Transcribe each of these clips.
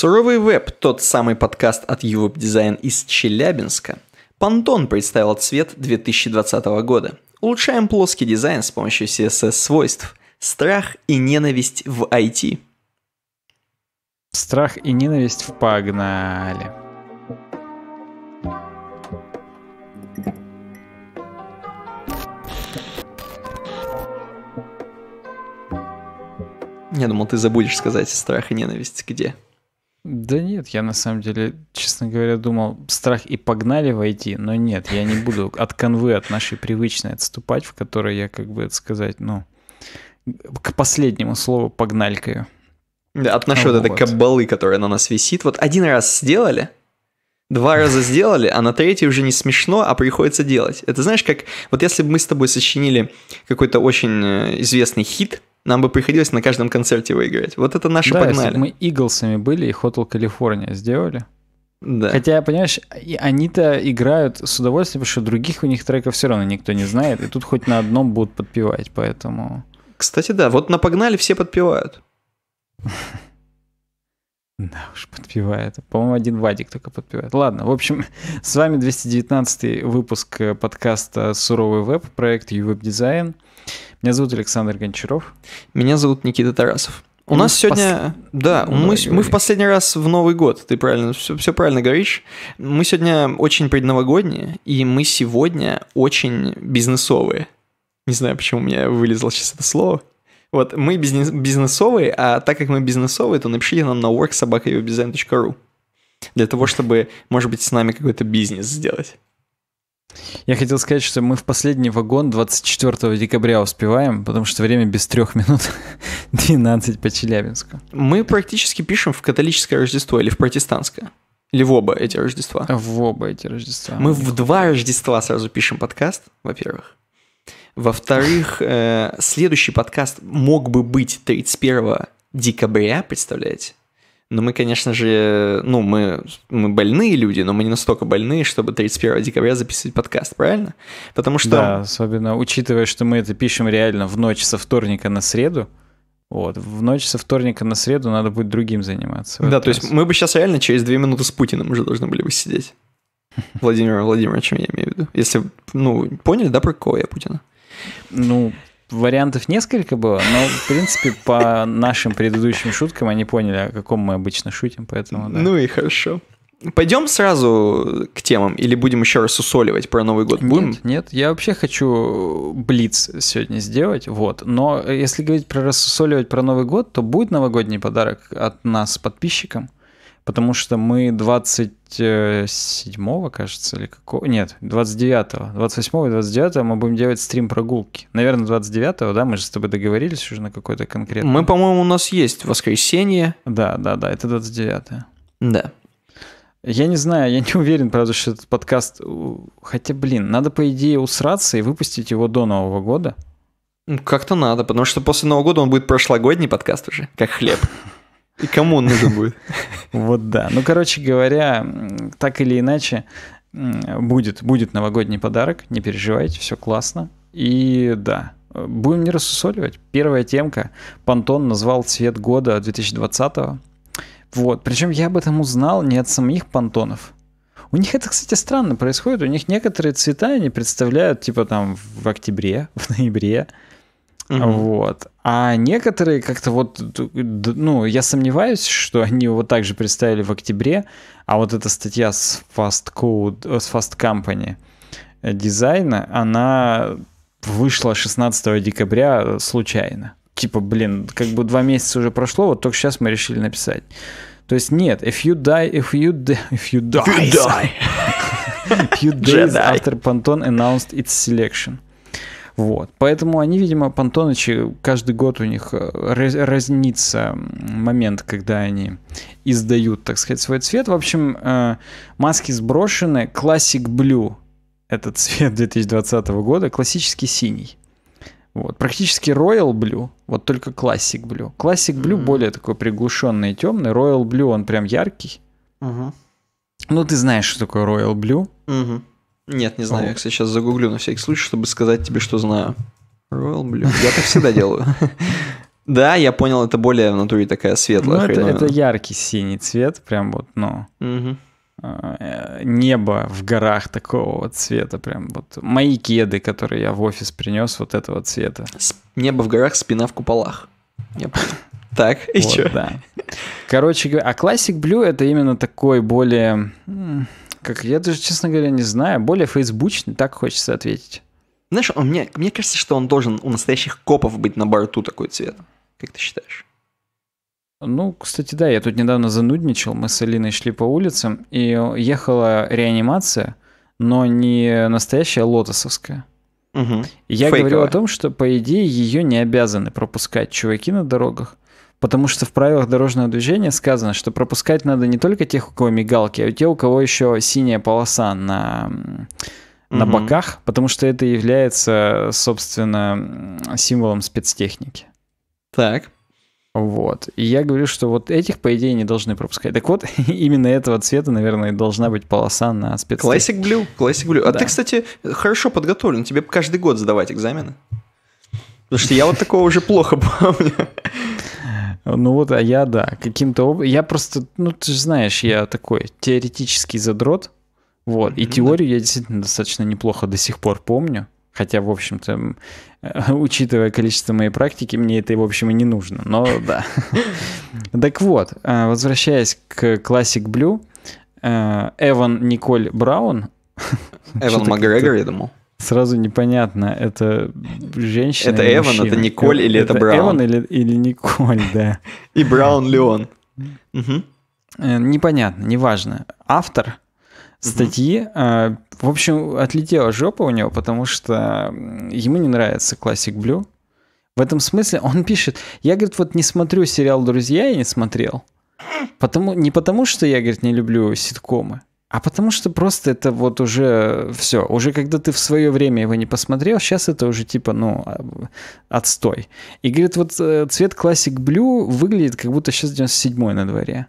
Суровый веб – тот самый подкаст от Europe Design из Челябинска. Пантон представил цвет 2020 года. Улучшаем плоский дизайн с помощью CSS-свойств. Страх и ненависть в IT. Страх и ненависть в погнали. Я думал, ты забудешь сказать страх и ненависть где. Да нет, я на самом деле, честно говоря, думал, страх и погнали войти, но нет, я не буду от конвы, от нашей привычной отступать, в которой я, как бы это сказать, ну, к последнему слову погналькаю. Да, от нашей вот, вот этой кабалы, которая на нас висит. Вот один раз сделали, два раза сделали, а на третий уже не смешно, а приходится делать. Это знаешь, как вот если бы мы с тобой сочинили какой-то очень э, известный хит – нам бы приходилось на каждом концерте выиграть. Вот это наши да, погнали. Если мы Иглсами были и Hotel California сделали. Да. Хотя, понимаешь, они-то играют с удовольствием, потому что других у них треков все равно никто не знает, и тут хоть на одном будут подпевать, поэтому... Кстати, да, вот на «Погнали» все подпевают. Да уж, подпевает. По-моему, один Вадик только подпевает. Ладно, в общем, с вами 219 выпуск э, подкаста «Суровый веб», проект «Ювеб Дизайн». Дизайн. Меня зовут Александр Гончаров. Меня зовут Никита Тарасов. У мы нас сегодня, пос... да, ну, Давай мы, мы в последний раз в Новый год, ты правильно, все, все правильно говоришь. Мы сегодня очень предновогодние, и мы сегодня очень бизнесовые. Не знаю, почему у меня вылезло сейчас это слово. Вот, мы бизнес, бизнесовые, а так как мы бизнесовые, то напишите нам на worksobaka.ru для того, чтобы, может быть, с нами какой-то бизнес сделать. Я хотел сказать, что мы в последний вагон 24 декабря успеваем, потому что время без трех минут 12 по Челябинску. Мы практически пишем в католическое Рождество или в протестантское. Или в оба эти Рождества. В оба эти Рождества. Мы в два Рождества сразу пишем подкаст, во-первых. Во-вторых, э, следующий подкаст мог бы быть 31 декабря, представляете? Но мы, конечно же, ну, мы, мы больные люди, но мы не настолько больные, чтобы 31 декабря записывать подкаст, правильно? Потому что... Да, особенно учитывая, что мы это пишем реально в ночь со вторника на среду. Вот. В ночь со вторника на среду надо будет другим заниматься. Да, то есть мы бы сейчас реально через две минуты с Путиным уже должны были бы сидеть. Владимиром Владимировичем, я имею в виду. Если, ну, поняли, да, про кого я Путина? Ну, вариантов несколько было, но, в принципе, по нашим предыдущим шуткам они поняли, о каком мы обычно шутим, поэтому... Да. Ну и хорошо. Пойдем сразу к темам, или будем еще раз усоливать про Новый год? Будем? Нет, нет, я вообще хочу блиц сегодня сделать, вот. Но если говорить про рассусоливать про Новый год, то будет новогодний подарок от нас подписчикам потому что мы 27-го, кажется, или какого... Нет, 29-го. 28-го и 29-го мы будем делать стрим прогулки. Наверное, 29-го, да? Мы же с тобой договорились уже на какой-то конкретный... Мы, по-моему, у нас есть воскресенье. Да, да, да, это 29-е. Да. Я не знаю, я не уверен, правда, что этот подкаст... Хотя, блин, надо, по идее, усраться и выпустить его до Нового года. Как-то надо, потому что после Нового года он будет прошлогодний подкаст уже, как хлеб. И кому он нужен будет? Вот да. Ну, короче говоря, так или иначе, будет, будет новогодний подарок, не переживайте, все классно. И да, будем не рассусоливать. Первая темка. Пантон назвал цвет года 2020 -го. Вот. Причем я об этом узнал не от самих пантонов. У них это, кстати, странно происходит. У них некоторые цвета они представляют, типа там в октябре, в ноябре. Угу. Вот. А некоторые как-то вот, ну, я сомневаюсь, что они его также представили в октябре, а вот эта статья с Fast Code, э, с Fast Company э, дизайна, она вышла 16 декабря э, случайно. Типа, блин, как бы два месяца уже прошло, вот только сейчас мы решили написать. То есть нет, if you die, if you, die, if you die, if you die. few days Jedi. after Pantone announced its selection – вот. Поэтому они, видимо, понтонычи, каждый год у них э, раз, разнится момент, когда они издают, так сказать, свой цвет. В общем, э, маски сброшены. Classic Blue — это цвет 2020 года, классический синий. Вот. Практически Royal Blue, вот только Classic Blue. Classic Blue mm-hmm. более такой приглушенный и темный. Royal Blue, он прям яркий. Mm-hmm. Ну, ты знаешь, что такое Royal Blue. Mm-hmm. Нет, не знаю, О. Ну. я, кстати, сейчас загуглю на всякий случай, чтобы сказать тебе, что знаю. Royal Blue. Я так всегда делаю. Да, я понял, это более в натуре такая светлая. Ну, это, яркий синий цвет, прям вот, но а, небо в горах такого цвета, прям вот. Мои кеды, которые я в офис принес, вот этого цвета. Небо в горах, спина в куполах. Так, и вот, что? Да. Короче говоря, а Classic Blue это именно такой более как я даже, честно говоря, не знаю. Более фейсбучный, так хочется ответить. Знаешь, он, мне, мне кажется, что он должен у настоящих копов быть на борту такой цвет. Как ты считаешь? Ну, кстати, да, я тут недавно занудничал. Мы с Алиной шли по улицам, и ехала реанимация, но не настоящая лотосовская. Угу. Я Фейковая. говорил о том, что, по идее, ее не обязаны пропускать чуваки на дорогах. Потому что в правилах дорожного движения сказано, что пропускать надо не только тех, у кого мигалки, а и те, у кого еще синяя полоса на, на угу. боках, потому что это является, собственно, символом спецтехники. Так. Вот. И я говорю, что вот этих, по идее, не должны пропускать. Так вот, именно этого цвета, наверное, должна быть полоса на спец. Classic Blue, Classic Blue. А да. ты, кстати, хорошо подготовлен. Тебе каждый год сдавать экзамены. Потому что я вот такого уже плохо помню. Ну вот, а я, да, каким-то образом... Я просто, ну ты же знаешь, я такой теоретический задрот, вот, и теорию я действительно достаточно неплохо до сих пор помню. Хотя, в общем-то, учитывая количество моей практики, мне это, в общем, и не нужно. Но да. Так вот, э, возвращаясь к Classic Blue, э, Эван Николь Браун... Эван Макгрегор, я думал сразу непонятно, это женщина Это Эван, мужчина. это Николь или это, это Браун? Эван или, или Николь, да. И Браун Леон. он? Угу. Э, непонятно, неважно. Автор статьи, э, в общем, отлетела жопа у него, потому что ему не нравится классик Блю. В этом смысле он пишет, я, говорит, вот не смотрю сериал «Друзья», я не смотрел. Потому, не потому, что я, говорит, не люблю ситкомы, а потому что просто это вот уже все. Уже когда ты в свое время его не посмотрел, сейчас это уже типа, ну, а, отстой. И говорит, вот э, цвет Classic Blue выглядит как будто сейчас 97 на дворе.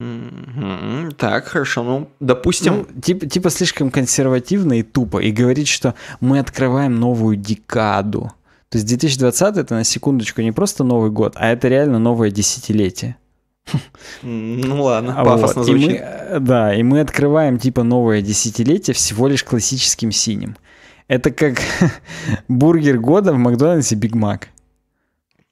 Mm-hmm. Так, хорошо, ну, допустим... Ну, типа, типа слишком консервативно и тупо. И говорит, что мы открываем новую декаду. То есть 2020 это на секундочку не просто Новый год, а это реально новое десятилетие. Ну ладно, пафосно вот. звучит. И мы, да, и мы открываем типа новое десятилетие всего лишь классическим синим. Это как бургер года в Макдональдсе Биг Мак.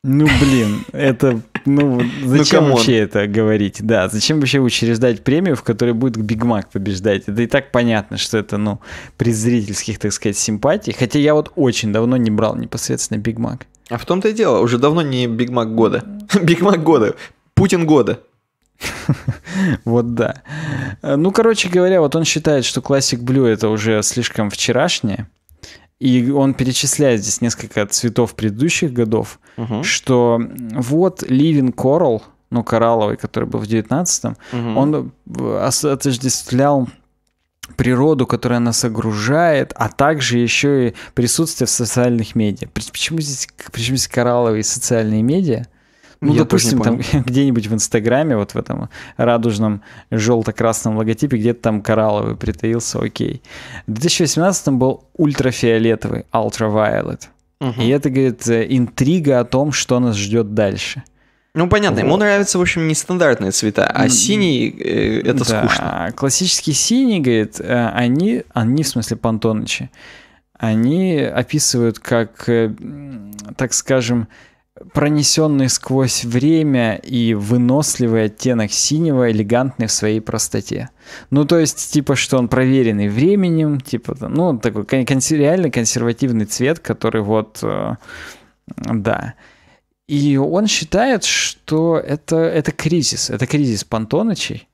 Ну блин, это ну, ну зачем ну, вообще это говорить? Да, зачем вообще учреждать премию, в которой будет Биг Мак побеждать? Да и так понятно, что это ну при зрительских, так сказать, симпатий. Хотя я вот очень давно не брал непосредственно Биг Мак. А в том-то и дело, уже давно не Биг Мак года. Биг Мак года. Путин года. Вот да. Э, ну, короче говоря, вот он считает, что классик блю это уже слишком вчерашнее. И он перечисляет здесь несколько цветов предыдущих годов, угу. что вот Living Coral, ну, коралловый, который был в 19-м, угу. он э, отождествлял природу, которая нас окружает, а также еще и присутствие в социальных медиа. Почему здесь, почему здесь коралловые социальные медиа? Ну, я допустим, там где-нибудь в Инстаграме, вот в этом радужном желто-красном логотипе, где-то там коралловый притаился, окей. В 2018 был ультрафиолетовый, ultraviolet. Угу. И это, говорит, э, интрига о том, что нас ждет дальше. Ну, понятно, вот. ему нравятся, в общем, нестандартные цвета, а синий э, это да, скучно. Классический синий, говорит, э, они, они, в смысле, понтонычи, они описывают как, э, так скажем, пронесенный сквозь время и выносливый оттенок синего, элегантный в своей простоте. Ну, то есть, типа, что он проверенный временем, типа, ну, такой конс- реально консервативный цвет, который вот, э, да. И он считает, что это, это кризис, это кризис Пантонычей,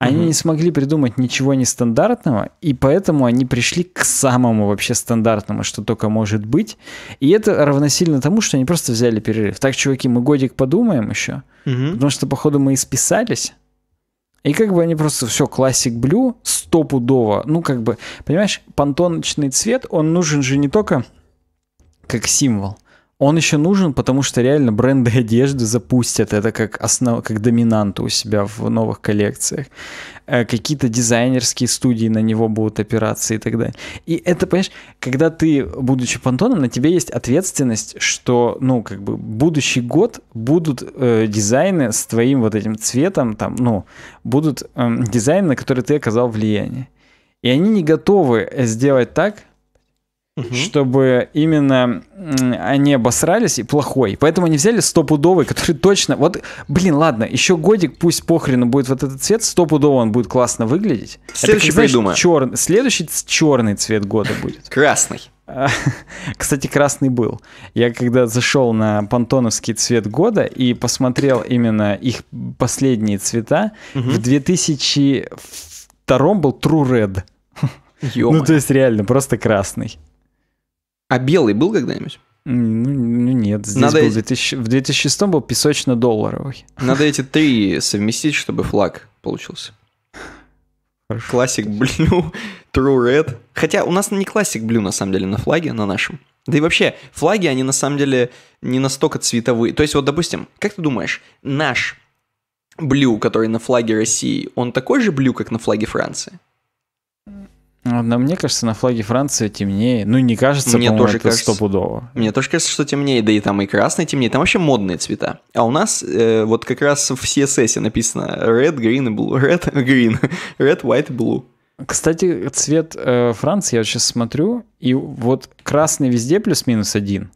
они не смогли придумать ничего нестандартного, и поэтому они пришли к самому вообще стандартному, что только может быть. И это равносильно тому, что они просто взяли перерыв. Так, чуваки, мы годик подумаем еще, потому что, походу, мы и списались. И как бы они просто все, классик блю, стопудово. Ну, как бы, понимаешь, понтоночный цвет, он нужен же не только как символ он еще нужен, потому что реально бренды одежды запустят это как, основ... как доминанту у себя в новых коллекциях. Э, какие-то дизайнерские студии на него будут опираться и так далее. И это, понимаешь, когда ты, будучи понтоном, на тебе есть ответственность, что, ну, как бы, будущий год будут э, дизайны с твоим вот этим цветом, там, ну, будут э, дизайны, на которые ты оказал влияние. И они не готовы сделать так, угу. чтобы именно они обосрались и плохой. Поэтому они взяли стопудовый, который точно... Вот, блин, ладно, еще годик пусть похрену будет вот этот цвет, стопудово он будет классно выглядеть. А следующий Это, придумаю. Чер... Следующий черный цвет года будет. Красный. А, кстати, красный был. Я когда зашел на понтоновский цвет года и посмотрел именно их последние цвета, угу. в 2002 был True Red. Ё-моё. Ну, то есть реально, просто красный. А белый был когда-нибудь? Ну, ну, нет, здесь Надо был эти... 2000, в 2006 был песочно-долларовый. Надо эти три совместить, чтобы флаг получился. Хорошо. Classic Blue, True Red. Хотя у нас не классик блю на самом деле, на флаге, на нашем. Да и вообще, флаги, они на самом деле не настолько цветовые. То есть, вот, допустим, как ты думаешь, наш блю, который на флаге России, он такой же блю, как на флаге Франции? Но мне кажется, на флаге Франции темнее. Ну, не кажется, мне тоже это кажется, стопудово. Мне тоже кажется, что темнее, да и там и красный темнее. Там вообще модные цвета. А у нас э, вот как раз в CSS написано red, green и blue. Red, green. Red, white, blue. Кстати, цвет э, Франции я сейчас смотрю, и вот красный везде плюс-минус один,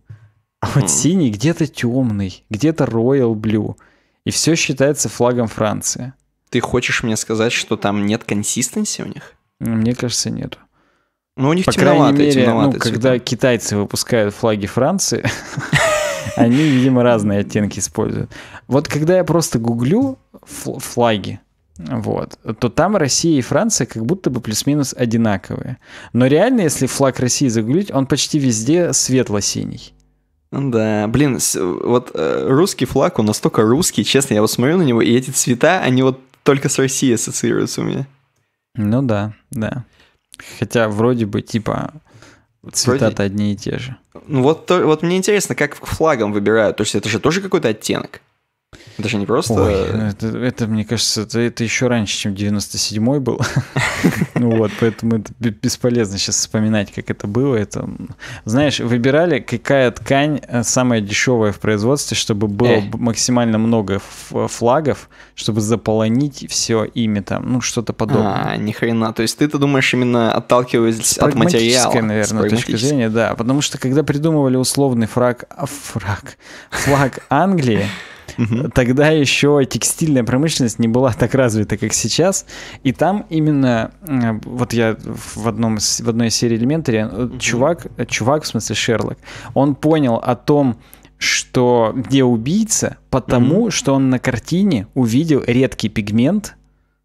а вот mm. синий где-то темный, где-то royal blue. И все считается флагом Франции. Ты хочешь мне сказать, что там нет консистенции у них? Мне кажется, нету. Ну, у них По темноватые, крайней мере, темноватые ну, цвета. когда китайцы выпускают флаги Франции, они, видимо, разные оттенки используют. Вот когда я просто гуглю флаги, вот, то там Россия и Франция как будто бы плюс-минус одинаковые. Но реально, если флаг России загуглить, он почти везде светло-синий. Ну да, блин, вот э, русский флаг, он настолько русский, честно, я вот смотрю на него, и эти цвета, они вот только с Россией ассоциируются у меня. Ну да, да. Хотя вроде бы типа цвета вроде... одни и те же. Ну вот, то, вот мне интересно, как флагом выбирают. То есть это же тоже какой-то оттенок. Это же не просто... Ой, ну это, это, мне кажется, это, это еще раньше, чем 97-й был. Ну вот, поэтому это бесполезно сейчас вспоминать, как это было. Это, знаешь, выбирали, какая ткань э, самая дешевая в производстве, чтобы было максимально много флагов, чтобы заполонить все ими там, ну что-то подобное. А, ни хрена. То есть ты-то думаешь именно отталкиваясь от материала. наверное, точка зрения, да. Потому что когда придумывали условный фраг... А, фраг... Флаг Англии, Угу. Тогда еще текстильная промышленность не была так развита, как сейчас. И там именно, э, вот я в, одном, в одной из серий Элементари, угу. чувак, чувак, в смысле Шерлок, он понял о том, что где убийца, потому угу. что он на картине увидел редкий пигмент,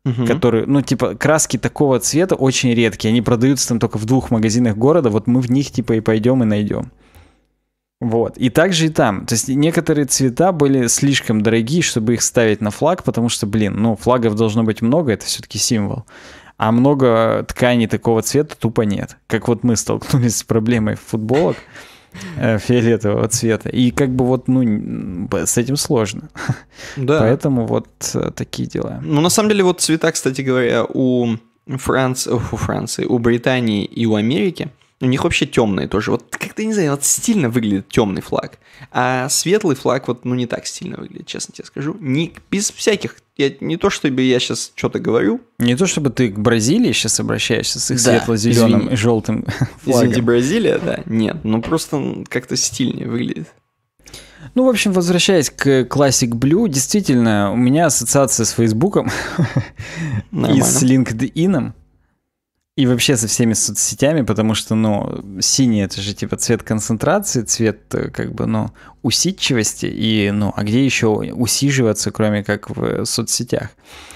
угу. которые, ну, типа, краски такого цвета очень редкие. Они продаются там только в двух магазинах города. Вот мы в них, типа, и пойдем и найдем. Вот. И также и там. То есть некоторые цвета были слишком дорогие, чтобы их ставить на флаг, потому что, блин, ну, флагов должно быть много, это все-таки символ. А много тканей такого цвета тупо нет. Как вот мы столкнулись с проблемой футболок э, фиолетового цвета. И как бы вот, ну, с этим сложно. Да. Поэтому вот э, такие дела. Ну, на самом деле, вот цвета, кстати говоря, у Франции, у Франции, у Британии и у Америки – у них вообще темные тоже. Вот как-то, не знаю, вот стильно выглядит темный флаг. А светлый флаг вот, ну, не так стильно выглядит, честно тебе скажу. Не, без всяких. Я, не то, чтобы я сейчас что-то говорю. Не то, чтобы ты к Бразилии сейчас обращаешься с их да, светло-зеленым и желтым флагом. Извините, Бразилия, да? Нет, ну просто как-то стильнее выглядит. Ну, в общем, возвращаясь к Classic Blue, действительно, у меня ассоциация с Фейсбуком и с LinkedIn и вообще со всеми соцсетями, потому что, ну, синий это же типа цвет концентрации, цвет э, как бы, ну, усидчивости, и, ну, а где еще усиживаться, кроме как в соцсетях?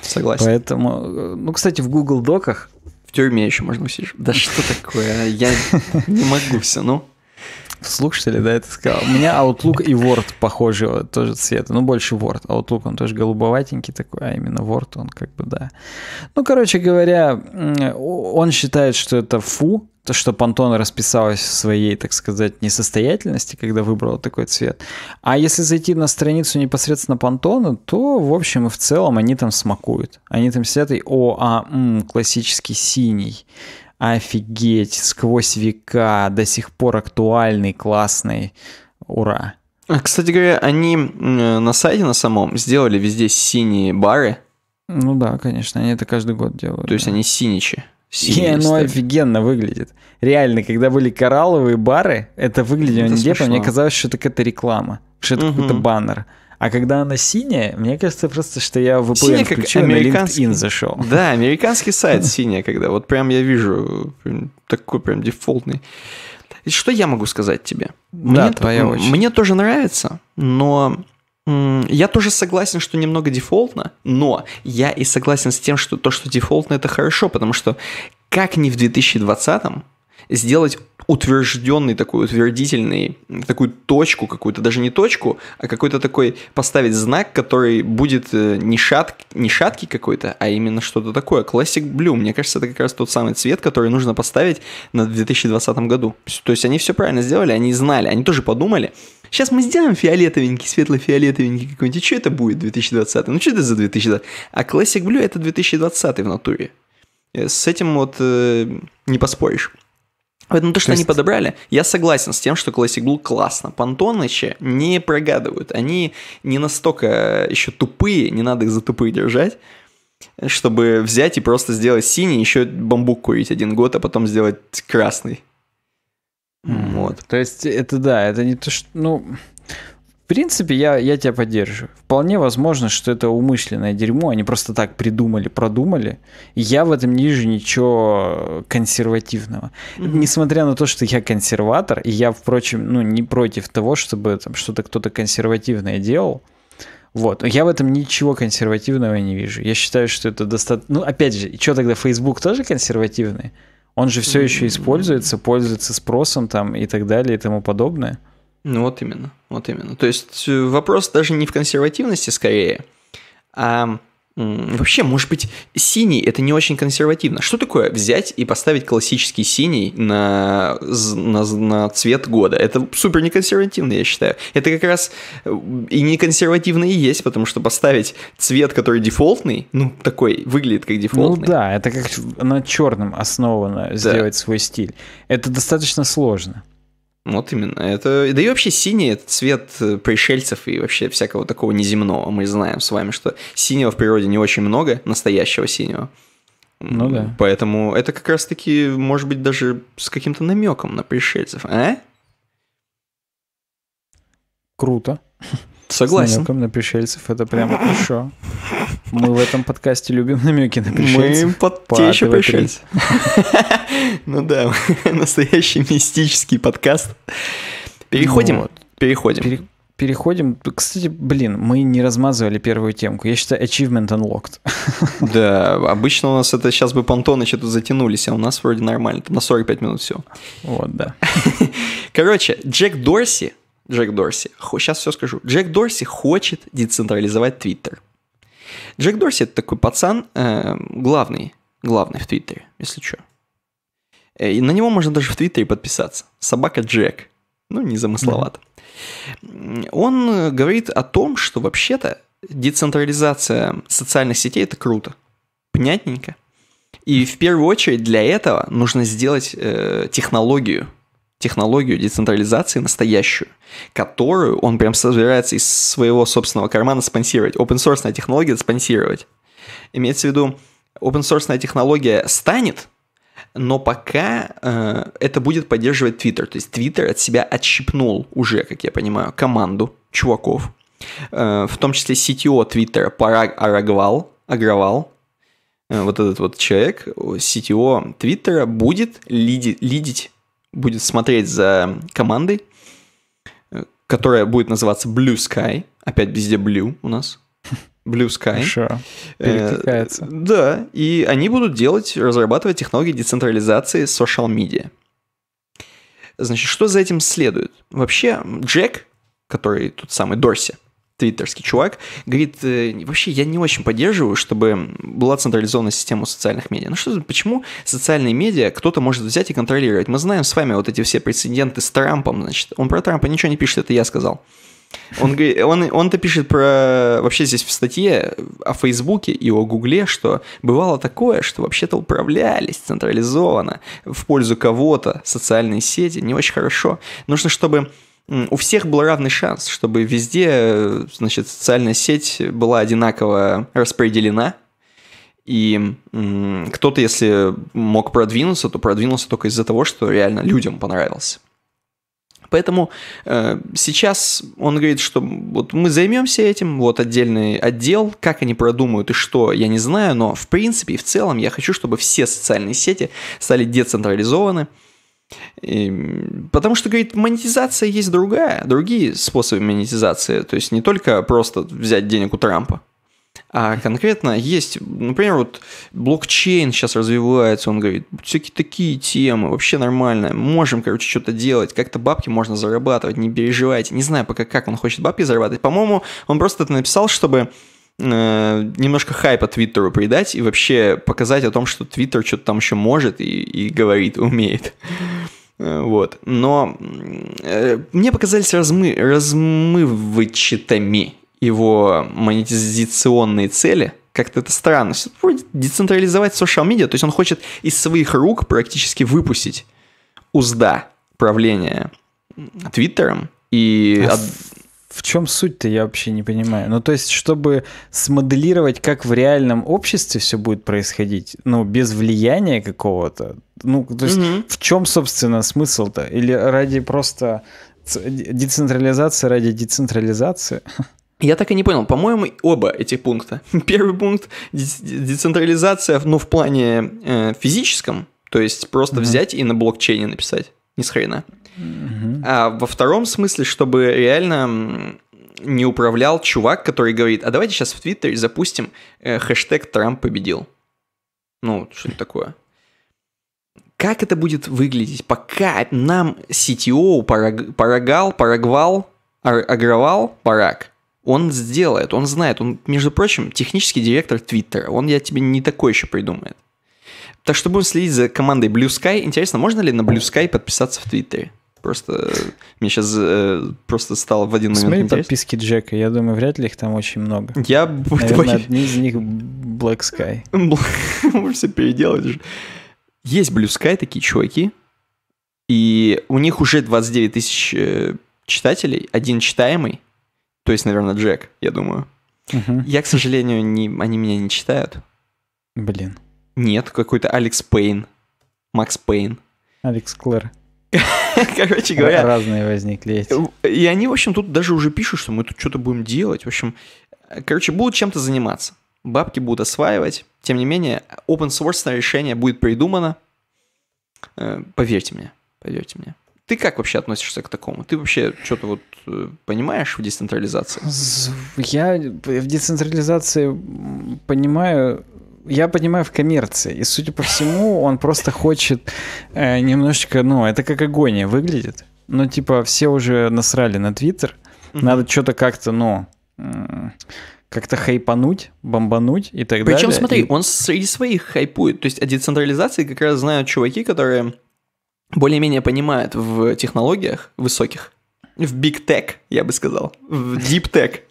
Согласен. Поэтому, э, ну, кстати, в Google Доках в тюрьме еще можно усиживать. Да что такое? А? Я не могу все, ну слушатели, да, это сказал. У меня Outlook и Word похожи тоже цвета, ну больше Word. Outlook, он тоже голубоватенький такой, а именно Word, он как бы, да. Ну, короче говоря, он считает, что это фу, то, что Пантон расписалась в своей, так сказать, несостоятельности, когда выбрала такой цвет. А если зайти на страницу непосредственно Пантона, то, в общем и в целом, они там смакуют. Они там сидят и, о, а, м, классический синий Офигеть, сквозь века, до сих пор актуальный, классный. Ура. А, кстати говоря, они э, на сайте на самом сделали везде синие бары. Ну да, конечно, они это каждый год делают. То есть да. они синичи. Синие, ну офигенно выглядит. Реально, когда были коралловые бары, это выглядело ну, это нелепо. Смешно. Мне казалось, что это какая-то реклама, что это угу. какой-то баннер. А когда она синяя, мне кажется просто, что я VPN синяя, включил как американский... на зашел. Да, американский сайт синяя, когда вот прям я вижу прям, такой прям дефолтный. Что я могу сказать тебе? Да, мне, твоя очередь. Мне тоже нравится, но я тоже согласен, что немного дефолтно, но я и согласен с тем, что то, что дефолтно, это хорошо, потому что как ни в 2020-м, сделать утвержденный такой, утвердительный, такую точку какую-то, даже не точку, а какой-то такой поставить знак, который будет э, не, шат, не шаткий какой-то, а именно что-то такое. Classic Blue, мне кажется, это как раз тот самый цвет, который нужно поставить на 2020 году. То есть они все правильно сделали, они знали, они тоже подумали, Сейчас мы сделаем фиолетовенький, светло-фиолетовенький какой-нибудь. И что это будет 2020? Ну что это за 2020? А Classic Blue это 2020 в натуре. Э, с этим вот э, не поспоришь. Поэтому то, что то есть... они подобрали, я согласен с тем, что Classic Blue классно. Понтонычи не прогадывают. Они не настолько э, еще тупые, не надо их за тупые держать, чтобы взять и просто сделать синий, еще бамбук курить один год, а потом сделать красный. Mm. Вот. То есть это да, это не то, что... Ну, принципе, я, я тебя поддерживаю. Вполне возможно, что это умышленное дерьмо, они просто так придумали, продумали. Я в этом не вижу ничего консервативного. Mm-hmm. Несмотря на то, что я консерватор, и я, впрочем, ну, не против того, чтобы там что-то кто-то консервативное делал, вот. Я в этом ничего консервативного не вижу. Я считаю, что это достаточно... Ну, опять же, что тогда, Facebook тоже консервативный? Он же все еще используется, пользуется спросом там и так далее и тому подобное. Ну вот именно, вот именно. То есть э, вопрос даже не в консервативности скорее, а вообще, может быть, синий это не очень консервативно. Что такое взять и поставить классический синий на, на, на цвет года? Это супер неконсервативно, я считаю. Это как раз э, и неконсервативно и есть, потому что поставить цвет, который дефолтный, ну, такой выглядит как дефолтный. Ну да, это как на черном основано да. сделать свой стиль. Это достаточно сложно. Вот именно. Это, да и вообще синий – это цвет э, пришельцев и вообще всякого такого неземного. Мы знаем с вами, что синего в природе не очень много, настоящего синего. Ну да. Поэтому это как раз-таки, может быть, даже с каким-то намеком на пришельцев, а? Круто. Согласен. С намеком на пришельцев это прямо хорошо. Мы в этом подкасте любим намеки на пришельцев. Мы под те еще пришельцы. Ну да, настоящий мистический подкаст. Переходим, ну, переходим. Переходим. Кстати, блин, мы не размазывали первую темку. Я считаю, achievement unlocked. Да, обычно у нас это сейчас бы что-то затянулись, а у нас вроде нормально. На 45 минут все. Вот, да. Короче, Джек Дорси Джек Дорси. Сейчас все скажу. Джек Дорси хочет децентрализовать Твиттер. Джек Дорси это такой пацан, э, главный, главный в Твиттере, если что. Э, и на него можно даже в Твиттере подписаться. Собака Джек. Ну, не замысловато. Да. Он э, говорит о том, что вообще-то децентрализация социальных сетей это круто. Понятненько. И в первую очередь для этого нужно сделать э, технологию технологию децентрализации настоящую, которую он прям собирается из своего собственного кармана спонсировать, open source технология спонсировать. Имеется в виду, open source технология станет, но пока э, это будет поддерживать Twitter. То есть Twitter от себя отщипнул уже, как я понимаю, команду чуваков, э, в том числе CTO Twitter Параг Арагвал, Агравал, э, вот этот вот человек, CTO Твиттера, будет лиди, лидить будет смотреть за командой, э, которая будет называться Blue Sky. Опять везде Blue у нас. Blue Sky. Sure. Э, да, и они будут делать, разрабатывать технологии децентрализации social media. Значит, что за этим следует? Вообще, Джек, который тут самый Дорси, твиттерский чувак, говорит, «Э, вообще я не очень поддерживаю, чтобы была централизованная система социальных медиа. Ну что, почему социальные медиа кто-то может взять и контролировать? Мы знаем с вами вот эти все прецеденты с Трампом, значит. Он про Трампа ничего не пишет, это я сказал. Он, он, он-то пишет про... Вообще здесь в статье э, о Фейсбуке и о Гугле, что бывало такое, что вообще-то управлялись централизованно в пользу кого-то социальные сети. Не очень хорошо. Нужно, чтобы у всех был равный шанс, чтобы везде, э, значит, социальная сеть была одинаково распределена, и кто-то, если мог продвинуться, то продвинулся только из-за того, что реально людям понравился. Поэтому э, сейчас он говорит, что вот мы займемся этим, вот отдельный отдел, как они продумают и что, я не знаю, но в принципе и в целом я хочу, чтобы все социальные сети стали децентрализованы, э, и, эм, потому что, говорит, монетизация есть другая, другие способы монетизации. То есть не только просто взять денег у Трампа. А конкретно есть, например, вот блокчейн сейчас развивается, он говорит, всякие такие темы, вообще нормально, можем, короче, что-то делать, как-то бабки можно зарабатывать, не переживайте. Не знаю пока, как он хочет бабки зарабатывать. По-моему, он просто это написал, чтобы Э, немножко хайпа Твиттеру придать и вообще показать о том, что Твиттер что-то там еще может и, и говорит, умеет. Э, вот. Но э, мне показались размы, размывычатыми его монетизационные цели. Как-то это странно. Вроде децентрализовать социал медиа, то есть он хочет из своих рук практически выпустить узда правления Твиттером и а от в чем суть-то, я вообще не понимаю. Ну, то есть, чтобы смоделировать, как в реальном обществе все будет происходить, ну, без влияния какого-то. Ну, то есть, угу. в чем, собственно, смысл-то? Или ради просто децентрализации ради децентрализации? Я так и не понял. По-моему, оба эти пункта. Первый пункт децентрализация, ну, в плане э, физическом, то есть просто mm-hmm. взять и на блокчейне написать ни с хрена. А во втором смысле, чтобы реально не управлял чувак, который говорит, а давайте сейчас в Твиттере запустим э, хэштег Трамп победил. Ну, что-то такое. Как это будет выглядеть, пока нам CTO параг, парагал, парагвал, ар, агровал, параг, он сделает, он знает, он, между прочим, технический директор Твиттера, он, я тебе не такой еще придумает. Так что будем следить за командой Blue Sky. Интересно, можно ли на Blue Sky подписаться в Твиттере? Просто э, мне сейчас э, просто стало в один момент Смотри подписки Джека, я думаю, вряд ли их там очень много. Я Наверное, одни из них Black Sky. Можно все переделать. Есть Blue Sky, такие чуваки, и у них уже 29 тысяч э, читателей, один читаемый, то есть, наверное, Джек, я думаю. Угу. Я, к сожалению, не, они меня не читают. Блин. Нет, какой-то Алекс Пейн. Макс Пейн. Алекс Клэр. Короче говоря. Разные возникли эти. Э, и они, в общем, тут даже уже пишут, что мы тут что-то будем делать. В общем, э, короче, будут чем-то заниматься. Бабки будут осваивать. Тем не менее, open source решение будет придумано. Э, поверьте мне, поверьте мне. Ты как вообще относишься к такому? Ты вообще что-то вот понимаешь в децентрализации? Я в децентрализации понимаю я понимаю, в коммерции. И, судя по всему, он просто хочет э, немножечко, ну, это как агония выглядит. Ну, типа, все уже насрали на Твиттер. Mm-hmm. Надо что-то как-то, ну, как-то хайпануть, бомбануть и так Причем, далее. Причем, смотри, и... он среди своих хайпует. То есть о децентрализации как раз знают чуваки, которые более-менее понимают в технологиях высоких. В биг-тек, я бы сказал. В дип-тек.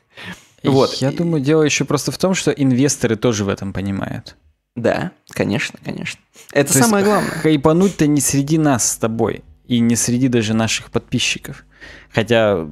Вот. Я думаю, дело еще просто в том, что инвесторы тоже в этом понимают. Да, конечно, конечно. Это То самое главное. Хайпануть-то не среди нас с тобой и не среди даже наших подписчиков. Хотя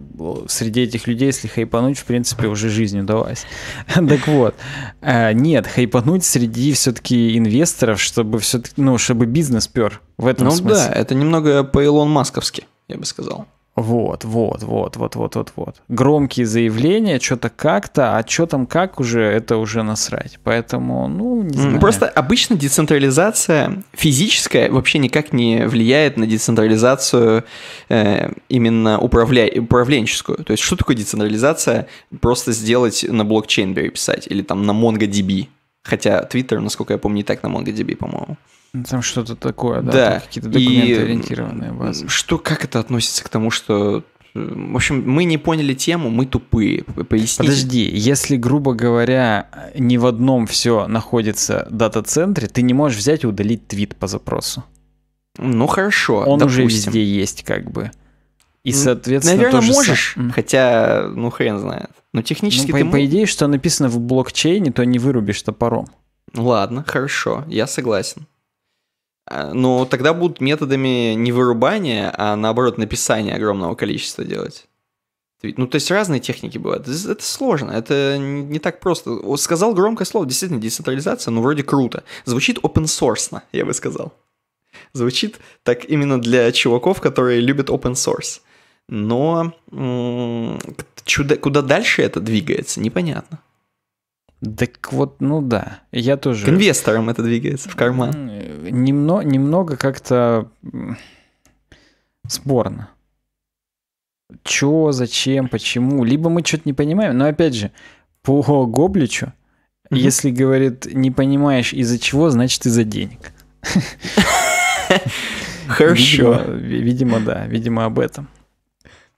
среди этих людей, если хайпануть, в принципе, уже жизнь удалась. так вот, э, нет, хайпануть среди все-таки инвесторов, чтобы все ну, чтобы бизнес пер в этом ну смысле. Ну да, это немного по Илон Масковски, я бы сказал. Вот, вот, вот, вот, вот, вот, вот. Громкие заявления, что-то как-то, а что там как уже, это уже насрать. Поэтому, ну, не знаю. Просто обычно децентрализация физическая вообще никак не влияет на децентрализацию э, именно управля... управленческую. То есть что такое децентрализация? Просто сделать на блокчейн переписать или там на MongoDB. Хотя Twitter, насколько я помню, не так на MongoDB, по-моему. Ну, там что-то такое, да, да. какие-то документы ориентированные базы. Что, как это относится к тому, что э, в общем, мы не поняли тему, мы тупые. Поясни. Подожди, если, грубо говоря, не в одном все находится дата-центре, ты не можешь взять и удалить твит по запросу. Ну хорошо. Он допустим. уже везде есть, как бы. И, соответственно, Наверное, тоже можешь, сам... хотя, ну, хрен знает. Но технически ну, по, ты... по идее, что написано в блокчейне, то не вырубишь топором. Ладно, хорошо, я согласен. А, но тогда будут методами не вырубания, а наоборот написания огромного количества делать. Ну, то есть разные техники бывают. Это сложно, это не так просто. Сказал громкое слово, действительно, децентрализация, ну, вроде круто. Звучит open source, я бы сказал. Звучит так именно для чуваков, которые любят open source. Но м- чудо, куда дальше это двигается, непонятно. Так вот, ну да, я тоже... К инвесторам это двигается в карман. Немно, немного как-то сборно. Чё, зачем, почему? Либо мы что-то не понимаем, но опять же, по Гобличу, mm-hmm. если, говорит, не понимаешь из-за чего, значит из-за денег. Хорошо. Видимо, видимо, да, видимо об этом.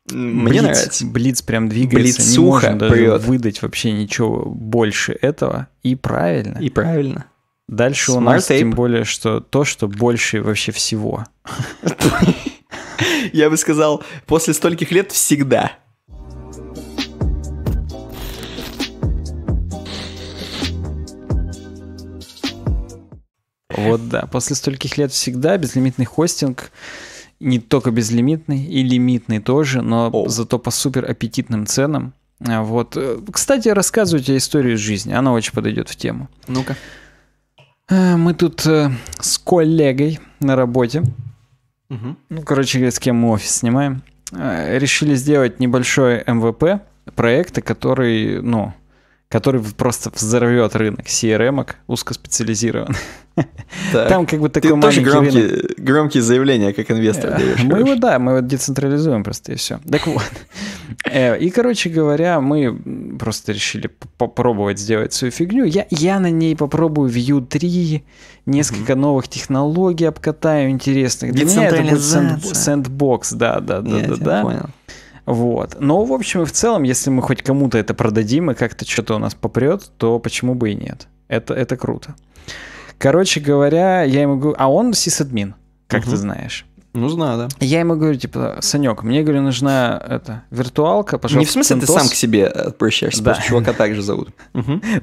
Мне Блиц, нравится. Блиц прям двигается. Блицуха не можно даже прет. выдать вообще ничего больше этого. И правильно. И правильно. Дальше Smart у нас tape. тем более, что то, что больше вообще всего. Я бы сказал, после стольких лет всегда. Вот да, после стольких лет всегда безлимитный хостинг не только безлимитный, и лимитный тоже, но oh. зато по супер аппетитным ценам. А, вот. Э, кстати, рассказывайте историю из жизни, она очень подойдет в тему. Ну-ка. Э, мы тут э, с коллегой на работе, угу. ну, короче с кем мы офис снимаем, решили сделать небольшой МВП проекта, который, ну, который просто взорвет рынок CRM-ок узкоспециализированных. Там как бы такой маленький... тоже громкие, заявления как инвестор э, Мы его, да, мы его децентрализуем просто и все. Так вот. Э, и, короче говоря, мы просто решили попробовать сделать свою фигню. Я, я на ней попробую Vue 3, несколько новых технологий обкатаю интересных. Для меня это будет сэндбокс, да, да, да, да, да. Понял. Вот. Но, в общем и в целом, если мы хоть кому-то это продадим и как-то что-то у нас попрет, то почему бы и нет? Это, это круто. Короче говоря, я ему говорю, а он сисадмин, как угу. ты знаешь. Ну, знаю, да. Я ему говорю, типа, Санек, мне, говорю, нужна это, виртуалка, пожалуйста. Не в смысле Центос. ты сам к себе э, обращаешься, да. чувака также зовут.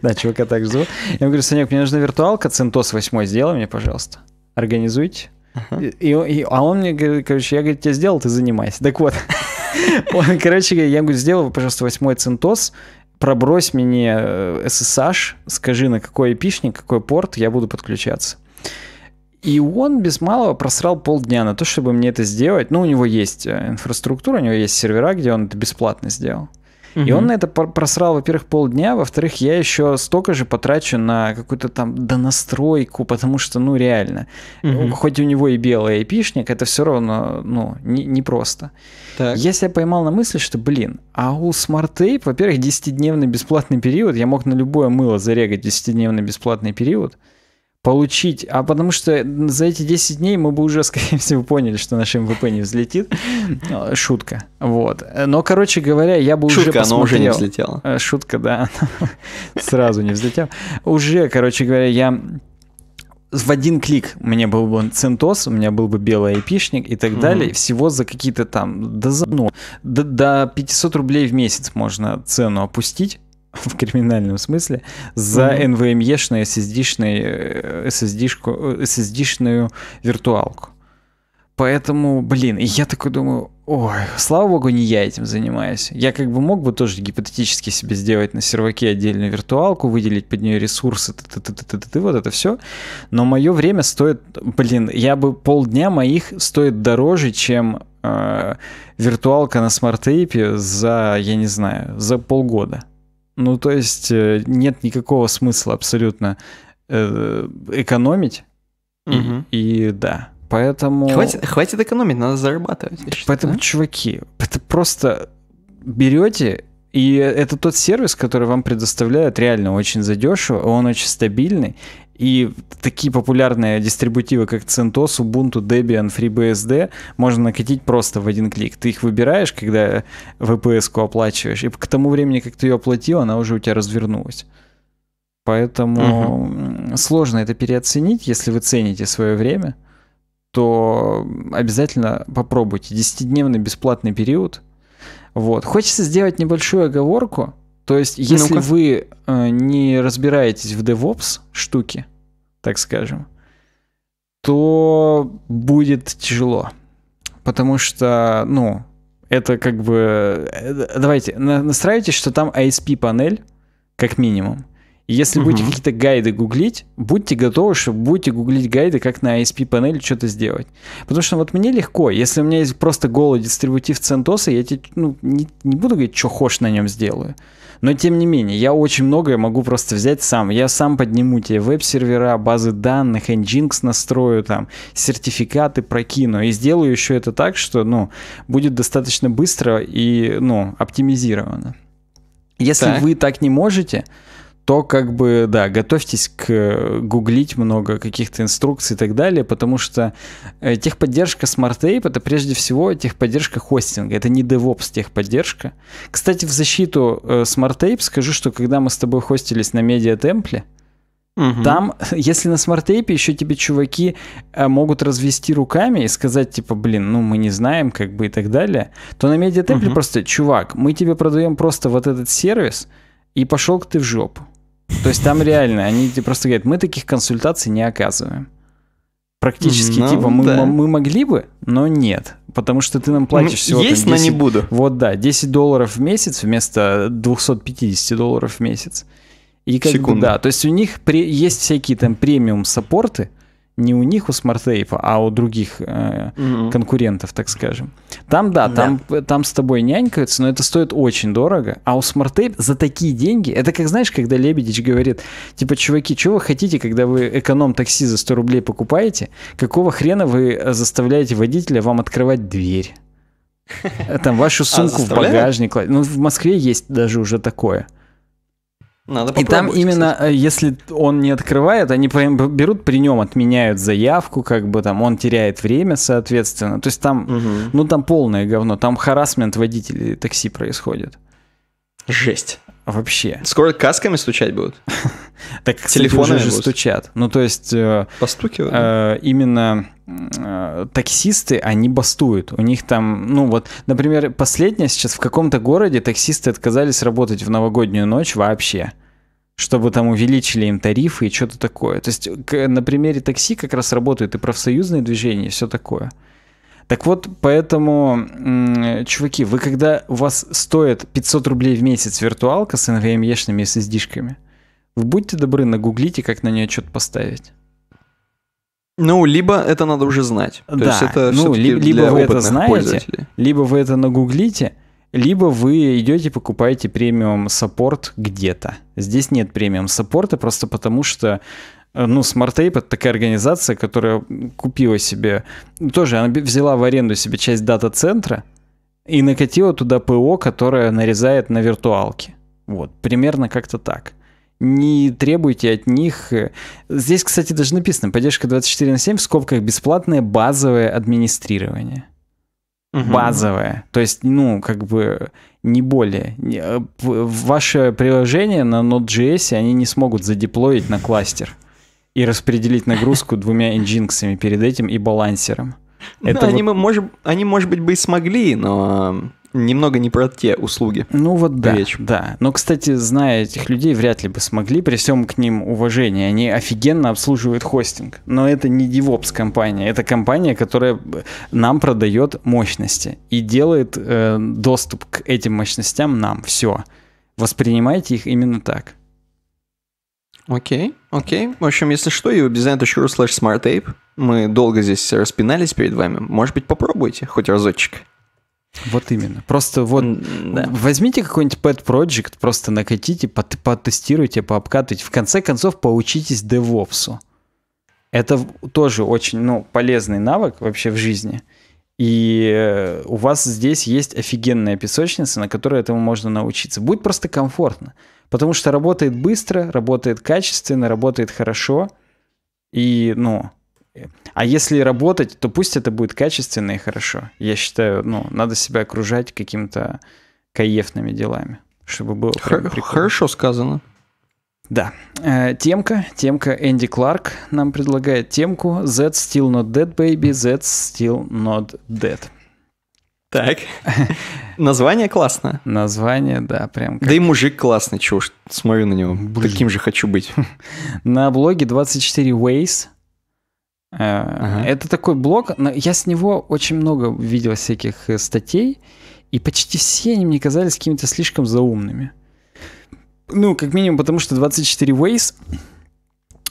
Да, чувака также зовут. Я ему говорю, Санек, мне нужна виртуалка, Центос 8 сделай мне, пожалуйста. Организуйте. И, и, а он мне говорит, короче, я, говорю, тебе сделал, ты занимайся. Так вот, он, короче, я ему говорю, сделал, пожалуйста, восьмой центос, пробрось мне SSH, э, скажи, на какой эпишник, какой порт я буду подключаться. И он без малого просрал полдня на то, чтобы мне это сделать. Ну, у него есть э, инфраструктура, у него есть сервера, где он это бесплатно сделал. И он на это просрал, во-первых, полдня, во-вторых, я еще столько же потрачу на какую-то там донастройку, потому что, ну, реально, хоть у него и белый айпишник, это все равно, ну, не, непросто. Так. Я себя поймал на мысли, что, блин, а у Smart во-первых, 10-дневный бесплатный период, я мог на любое мыло зарегать 10-дневный бесплатный период, получить, а потому что за эти 10 дней мы бы уже, скорее всего, поняли, что наш МВП не взлетит. Ну, шутка. Вот. Но, короче говоря, я бы Шутка, уже посмотрел. Шутка, уже не взлетела. Э, шутка, да. Сразу не взлетел. Уже, короче говоря, я в один клик у меня был бы центос, у меня был бы белый айпишник и так mm-hmm. далее. Всего за какие-то там до, ну, до, до 500 рублей в месяц можно цену опустить в криминальном смысле за NVMe-шную SSD-шную, SSD-шку, SSD-шную виртуалку. Поэтому, блин, и я такой думаю, ой, слава богу, не я этим занимаюсь. Я как бы мог бы тоже гипотетически себе сделать на серваке отдельную виртуалку, выделить под нее ресурсы, т -т -т -т -т -т, вот это все. Но мое время стоит, блин, я бы полдня моих стоит дороже, чем э, виртуалка на смарт-тейпе за, я не знаю, за полгода. Ну, то есть э, нет никакого смысла абсолютно э, экономить. Угу. И, и да. Поэтому... Хватит, хватит экономить, надо зарабатывать. Считаю, Поэтому, да? чуваки, это просто берете, и это тот сервис, который вам предоставляют реально очень задешево, он очень стабильный, и такие популярные дистрибутивы, как CentOS, Ubuntu, Debian, FreeBSD, можно накатить просто в один клик. Ты их выбираешь, когда VPS-ку оплачиваешь, и к тому времени, как ты ее оплатил, она уже у тебя развернулась. Поэтому угу. сложно это переоценить, если вы цените свое время то обязательно попробуйте. Десятидневный бесплатный период. Вот. Хочется сделать небольшую оговорку. То есть, если ну вы э, не разбираетесь в DevOps штуки, так скажем, то будет тяжело. Потому что, ну, это как бы... Э, давайте, настраивайте, что там ISP-панель, как минимум. если угу. будете какие-то гайды гуглить, будьте готовы, что будете гуглить гайды, как на ISP-панели что-то сделать. Потому что вот мне легко, если у меня есть просто голый дистрибутив CentOS, я тебе, ну, не, не буду говорить, что хочешь на нем сделаю. Но тем не менее, я очень многое могу просто взять сам. Я сам подниму тебе веб-сервера, базы данных, Nginx настрою, там, сертификаты прокину. И сделаю еще это так, что, ну, будет достаточно быстро и, ну, оптимизировано. Если так. вы так не можете, то как бы, да, готовьтесь к э, гуглить много каких-то инструкций и так далее, потому что э, техподдержка Smart Ape это прежде всего техподдержка хостинга, это не DevOps техподдержка. Кстати, в защиту э, Smart Ape скажу, что когда мы с тобой хостились на медиатемпле, Угу. Там, если на смарт-тейпе еще тебе чуваки могут развести руками и сказать, типа, блин, ну мы не знаем, как бы и так далее, то на медиатемпле угу. просто, чувак, мы тебе продаем просто вот этот сервис, и пошел к ты в жопу. То есть там реально, они тебе просто говорят, мы таких консультаций не оказываем. Практически, ну, типа, мы, да. мы могли бы, но нет. Потому что ты нам ну, платишь всего... Есть, 10, но не буду. Вот, да, 10 долларов в месяц вместо 250 долларов в месяц. И как Секунду. бы, да, то есть у них при, есть всякие там премиум-саппорты, не у них, у смарт а у других э, mm-hmm. конкурентов, так скажем. Там, да, yeah. Э, там, с тобой нянькаются, но это стоит очень дорого. А у смарт за такие деньги, это как, знаешь, когда Лебедич говорит, типа, чуваки, что вы хотите, когда вы эконом-такси за 100 рублей покупаете? Какого хрена вы заставляете водителя вам открывать дверь? Там вашу а сумку а, в багажник. Ну, в Москве есть даже уже такое. Надо И там именно, кстати. Э, если он не открывает, они берут при нем, отменяют заявку, как бы там он теряет время, соответственно. То есть там, угу. ну там полное говно, там харасмент водителей такси происходит. Жесть вообще. Скоро касками стучать будут? Так, телефоны уже стучат. Ну, то есть... Э, Постукивают? Э, именно э, таксисты, они бастуют. У них там, ну вот, например, последнее сейчас в каком-то городе таксисты отказались работать в новогоднюю ночь вообще чтобы там увеличили им тарифы и что-то такое. То есть на примере такси как раз работают и профсоюзные движения, и все такое. Так вот, поэтому, чуваки, вы когда у вас стоит 500 рублей в месяц виртуалка с NVMe-шными SSD-шками, вы будьте добры, нагуглите, как на нее что-то поставить. Ну, либо это надо уже знать. То да, есть это ну, ли, либо для вы это знаете, либо вы это нагуглите, либо вы идете покупаете премиум саппорт где-то. Здесь нет премиум саппорта просто потому, что Э, ну, Smart Tape — это такая организация, которая купила себе, тоже она взяла в аренду себе часть дата-центра и накатила туда ПО, которое нарезает на виртуалке. Вот, примерно как-то так. Не требуйте от них... Э, здесь, кстати, даже написано, поддержка 24 на 7 в скобках бесплатное базовое администрирование. Угу. Базовое. То есть, ну, как бы не более. Э, ваше приложение на Node.js они не смогут задеплоить на кластер и распределить нагрузку двумя инжинксами перед этим и балансером. Ну, это да, вот... они, мы, может, они, может быть, бы и смогли, но немного не про те услуги. Ну вот да, речь. да. Но, кстати, зная этих людей, вряд ли бы смогли, при всем к ним уважении. Они офигенно обслуживают хостинг. Но это не DevOps компания, это компания, которая э, нам продает мощности и делает э, доступ к этим мощностям нам. Все. Воспринимайте их именно так. Окей, окей. В общем, если что, uwebdesign.ru slash smartape. Мы долго здесь распинались перед вами. Может быть, попробуйте хоть разочек. Вот именно. Просто вот да. возьмите какой-нибудь pet project, просто накатите, пот- потестируйте, пообкатывайте. В конце концов, поучитесь девопсу. Это тоже очень ну, полезный навык вообще в жизни. И э, у вас здесь есть офигенная песочница, на которой этому можно научиться. Будет просто комфортно. Потому что работает быстро, работает качественно, работает хорошо. И, ну, а если работать, то пусть это будет качественно и хорошо. Я считаю, ну, надо себя окружать каким то каефными делами, чтобы было Х- Хорошо сказано. Да. Э, темка, темка Энди Кларк нам предлагает темку Z still not dead, baby, Z still not dead. Так. Название классно. Название, да, прям. Как... Да и мужик классный, чего уж, смотрю на него. Блин. Таким же хочу быть. На блоге 24 Ways. Э, ага. Это такой блог, я с него очень много видел всяких э, статей, и почти все они мне казались какими-то слишком заумными. Ну, как минимум, потому что 24 Ways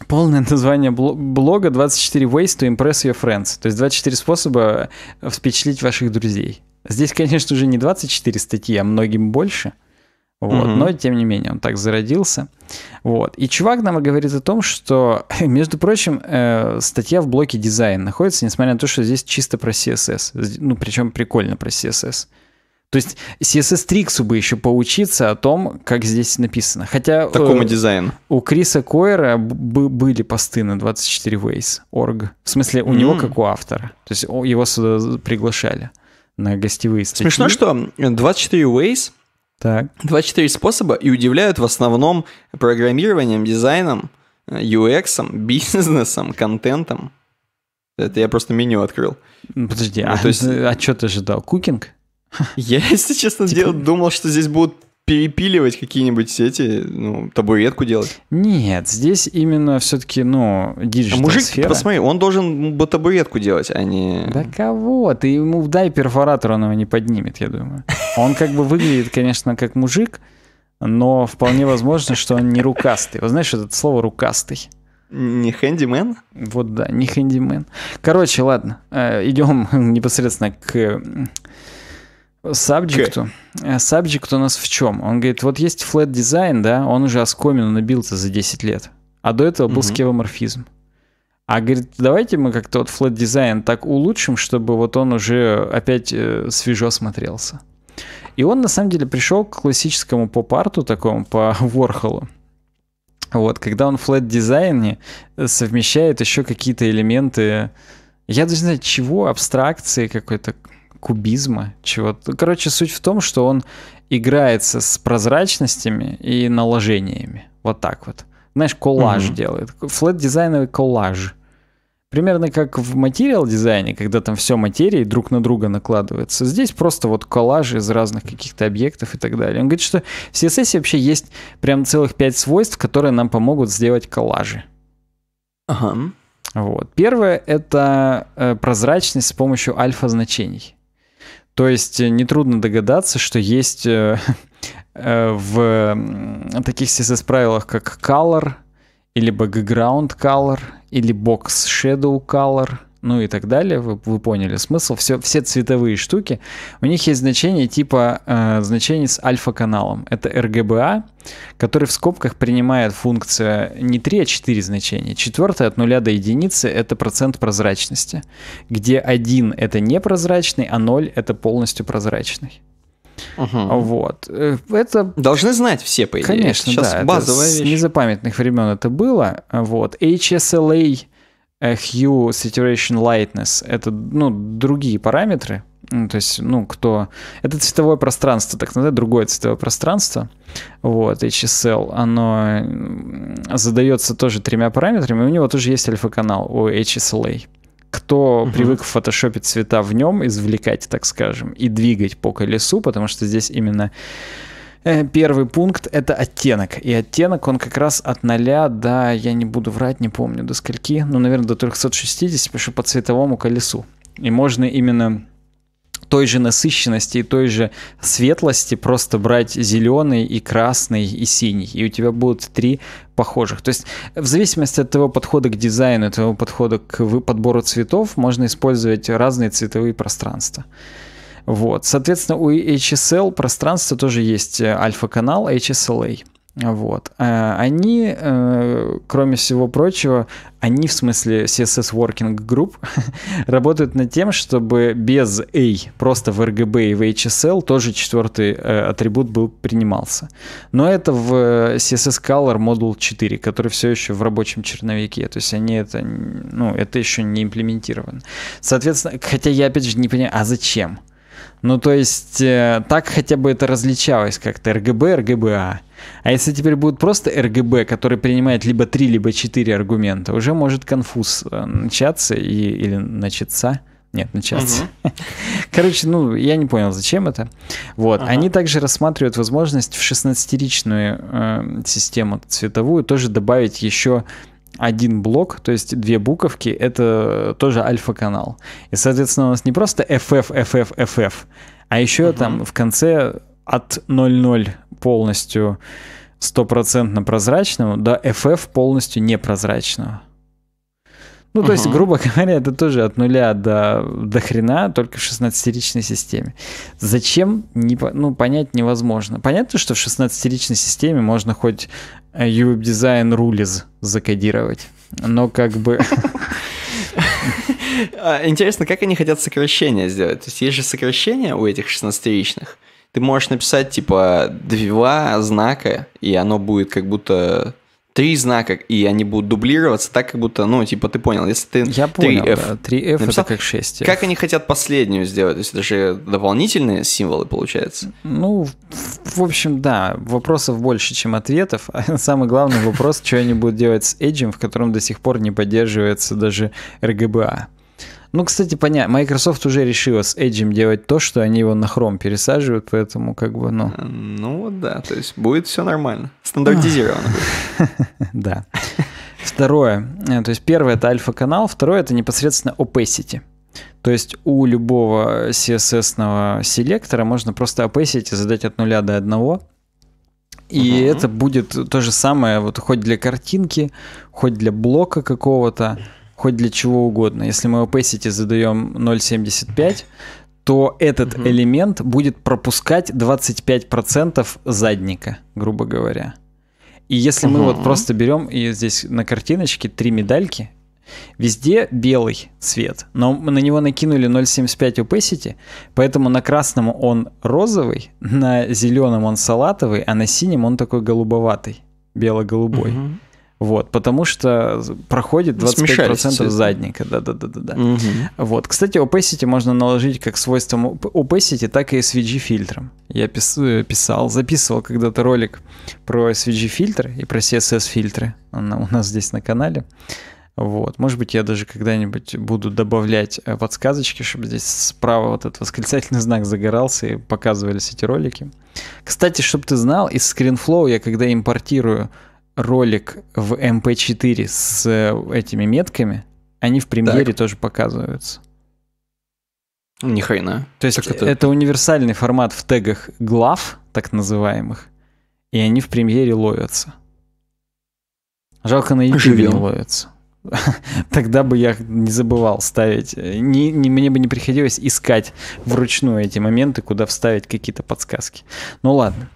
Полное название блога 24 ways to impress your friends. То есть 24 способа впечатлить ваших друзей. Здесь, конечно же, не 24 статьи, а многим больше. Вот, mm но тем не менее он так зародился. Вот. И чувак нам говорит о том, что, между прочим, э, статья в блоке дизайн находится, несмотря на то, что здесь чисто про CSS. Ну, причем прикольно про CSS. То есть CSS Триксу бы еще поучиться о том, как здесь написано. Хотя... Э, Такому э, дизайну. У Криса Койера б- были посты на 24ways.org. В смысле, у mm-hmm. него как у автора. То есть его сюда приглашали на гостевые статьи. Смешно, что 24 ways, так. 24 способа и удивляют в основном программированием, дизайном, UX, бизнесом, контентом. Это я просто меню открыл. Ну, подожди, ну, а, то есть... а что ты ожидал? Кукинг? Я, если честно, типа... думал, что здесь будут перепиливать какие-нибудь сети ну, табуретку делать. Нет, здесь именно все-таки, ну, диджитал а Мужик, сфера. посмотри, он должен бы табуретку делать, а не... Да кого? Ты ему дай перфоратор, он его не поднимет, я думаю. Он как бы выглядит, конечно, как мужик, но вполне возможно, что он не рукастый. Вот знаешь, это слово «рукастый». Не хэндимен? Вот да, не хэндимен. Короче, ладно, э, идем непосредственно к Сабджекту, Сабджикт э, у нас в чем? Он говорит, вот есть флэт дизайн, да, он уже оскомину набился за 10 лет. А до этого был угу. скевоморфизм. А говорит, давайте мы как-то вот флэт дизайн так улучшим, чтобы вот он уже опять э, свежо смотрелся. И он на самом деле пришел к классическому поп-арту такому по Ворхолу. Вот, когда он в флет-дизайне э, совмещает еще какие-то элементы, я даже не знаю, чего, абстракции какой-то, кубизма, чего-то. Ну, короче, суть в том, что он играется с прозрачностями и наложениями. Вот так вот. Знаешь, коллаж mm делает. Флэт-дизайновый коллаж. Примерно как в материал-дизайне, когда там все материи друг на друга накладывается. Здесь просто вот коллаж из разных каких-то объектов и так далее. Он говорит, что в CSS вообще есть прям целых пять свойств, которые нам помогут сделать коллажи. Ага. Вот. Первое — это э, прозрачность с помощью альфа-значений. То есть э, нетрудно догадаться, что есть э, э, в таких CSS правилах, как color, или background color, или box shadow color, ну и так далее, вы, вы поняли смысл, все, все цветовые штуки, у них есть значение типа э, значение с альфа-каналом. Это RGBA, который в скобках принимает функцию не 3, а 4 значения. Четвертое от 0 до единицы — это процент прозрачности, где 1 — это непрозрачный, а 0 — это полностью прозрачный. Угу. Вот. Э, это... Должны знать все, по идее. Конечно, Сейчас да. базовая это вещь. С незапамятных времен это было. Вот. HSLA Э, hue, Saturation, Lightness. Это, ну, другие параметры. Ну, то есть, ну, кто... Это цветовое пространство, так называется другое цветовое пространство. Вот, HSL, оно задается тоже тремя параметрами. У него тоже есть альфа-канал у HSLA. Кто угу. привык в фотошопе цвета в нем извлекать, так скажем, и двигать по колесу, потому что здесь именно Первый пункт — это оттенок. И оттенок, он как раз от 0 до, я не буду врать, не помню, до скольки, ну, наверное, до 360, пишу по цветовому колесу. И можно именно той же насыщенности и той же светлости просто брать зеленый и красный и синий. И у тебя будут три похожих. То есть в зависимости от твоего подхода к дизайну, твоего подхода к подбору цветов, можно использовать разные цветовые пространства. Вот. Соответственно, у HSL пространства тоже есть э, альфа-канал HSLA. Вот. Э, они, э, кроме всего прочего, они в смысле CSS Working Group работают над тем, чтобы без A, просто в RGB и в HSL тоже четвертый атрибут был принимался. Но это в CSS Color Module 4, который все еще в рабочем черновике. То есть они это, ну, это еще не имплементировано. Соответственно, хотя я опять же не понимаю, а зачем? Ну, то есть, э, так хотя бы это различалось как-то РГБ, РГБА. А если теперь будет просто РГБ, который принимает либо три, либо четыре аргумента, уже может конфуз э, начаться и, или начаться. Нет, начаться. Угу. Короче, ну, я не понял, зачем это. Вот. Ага. Они также рассматривают возможность в 16-ричную э, систему цветовую тоже добавить еще один блок, то есть две буковки, это тоже альфа-канал. И, соответственно, у нас не просто FF, FF, FF, а еще угу. там в конце от 00 полностью стопроцентно прозрачного до FF полностью непрозрачного. Ну, то uh-huh. есть, грубо говоря, это тоже от нуля до, до хрена, только в 16-ричной системе. Зачем, не, ну, понять невозможно. Понятно, что в 16-ричной системе можно хоть UWeb дизайн rules закодировать. Но как бы... А, интересно, как они хотят сокращение сделать? То есть есть же сокращение у этих 16-ричных. Ты можешь написать типа два знака, и оно будет как будто три знака, и они будут дублироваться так, как будто, ну, типа, ты понял, если ты... Я 3F понял, да, 3F написал, это как 6 Как они хотят последнюю сделать? То есть это же дополнительные символы, получается? Ну, в общем, да, вопросов больше, чем ответов. А самый главный вопрос, что они будут делать с Edge, в котором до сих пор не поддерживается даже RGBA. Ну, кстати, понятно, Microsoft уже решила с Edge делать то, что они его на Chrome пересаживают, поэтому как бы, ну... Э, ну, да, то есть будет все нормально. Стандартизировано Да. Второе, э, то есть первое это альфа-канал, второе это непосредственно opacity. То есть у любого CSS ного селектора можно просто opacity задать от нуля до одного, и угу. это будет то же самое, вот хоть для картинки, хоть для блока какого-то хоть для чего угодно. Если мы в opacity задаем 0.75, то этот угу. элемент будет пропускать 25% задника, грубо говоря. И если угу. мы вот просто берем и здесь на картиночке три медальки, Везде белый цвет, но мы на него накинули 0.75 opacity, поэтому на красном он розовый, на зеленом он салатовый, а на синем он такой голубоватый, бело-голубой. Угу. Вот, потому что проходит 25% задника. Да, да, да, да, да. Угу. Вот. Кстати, opacity можно наложить как свойством opacity, так и SVG фильтром. Я пис э, писал, записывал когда-то ролик про SVG фильтры и про CSS фильтры. Он у нас здесь на канале. Вот. Может быть, я даже когда-нибудь буду добавлять э, подсказочки, чтобы здесь справа вот этот восклицательный знак загорался и показывались эти ролики. Кстати, чтобы ты знал, из ScreenFlow я когда импортирую ролик в MP4 с э, этими метками, они в премьере так. тоже показываются. Ни хрена. То есть это... это универсальный формат в тегах глав, так называемых, и они в премьере ловятся. Жалко на YouTube Живем. не ловятся. Тогда бы я не забывал ставить. Э, не, не, мне бы не приходилось искать вручную эти моменты, куда вставить какие-то подсказки. Ну ладно.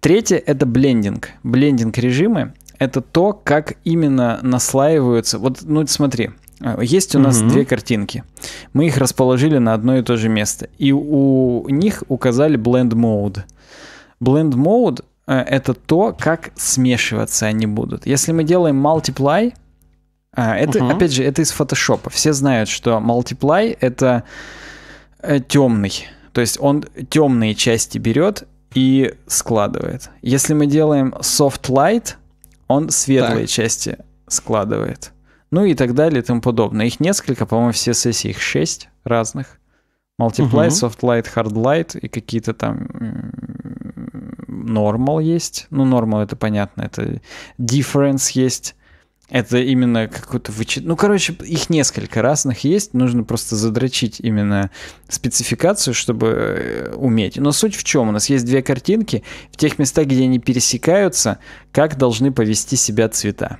Третье — это блендинг. Блендинг режимы это то, как именно наслаиваются. Вот, ну смотри, э, есть у нас угу. две картинки. Мы их расположили на одно и то же место. И у них указали blend mode. Blend mode э, это то, как смешиваться они будут. Если мы делаем multiply, э, это, угу. опять же, это из фотошопа. Все знают, что multiply это темный. То есть он темные части берет и складывает. Если мы делаем soft light, он светлые так. части складывает. Ну и так далее и тому подобное. Их несколько, по-моему, все сессии, их шесть разных. Multiply, угу. soft light, hard light и какие-то там normal есть. Ну, normal это понятно, это difference есть это именно какой-то вычет... Ну, короче, их несколько разных есть. Нужно просто задрочить именно спецификацию, чтобы э, уметь. Но суть в чем? У нас есть две картинки. В тех местах, где они пересекаются, как должны повести себя цвета.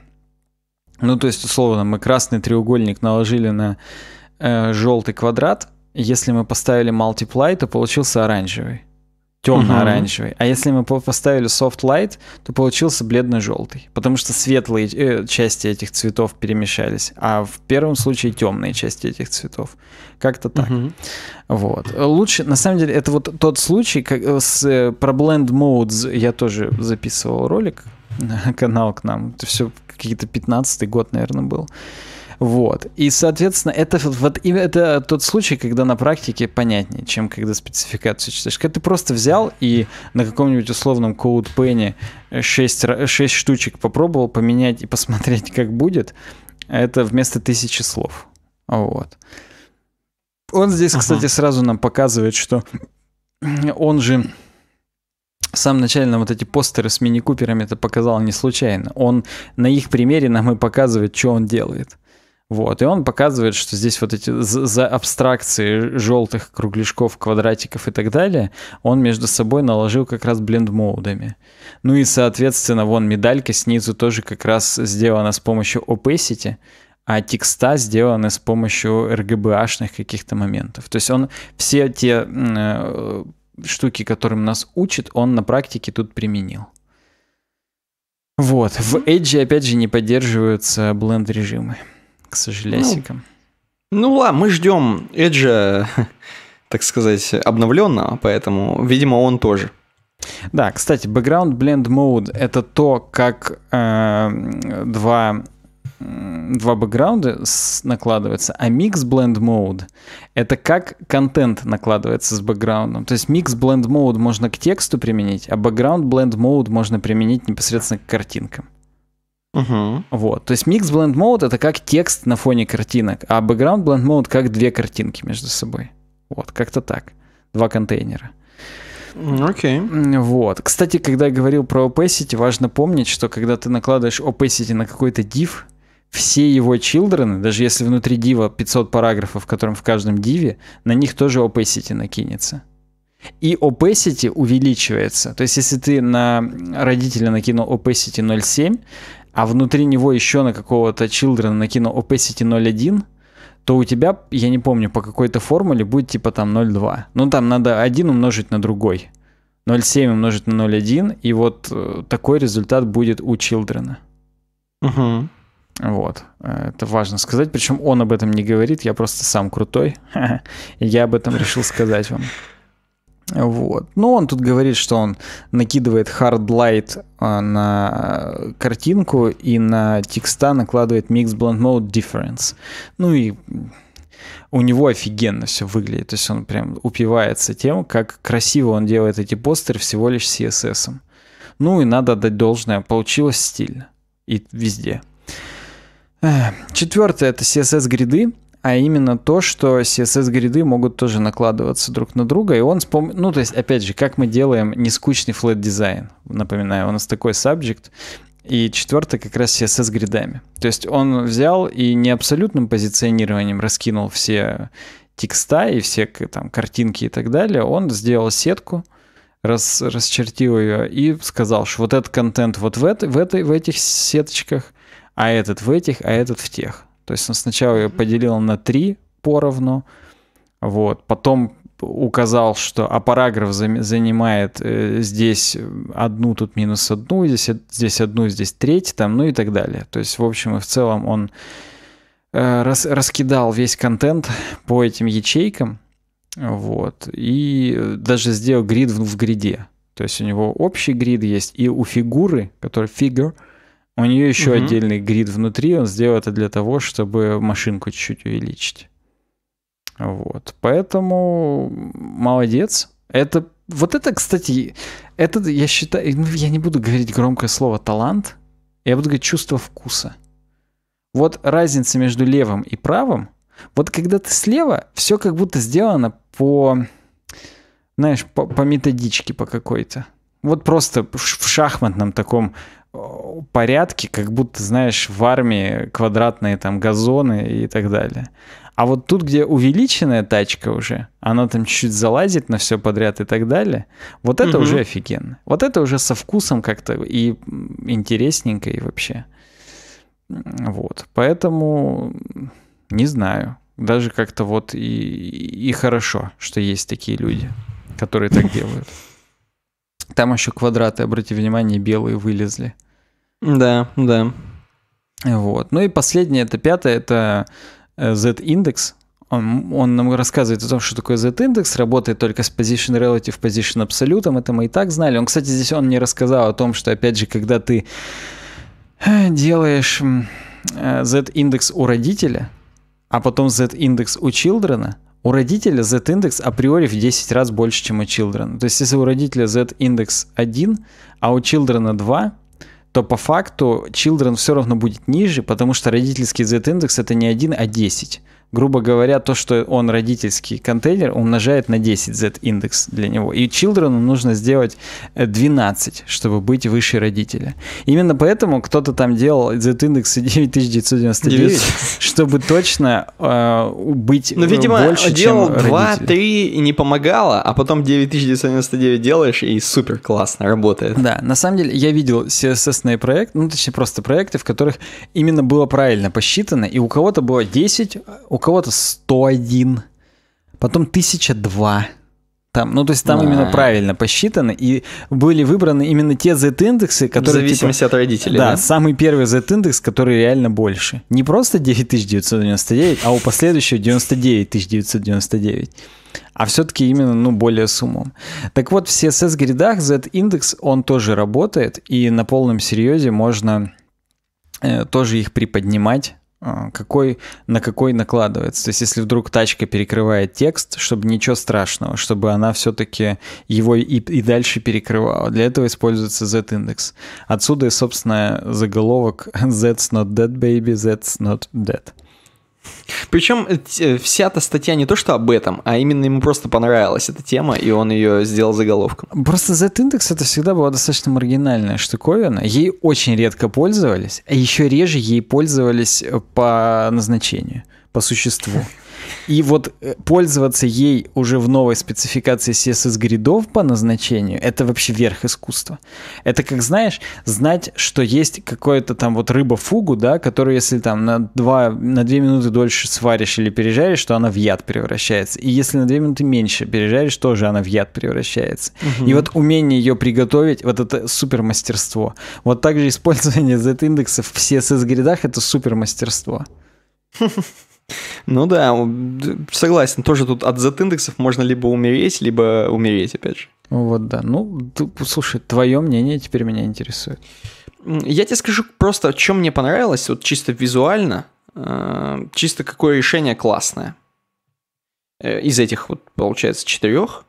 Ну, то есть, условно, мы красный треугольник наложили на э, желтый квадрат. Если мы поставили multiply, то получился оранжевый темно-оранжевый. Угу. А если мы поставили soft light, то получился бледно-желтый, потому что светлые э, части этих цветов перемешались, а в первом случае темные части этих цветов. Как-то так. Угу. Вот. Лучше, на самом деле, это вот тот случай, как э, с, э, про blend modes я тоже записывал ролик, канал к нам, это все какие-то 15-й год, наверное, был. Вот. И, соответственно, это вот это тот случай, когда на практике понятнее, чем когда спецификацию читаешь. Когда ты просто взял и на каком-нибудь условном CodePen 6, 6 штучек попробовал поменять и посмотреть, как будет, это вместо тысячи слов. Вот. Он здесь, кстати, сразу нам показывает, что он же в самом начале нам вот эти постеры с мини-куперами это показал не случайно. Он на их примере нам и показывает, что он делает. Вот. И он показывает, что здесь вот эти за абстракции желтых кругляшков, квадратиков и так далее, он между собой наложил как раз бленд-моудами. Ну и, соответственно, вон медалька снизу тоже как раз сделана с помощью opacity, а текста сделаны с помощью rgb шных каких-то моментов. То есть он все те э, штуки, которым нас учит, он на практике тут применил. Вот. В Edge, опять же, не поддерживаются бленд-режимы к сожалению. Ну, ну ладно, мы ждем Эджа, так сказать, обновленного, поэтому, видимо, он тоже. Да, кстати, Background Blend Mode — это то, как э, два два бэкграунда накладываются, а mix blend mode это как контент накладывается с бэкграундом. То есть mix blend mode можно к тексту применить, а background blend mode можно применить непосредственно к картинкам. Угу. Вот. То есть микс blend mode это как текст на фоне картинок, а background blend mode как две картинки между собой. Вот, как-то так. Два контейнера. Окей. Okay. Вот. Кстати, когда я говорил про opacity, важно помнить, что когда ты накладываешь opacity на какой-то div, все его children, даже если внутри дива 500 параграфов, в котором в каждом диве, на них тоже opacity накинется. И opacity увеличивается. То есть, если ты на родителя накинул opacity 0.7, а внутри него еще на какого-то Children накину opacity 0.1, то у тебя, я не помню, по какой-то формуле будет типа там 0.2. Ну там надо один умножить на другой. 0.7 умножить на 0.1, и вот э, такой результат будет у Children. Угу. Вот, это важно сказать, причем он об этом не говорит, я просто сам крутой, я об этом решил сказать вам. Вот. Но он тут говорит, что он накидывает hard light а, на э, картинку и на текста накладывает mix blend mode difference. Ну и у него офигенно все выглядит. То есть он прям упивается тем, как красиво он делает эти постеры всего лишь CSS. -ом. Ну и надо отдать должное, получилось стильно. И везде. Четвертое это CSS гриды а именно то, что CSS-гриды могут тоже накладываться друг на друга, и он вспом... Ну, то есть, опять же, как мы делаем нескучный флэт дизайн напоминаю, у нас такой subject, и четвертый как раз CSS с гридами. То есть он взял и не абсолютным позиционированием раскинул все текста и все там картинки и так далее. Он сделал сетку, рас, расчертил ее и сказал, что вот этот контент вот в, это, в, этой, в этих сеточках, а этот в этих, а этот в тех. То есть он ну, сначала я поделил на три поровну, вот, потом указал, что а параграф занимает э, здесь одну, тут минус одну, здесь, здесь одну, здесь треть, там, ну и так далее. То есть, в общем и в целом он э, рас, раскидал весь контент по этим ячейкам, вот, и даже сделал грид в, в гриде. То есть у него общий грид есть, и у фигуры, который figure, у нее еще угу. отдельный грид внутри, он сделал это для того, чтобы машинку чуть-чуть увеличить. Вот. Поэтому молодец. Это вот это, кстати, это я считаю, ну, я не буду говорить громкое слово талант, я буду говорить чувство вкуса. Вот разница между левым и правым. Вот когда ты слева, все как будто сделано по, знаешь, по, по методичке по какой-то. Вот просто в шахматном таком порядки, как будто, знаешь, в армии квадратные там газоны и так далее. А вот тут, где увеличенная тачка уже, она там чуть-чуть залазит на все подряд и так далее, вот это угу. уже офигенно. Вот это уже со вкусом как-то и интересненько, и вообще. Вот. Поэтому не знаю. Даже как-то вот и, и хорошо, что есть такие люди, которые так делают. Там еще квадраты, обрати внимание, белые вылезли. Да, да. Вот. Ну и последнее, это пятое, это э, Z-индекс. Он, он нам рассказывает о том, что такое Z-индекс, работает только с Position Relative, Position Absolute, это мы и так знали. Он, кстати, здесь он не рассказал о том, что, опять же, когда ты э, делаешь э, Z-индекс у родителя, а потом Z-индекс у children, у родителя Z-индекс априори в 10 раз больше, чем у children. То есть, если у родителя Z-индекс 1, а у children 2, то по факту children все равно будет ниже, потому что родительский Z-индекс это не 1, а 10 грубо говоря, то, что он родительский контейнер, умножает на 10 z-индекс для него. И children нужно сделать 12, э, чтобы быть выше родителя. Именно поэтому кто-то там делал z-индекс 9999, 9. чтобы точно э, быть Ну, э, видимо, больше, делал чем 2, 3 и не помогало, а потом 9999 делаешь и супер классно работает. Да, на самом деле я видел css проекты, ну, точнее, просто проекты, в которых именно было правильно посчитано, и у кого-то было 10, у кого-то 101, потом 1002. Там, ну, то есть там а именно правильно посчитаны, и были выбраны именно те Z-индексы, которые... В зависимости типа, от родителей, да? Да, самый первый Z-индекс, который реально больше. Не просто 9999, а у последующего 99999. А все-таки именно, ну, более с Так вот, в CSS-гридах Z-индекс, он тоже работает, и на полном серьезе можно э, тоже их приподнимать а, какой, на какой накладывается. То есть, если вдруг тачка перекрывает текст, чтобы ничего страшного, чтобы она все-таки его и, и дальше перекрывала. Для этого используется Z-индекс. Отсюда и, собственно, заголовок That's not dead, baby, that's not dead. Причем э, э, вся эта статья не то что об этом, а именно ему просто понравилась эта тема, и он ее сделал заголовком. Просто Z-индекс это всегда была достаточно маргинальная штуковина. Ей очень редко пользовались, а еще реже ей пользовались э, по назначению, по существу. И вот пользоваться ей уже в новой спецификации CSS гридов по назначению, это вообще верх искусства. Это как, знаешь, знать, что есть какое-то там вот рыба фугу, да, которую если там на 2, на 2 минуты дольше больше сваришь или пережаришь, то она в яд превращается. И если на 2 минуты меньше пережаришь, тоже она в яд превращается. Угу. И вот умение ее приготовить, вот это супер мастерство. Вот также использование Z-индексов в CSS-гридах — это супер мастерство. Ну да, согласен. Тоже тут от Z-индексов можно либо умереть, либо умереть, опять же. Вот да. Ну, слушай, твое мнение теперь меня интересует. Я тебе скажу просто, что мне понравилось, вот чисто визуально. Э, чисто какое решение классное. Э, из этих вот, получается, четырех.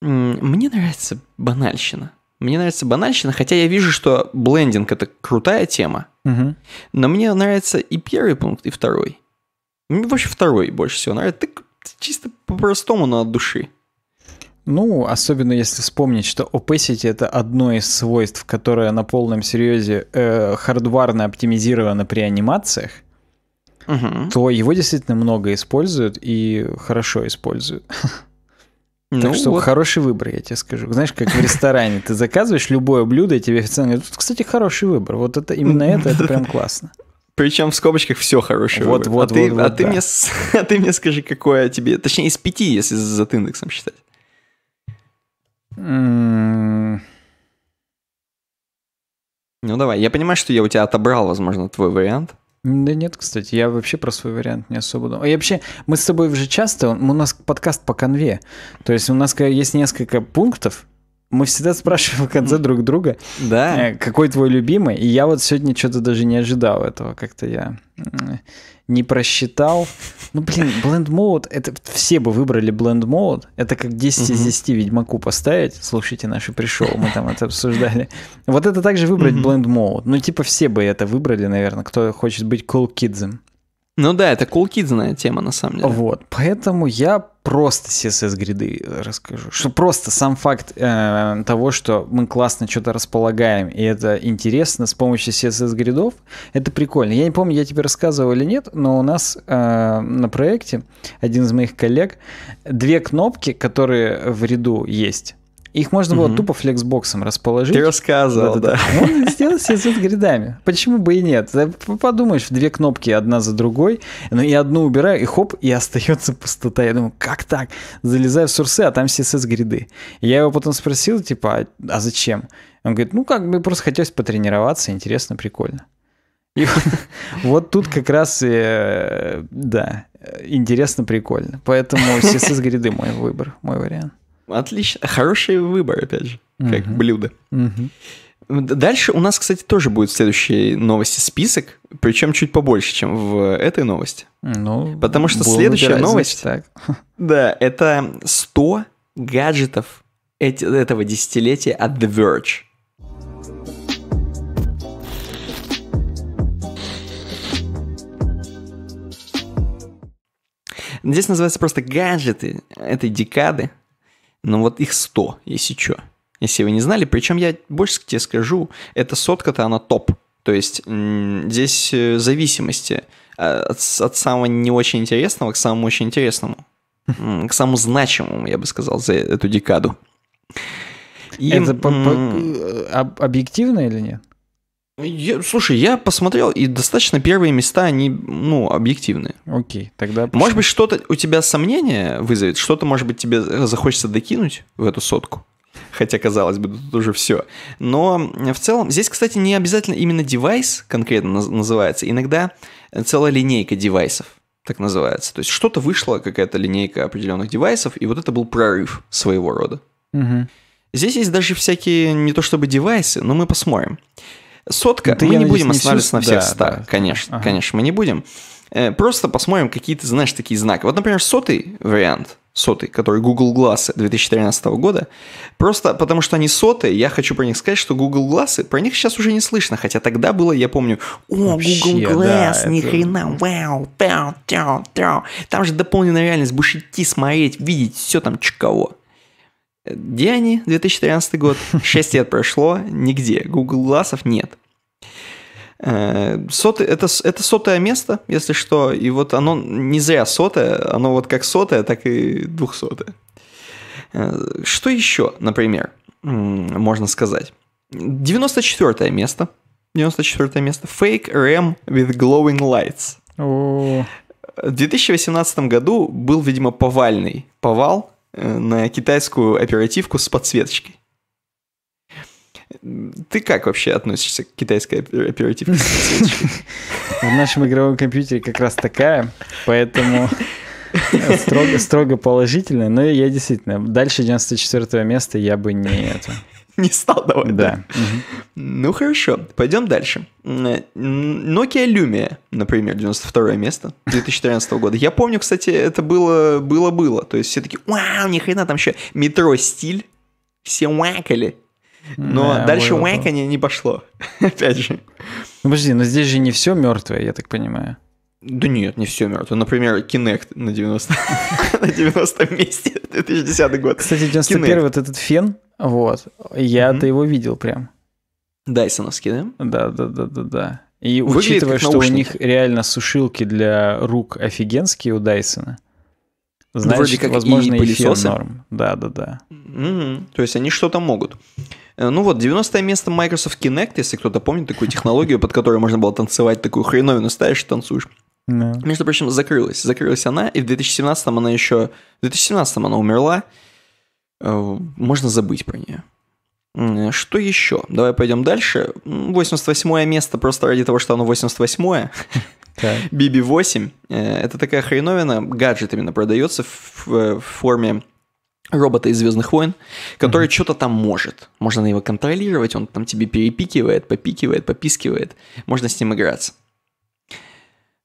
Мне нравится банальщина. Мне нравится банальщина, хотя я вижу, что блендинг это крутая тема. Угу. Но мне нравится и первый пункт, и второй. Мне вообще второй больше всего нравится. Так чисто по-простому, но от души. Ну, особенно если вспомнить, что opacity это одно из свойств, которое на полном серьезе э, хардварно оптимизировано при анимациях, угу. то его действительно много используют и хорошо используют. Ну, так что вот. хороший выбор, я тебе скажу. Знаешь, как в ресторане, ты заказываешь любое блюдо, и тебе официант говорит, тут, кстати, хороший выбор. Вот это именно это, это прям классно. Причем в скобочках все хорошее. Вот, выбор. вот, а вот, ты, вот, а, вот, ты да. мне, а ты мне скажи, какое тебе, точнее, из пяти, если за индексом считать. Ну давай, я понимаю, что я у тебя отобрал, возможно, твой вариант. Да нет, кстати, я вообще про свой вариант не особо думал. И вообще, мы с тобой уже часто, у нас подкаст по конве. То есть у нас есть несколько пунктов, мы всегда спрашиваем в конце друг друга, да. Э, какой твой любимый. И я вот сегодня что-то даже не ожидал этого. Как-то я не просчитал. Ну, блин, Blend Mode, это все бы выбрали Blend Mode. Это как 10 из 10 Ведьмаку поставить. Слушайте наши пришел, мы там это обсуждали. Вот это также выбрать Blend Mode. Ну, типа все бы это выбрали, наверное, кто хочет быть Cool Kids. Ну да, это cool кидзная тема, на самом деле. Вот, поэтому я просто CSS гриды расскажу. Что просто сам факт э, того, что мы классно что-то располагаем, и это интересно с помощью CSS гридов, это прикольно. Я не помню, я тебе рассказывал или нет, но у нас э, на проекте один из моих коллег две кнопки, которые в ряду есть их можно было угу. тупо флексбоксом расположить. Ты рассказывал, вот да. Он ну, сделал себе тут гридами. Почему бы и нет? Подумаешь, две кнопки одна за другой, но ну, я одну убираю, и хоп, и остается пустота. Я думаю, как так? Залезаю в сурсы, а там CSS-гриды. Я его потом спросил, типа, «А, а зачем? Он говорит, ну как бы просто хотелось потренироваться, интересно, прикольно. И вот тут как раз, э, да, э, интересно, прикольно. Поэтому CSS-гриды мой выбор, мой вариант. Отлично. Хороший выбор, опять же, угу. как блюдо. Угу. Дальше у нас, кстати, тоже будет в следующей новости список, причем чуть побольше, чем в этой новости. Ну, Потому что следующая выбирать, новость, значит, так. да, это 100 гаджетов эти, этого десятилетия от The Verge. Здесь называется просто гаджеты этой декады. Ну вот их 100, если что. Если вы не знали, причем я больше тебе скажу, эта сотка-то она топ. То есть здесь э, зависимости а, от, от самого не очень интересного к самому очень интересному. Хм. К самому значимому, я бы сказал, за эту декаду. И... Это по -по э, объективно или нет? Я, слушай, я посмотрел, и достаточно первые места, они, ну, объективные. Окей, тогда... Почему? Может быть, что-то у тебя сомнение вызовет, что-то, может быть, тебе захочется докинуть в эту сотку. Хотя, казалось бы, тут уже все. Но в целом, здесь, кстати, не обязательно именно девайс конкретно называется. Иногда целая линейка девайсов так называется. То есть что-то вышло, какая-то линейка определенных девайсов, и вот это был прорыв своего рода. Угу. Здесь есть даже всякие не то чтобы девайсы, но мы посмотрим. Сотка, да мы не будем останавливаться на всех да, 100, да. конечно, ага. конечно, мы не будем. Э, просто посмотрим какие-то, знаешь, такие знаки. Вот, например, сотый вариант, сотый, который Google Glass 2013 года, просто потому что они сотые, я хочу про них сказать, что Google Glass, про них сейчас уже не слышно, хотя тогда было, я помню, о, Вообще, Google Glass, да, ни это... хрена, вау, тяу, тяу, тяу. там же дополненная реальность, будешь идти смотреть, видеть, все там чеково. Где они? 2013 год. шесть лет прошло, нигде. Google Глазов нет. Э, Соты, это, это сотое место, если что. И вот оно не зря сотое, оно вот как сотое, так и двухсотое. Э, что еще, например, можно сказать? 94 место. 94 место. Fake RAM with glowing lights. В 2018 году был, видимо, повальный повал Э, на китайскую оперативку с подсветочкой. Ты как вообще относишься к китайской оперативке В нашем игровом компьютере как раз такая, поэтому строго, строго положительная. Но я действительно, дальше 94 места я бы не это, не стал давать. Да. Ну хорошо, пойдем дальше. Nokia Lumia, например, 92 место 2013 года. Я помню, кстати, это было, было, было. То есть все такие, вау, ни хрена там вообще метро стиль, все вакали. Но да, дальше вакание не пошло, опять же. Ну, подожди, но здесь же не все мертвое, я так понимаю. Да нет, не все мертво. Например, Kinect на 90, на 90 месте, 2010 год. Кстати, 91 вот этот фен, вот, я-то его видел прям. Дайсоновский, да? Да, да, да, да, да. И учитывая, что у них реально сушилки для рук офигенские у Дайсона, ну, значит, Вроде как возможно, и, фен норм. Да, да, да. То есть они что-то могут. Э, ну вот, 90 место Microsoft Kinect, если кто-то помнит такую технологию, под которой можно было танцевать такую хреновину, ставишь и танцуешь. Да. Между прочим, закрылась. Закрылась она, и в 2017 она еще... В 2017 она умерла. Э, можно забыть про нее. Что еще? Давай пойдем дальше. 88 место просто ради того, что оно 88-е. BB-8. Э, это такая хреновина, гаджет именно продается в, в форме робота из Звездных войн, который mm-hmm. что-то там может. Можно его контролировать, он там тебе перепикивает, попикивает, попискивает. Можно с ним играться.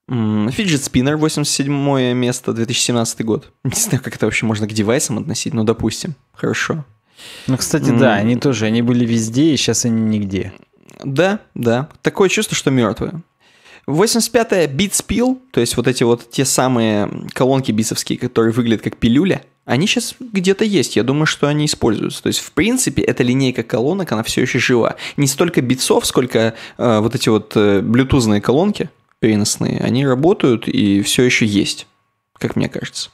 Фиджит спиннер, 87 место, 2017 год. Не знаю, как это вообще можно к девайсам относить, но допустим. Хорошо. Ну, кстати, да, они тоже, они были везде, и сейчас они нигде. Да, да. Такое чувство, что мертвые. 85-е битспил, то есть вот эти вот те самые колонки битсовские, которые выглядят как пилюля, они сейчас где-то есть, я думаю, что они используются. То есть, в принципе, эта линейка колонок, она все еще жива. Не столько битсов, сколько э, вот эти вот э, блютузные колонки, переносные, они работают и все еще есть, как мне кажется.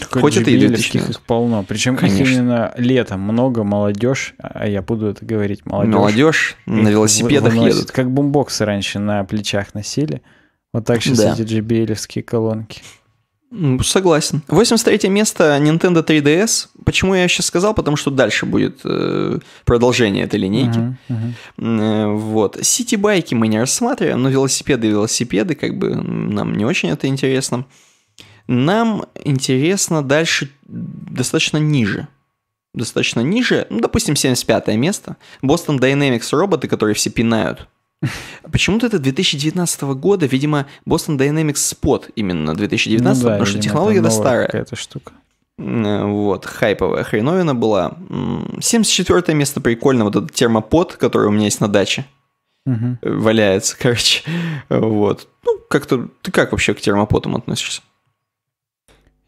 Так Хоть это и их полно. Причем Конечно. их именно летом много, молодежь, а я буду это говорить, молодежь. Молодежь на велосипедах выносит, едут. Как бумбоксы раньше на плечах носили. Вот так сейчас да. эти JBL-овские колонки. Согласен. 83 место Nintendo 3DS. Почему я сейчас сказал? Потому что дальше будет э, продолжение этой линейки. Uh-huh, uh-huh. Э, вот. Сити-байки мы не рассматриваем, но велосипеды и велосипеды, как бы нам не очень это интересно. Нам интересно дальше достаточно ниже. Достаточно ниже, ну, допустим, 75 место. Boston Dynamics роботы, которые все пинают Почему-то это 2019 года, видимо, Boston Dynamics Spot именно 2019, ну, да, потому что технология-то старая. какая штука. Э, вот, хайповая хреновина была. 74 место прикольно, вот этот термопод, который у меня есть на даче. Угу. Валяется, короче. Вот. Ну, как-то... Ты как вообще к термопотам относишься?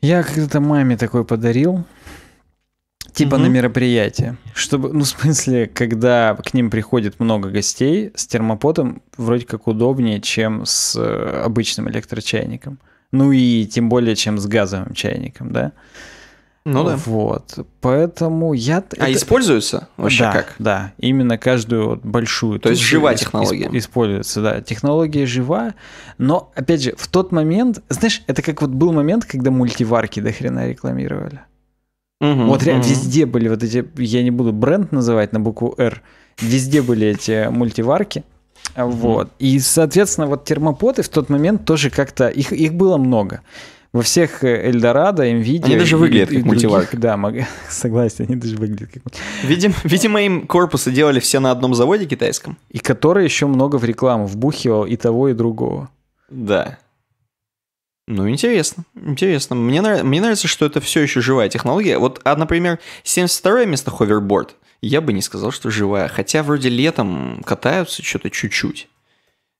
Я когда-то маме такой подарил. Типа угу. на мероприятие. Чтобы, ну, в смысле, когда к ним приходит много гостей, с термопотом вроде как удобнее, чем с э, обычным электрочайником. Ну и тем более, чем с газовым чайником, да? Ну да. Вот. Поэтому я... А это... используются вообще да, как? Да, именно каждую вот большую... То есть жива технология. Используется, да. Технология жива, но, опять же, в тот момент... Знаешь, это как вот был момент, когда мультиварки до хрена рекламировали. Угу, вот угу. везде были вот эти, я не буду бренд называть на букву R, везде были эти мультиварки. Вот. Угу. И, соответственно, вот термопоты в тот момент тоже как-то, их, их было много. Во всех э, Эльдорадо, Nvidia... Они даже выглядят и, как мультиварка. Да, согласен, они даже выглядят как Видим, Видимо, им корпусы делали все на одном заводе китайском. И которые еще много в рекламу вбухивал и того, и другого. Да. Ну, интересно, интересно. Мне, нрав... Мне нравится, что это все еще живая технология. Вот, а, например, 72 место ховерборд, я бы не сказал, что живая. Хотя вроде летом катаются что-то чуть-чуть.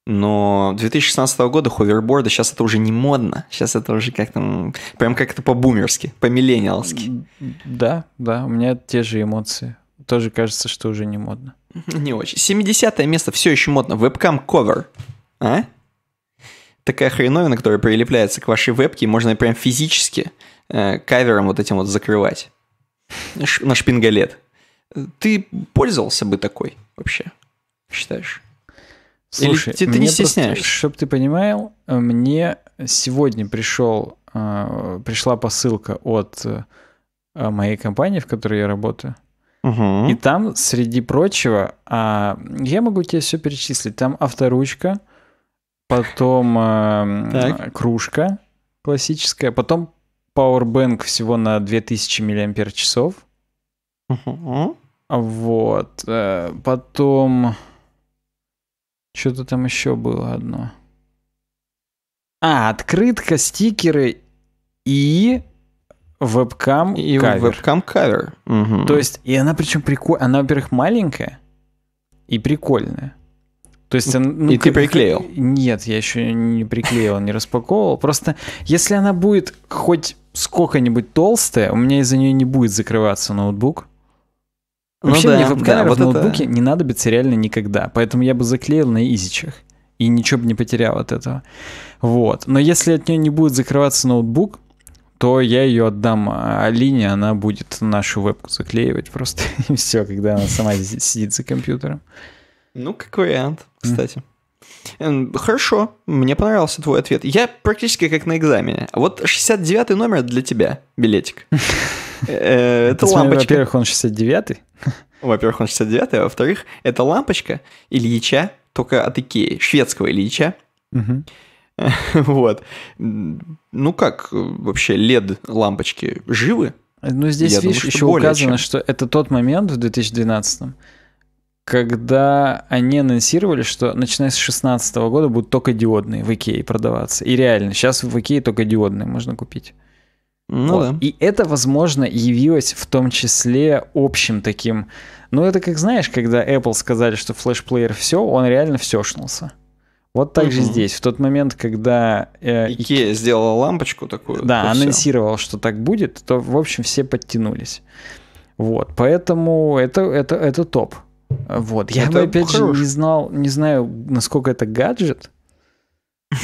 Но 2016 года ховерборды, сейчас это уже не модно. Сейчас это уже как там, прям как-то по-бумерски, по-миллениалски. Да, да, у меня те же эмоции. Тоже кажется, что уже не модно. Не очень. 70 место все еще модно. Вебкам ковер. А? такая хреновина, которая прилепляется к вашей вебке, и можно прям физически э, кавером вот этим вот закрывать Ш- на шпингалет. Ты пользовался бы такой вообще, считаешь? Слушай, Или ты, ты не стесняешься? Чтобы ты понимал, э, мне сегодня пришел, э, пришла посылка от э, моей компании, в которой я работаю. Угу. И там, среди прочего, а, я могу тебе все перечислить. Там авторучка, потом э, кружка классическая, потом Powerbank всего на 2000 мАч. Угу. Вот. Э, потом... Что-то там еще было одно. А, открытка, стикеры и вебкам и вебкам кавер. Угу. То есть, и она причем прикольная. Она, во-первых, маленькая и прикольная. То есть, ну, и ты приклеил? Нет, я еще не приклеил, не распаковывал. Просто если она будет хоть сколько-нибудь толстая, у меня из-за нее не будет закрываться ноутбук. Ну Вообще ну, да, мне веб-камера да, вот в ноутбуке это... не надобится реально никогда, поэтому я бы заклеил на изичах и ничего бы не потерял от этого. Вот. Но если от нее не будет закрываться ноутбук, то я ее отдам а, Алине, она будет нашу вебку заклеивать просто и все, когда она сама сидит за компьютером. Ну, как вариант, кстати. Mm. Хорошо, мне понравился твой ответ. Я практически как на экзамене. А вот 69 номер для тебя, билетик. Э, э, это лампочка. Во-первых, он 69-й. Во-первых, он 69-й, а во-вторых, это лампочка Ильича, только от Икеи, шведского Ильича. Вот. Ну как э, вообще лед лампочки живы? Ну, здесь, Я видишь, думаю, еще указано, что это тот момент в 2012 когда они анонсировали, что начиная с 2016 года будут только диодные в Икее продаваться. И реально, сейчас в Икее только диодные можно купить. Ну вот. да. И это, возможно, явилось в том числе общим таким. Ну это как знаешь, когда Apple сказали, что флешплеер все, он реально все всешнулся. Вот так угу. же здесь, в тот момент, когда... Э, Икея Ike... сделала лампочку такую. Да, анонсировал, все. что так будет, то, в общем, все подтянулись. Вот, поэтому это, это, это топ. Вот. Я это бы, опять хорош. же, не знал, не знаю, насколько это гаджет.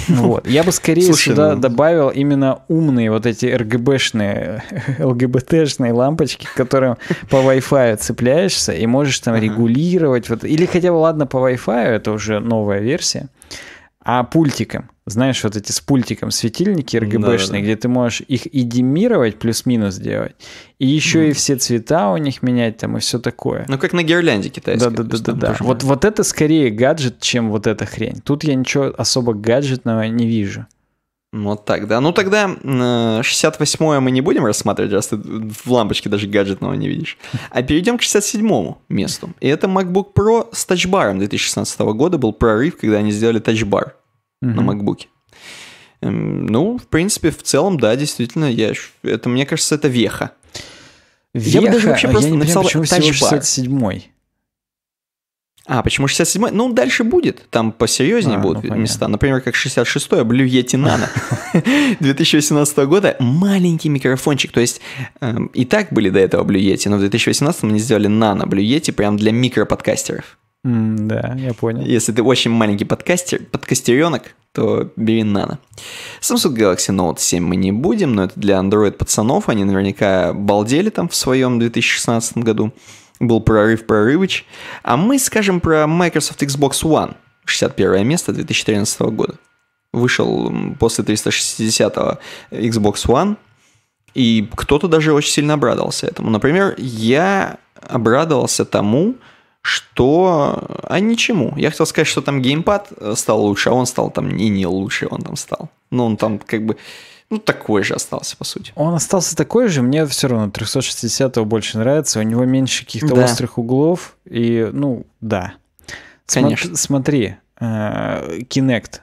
Вот. Я бы скорее Слушай, сюда ну... добавил именно умные вот эти РГБшные, ЛГБТшные лампочки, к которым по Wi-Fi цепляешься и можешь там uh-huh. регулировать. Вот. Или хотя бы, ладно, по Wi-Fi, это уже новая версия, а пультиком знаешь, вот эти с пультиком светильники RGB-шные, да, да. где ты можешь их и демировать, плюс-минус делать, и еще mm. и все цвета у них менять там и все такое. Ну, как на гирлянде китайской. Да-да-да. Вот, вот это скорее гаджет, чем вот эта хрень. Тут я ничего особо гаджетного не вижу. Ну, вот так, да. Ну тогда 68-е э, мы не будем рассматривать, раз ты в лампочке даже гаджетного не видишь. А перейдем к 67-му месту. И это MacBook Pro с тачбаром 2016 года был прорыв, когда они сделали тачбар на Макбуке. Эм, ну, в принципе, в целом, да, действительно, я, это, мне кажется, это веха. веха? Я бы даже вообще а, просто я не написал понимаю, почему 67 А, почему 67-й? Ну, дальше будет. Там посерьезнее а, будут ну, понятно. места. Например, как 66-й, Blue Yeti Nano 2018 года. Маленький микрофончик. То есть, эм, и так были до этого Blue Yeti, но в 2018 мы сделали Nano Blue Yeti прям для микроподкастеров. Mm, да, я понял. Если ты очень маленький подкастер, подкастеренок, то бери нано. Samsung Galaxy Note 7 мы не будем, но это для Android пацанов. Они наверняка балдели там в своем 2016 году. Был прорыв прорывыч. А мы скажем про Microsoft Xbox One. 61 место 2013 года. Вышел после 360 Xbox One. И кто-то даже очень сильно обрадовался этому. Например, я обрадовался тому, что... А ничему. Я хотел сказать, что там геймпад э, стал лучше, а он стал там не не лучше, он там стал. Но ну, он там как бы... Ну, такой же остался, по сути. Он остался такой же, мне все равно 360-го больше нравится, у него меньше каких-то да. острых углов, и, ну, да. Конечно. смотри, э- Kinect,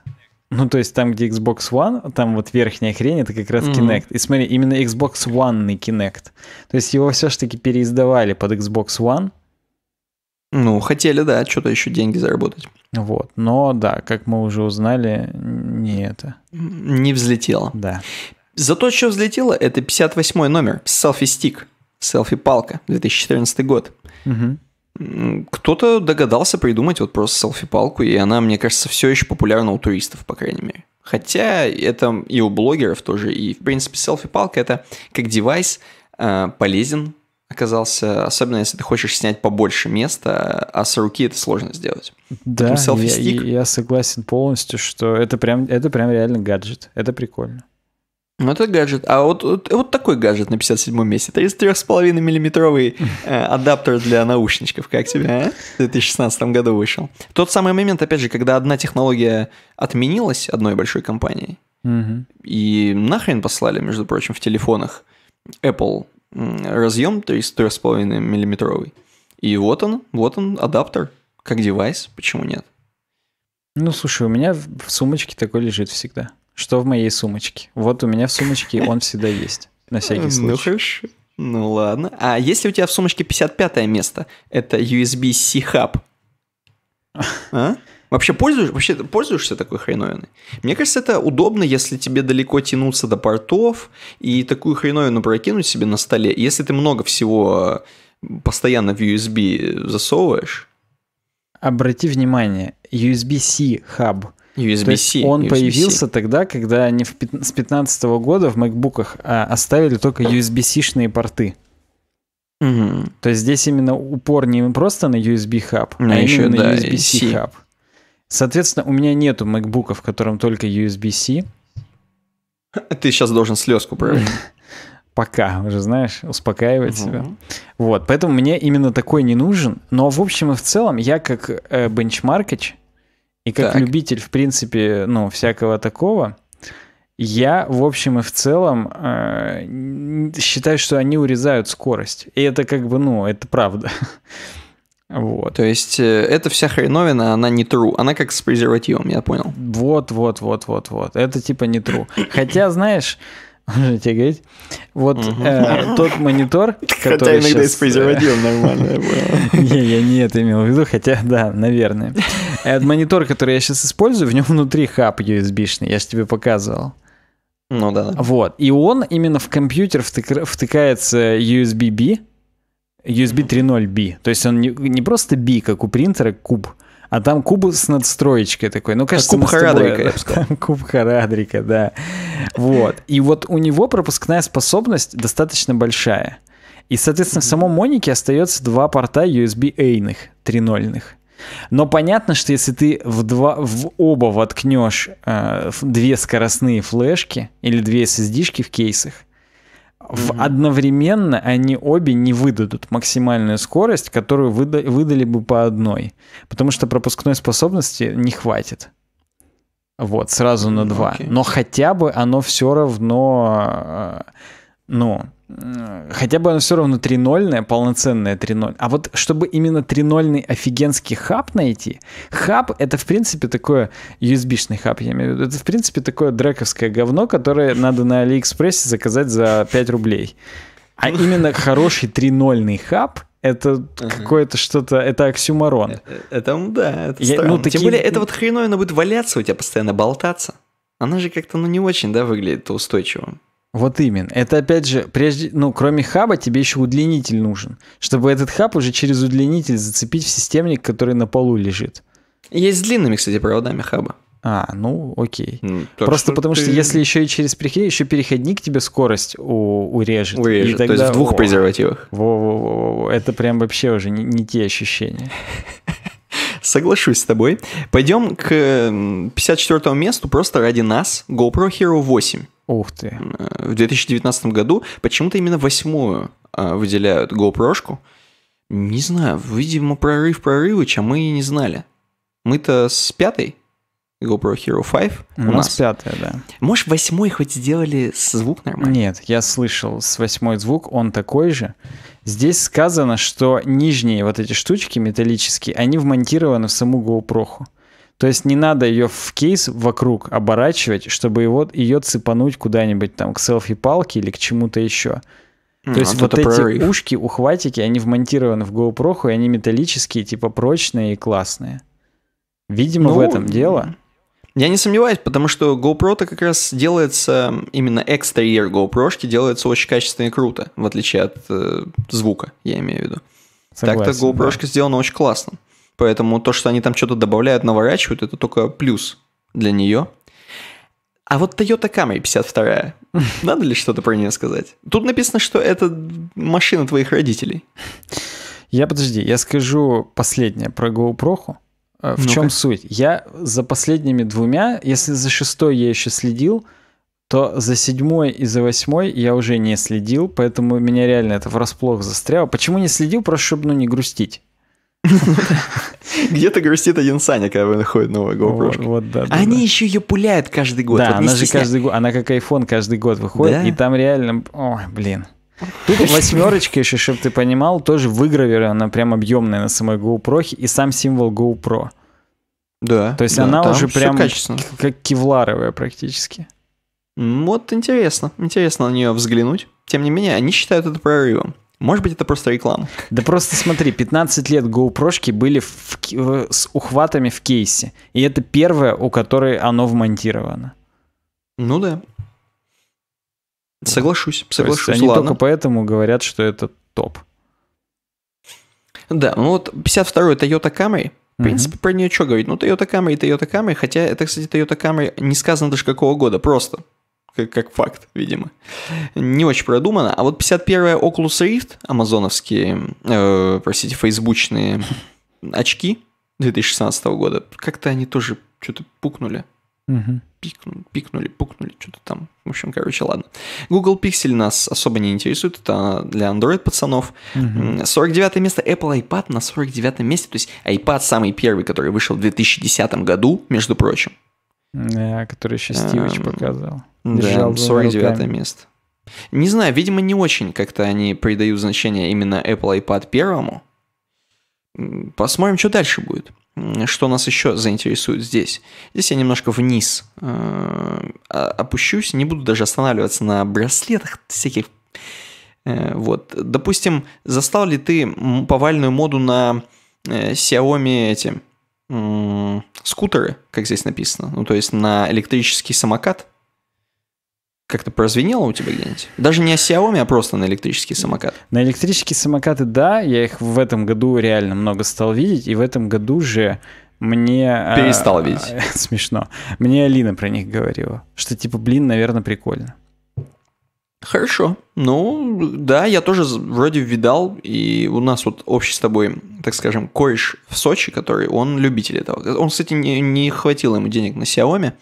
ну, то есть там, где Xbox One, там вот верхняя хрень, это как раз mm-hmm. Kinect. И смотри, именно Xbox One Kinect. То есть его все-таки переиздавали под Xbox One, ну, хотели, да, что-то еще деньги заработать. Вот, но да, как мы уже узнали, не это. Не взлетело. Да. Зато что взлетело, это 58 номер, селфи-стик, селфи-палка, 2014 год. Угу. Кто-то догадался придумать вот просто селфи-палку, и она, мне кажется, все еще популярна у туристов, по крайней мере. Хотя это и у блогеров тоже, и, в принципе, селфи-палка это как девайс э, полезен оказался, особенно если ты хочешь снять побольше места, а с руки это сложно сделать. Да, я, я согласен полностью, что это прям, это прям реально гаджет, это прикольно. Ну, это гаджет. А вот, вот, вот такой гаджет на 57-м месте. 33,5 миллиметровый э, адаптер для наушничков. Как тебе, а? В 2016 году вышел. тот самый момент, опять же, когда одна технология отменилась одной большой компанией, угу. и нахрен послали, между прочим, в телефонах Apple разъем 3,5 миллиметровый. И вот он, вот он, адаптер, как девайс, почему нет? Ну, слушай, у меня в сумочке такой лежит всегда. Что в моей сумочке? Вот у меня в сумочке он всегда есть, на всякий ну, случай. Ну, хорошо. Ну, ладно. А если у тебя в сумочке 55 место, это USB-C-хаб? А? Вообще, пользуешь, вообще пользуешься такой хреновиной? Мне кажется, это удобно, если тебе далеко тянуться до портов и такую хреновину прокинуть себе на столе. Если ты много всего э, постоянно в USB засовываешь. Обрати внимание, USB-C хаб. USB-C. он USB появился тогда, когда они в, с 15 года в MacBook'ах а, оставили только USB-C-шные порты. Угу. То есть здесь именно упор не просто на USB хаб, а еще именно да, USB-C хаб. Соответственно, у меня нету MacBook, в котором только USB-C. Ты сейчас должен слезку проявить. Пока, уже знаешь, успокаивать угу. себя. Вот, поэтому мне именно такой не нужен. Но в общем и в целом я как э, бенчмаркач и как так. любитель, в принципе, ну, всякого такого, я, в общем и в целом, э, считаю, что они урезают скорость. И это как бы, ну, это правда. Вот, то есть э, эта вся хреновина, она не true, она как с презервативом, я понял. Вот, вот, вот, вот, вот, это типа не true. Хотя, знаешь, можно тебе говорить. Вот угу. э, тот монитор, который Хотя иногда сейчас... с э, презервативом нормально было. Не, я не это имел в виду, хотя да, наверное. Этот монитор, который я сейчас использую, в нем внутри хаб USB-шный, я же тебе показывал. Ну да. Вот, и он именно в компьютер втыкается USB-B, USB 3.0B. То есть он не, не просто B, как у принтера, куб, а там куб с надстроечкой такой. Ну, кажется, а куб Харадрика, куб Харадрика, да. Вот. И вот у него пропускная способность достаточно большая. И, соответственно, в самом Монике остается два порта USB-A-ных, 3.0-ных. Но понятно, что если ты в, два, в оба воткнешь э, две скоростные флешки или две SSD-шки в кейсах, в одновременно они обе не выдадут максимальную скорость, которую выда- выдали бы по одной. Потому что пропускной способности не хватит. Вот, сразу на ну, два. Okay. Но хотя бы оно все равно, э, ну, Хотя бы оно все равно 3.0, полноценное 3.0. А вот чтобы именно 3.0 офигенский хаб найти, хаб это в принципе такое, USB-шный хаб я имею в виду, это в принципе такое дрековское говно, которое надо на Алиэкспрессе заказать за 5 рублей. А ну. именно хороший 3.0 хаб это ага. какое-то что-то, это оксюмарон. Э, э, это, да, это я, ну, такие... Тем более, это вот хреновина будет валяться у тебя постоянно, болтаться. Она же как-то, ну, не очень, да, выглядит устойчивым. Вот именно. Это опять же, прежде, ну, кроме хаба тебе еще удлинитель нужен, чтобы этот хаб уже через удлинитель зацепить в системник, который на полу лежит. Есть с длинными, кстати, проводами хаба. А, ну окей. Ну, Просто что потому ты... что если еще и через переходник, еще переходник тебе скорость у... урежет. Урежет, тогда... то есть в двух О, презервативах. Во-во-во, это прям вообще уже не, не те ощущения. Соглашусь с тобой. Пойдем к 54 месту просто ради нас. GoPro Hero 8. Ух ты. Э, в 2019 году почему-то именно восьмую а, выделяют GoPro-шку. Не знаю, видимо, прорыв прорывыча мы и не знали. Мы-то с пятой GoPro Hero 5 у, у нас. нас пятая, да. Может, восьмой хоть сделали звук нормально? Нет, я слышал с восьмой звук, он такой же. Здесь сказано, что нижние вот эти штучки металлические, они вмонтированы в саму GoPro. -ху. То есть не надо ее в кейс вокруг оборачивать, чтобы его, ее цепануть куда-нибудь там к селфи-палке или к чему-то еще. То mm, есть вот эти прорыв. ушки, ухватики, они вмонтированы в GoPro, и они металлические, типа прочные и классные. Видимо, ну, в этом дело. Я не сомневаюсь, потому что GoPro-то как раз делается, именно экстерьер gopro делается очень качественно и круто, в отличие от э, звука, я имею в виду. Так-то GoPro-шка да. сделана очень классно. Поэтому то, что они там что-то добавляют, наворачивают, это только плюс для нее. А вот Toyota Camry 52 надо ли что-то про нее сказать? Тут написано, что это машина твоих родителей. Я, подожди, я скажу последнее про GoPro. Э, в ну чем суть? Я за последними двумя, если за шестой я еще следил, то за седьмой и за восьмой я уже не следил, поэтому меня реально это врасплох застряло. Почему не следил? Просто чтобы ну, не грустить. Где-то грустит один Саня, когда выходит новая GoPro. Вот, вот, да, да, Они да. еще ее пуляют каждый год. Да, вот она же каждый год, она как iPhone каждый год выходит, да? и там реально, ой, блин. Тут восьмерочка еще, чтобы ты понимал, тоже выгравирована прям объемная на самой GoPro и сам символ GoPro. Да. То есть да, она уже прям как кевларовая практически. Вот интересно, интересно на нее взглянуть. Тем не менее, они считают это прорывом. Может быть, это просто реклама. Да просто смотри, 15 лет GoPro были в, в, с ухватами в кейсе. И это первое, у которой оно вмонтировано. Ну да. Соглашусь, соглашусь. То есть они ладно. только поэтому говорят, что это топ. Да, ну вот 52-й Toyota Camry. В принципе, про нее что говорить? Ну, Toyota Camry, Toyota Camry, хотя это, кстати, Toyota Camry не сказано даже какого года, просто как, как факт, видимо. Не очень продумано. А вот 51-я Oculus Rift, амазоновские, э, простите, фейсбучные очки 2016 года, как-то они тоже что-то пукнули. Пикнули, пикнули, пукнули, что-то там. В общем, короче, ладно. Google Pixel нас особо не интересует, это для Android пацанов. Угу. 49 место Apple iPad на 49 месте, то есть iPad самый первый, который вышел в 2010 году, между прочим. Yeah, э, который еще Стивыч um, показывал. Держал да, 49 место. Не знаю, видимо, не очень как-то они придают значение именно Apple iPad первому. Посмотрим, что дальше будет. Что нас еще заинтересует здесь? Здесь я немножко вниз э, а, опущусь, не буду даже останавливаться на браслетах всяких. Э, вот, допустим, застал ли ты повальную моду на э, Xiaomi этим скутеры, как здесь написано, ну то есть на электрический самокат. Как-то прозвенело у тебя где-нибудь? Даже не о Xiaomi, а просто на электрический самокат. На электрические самокаты, да, я их в этом году реально много стал видеть, и в этом году же мне... А, Перестал видеть. Смешно. Мне Алина про них говорила, что типа, блин, наверное, прикольно. Хорошо. Ну, да, я тоже вроде видал, и у нас вот общий с тобой, так скажем, кореш в Сочи, который, он любитель этого. Он, кстати, не, не хватило ему денег на Xiaomi.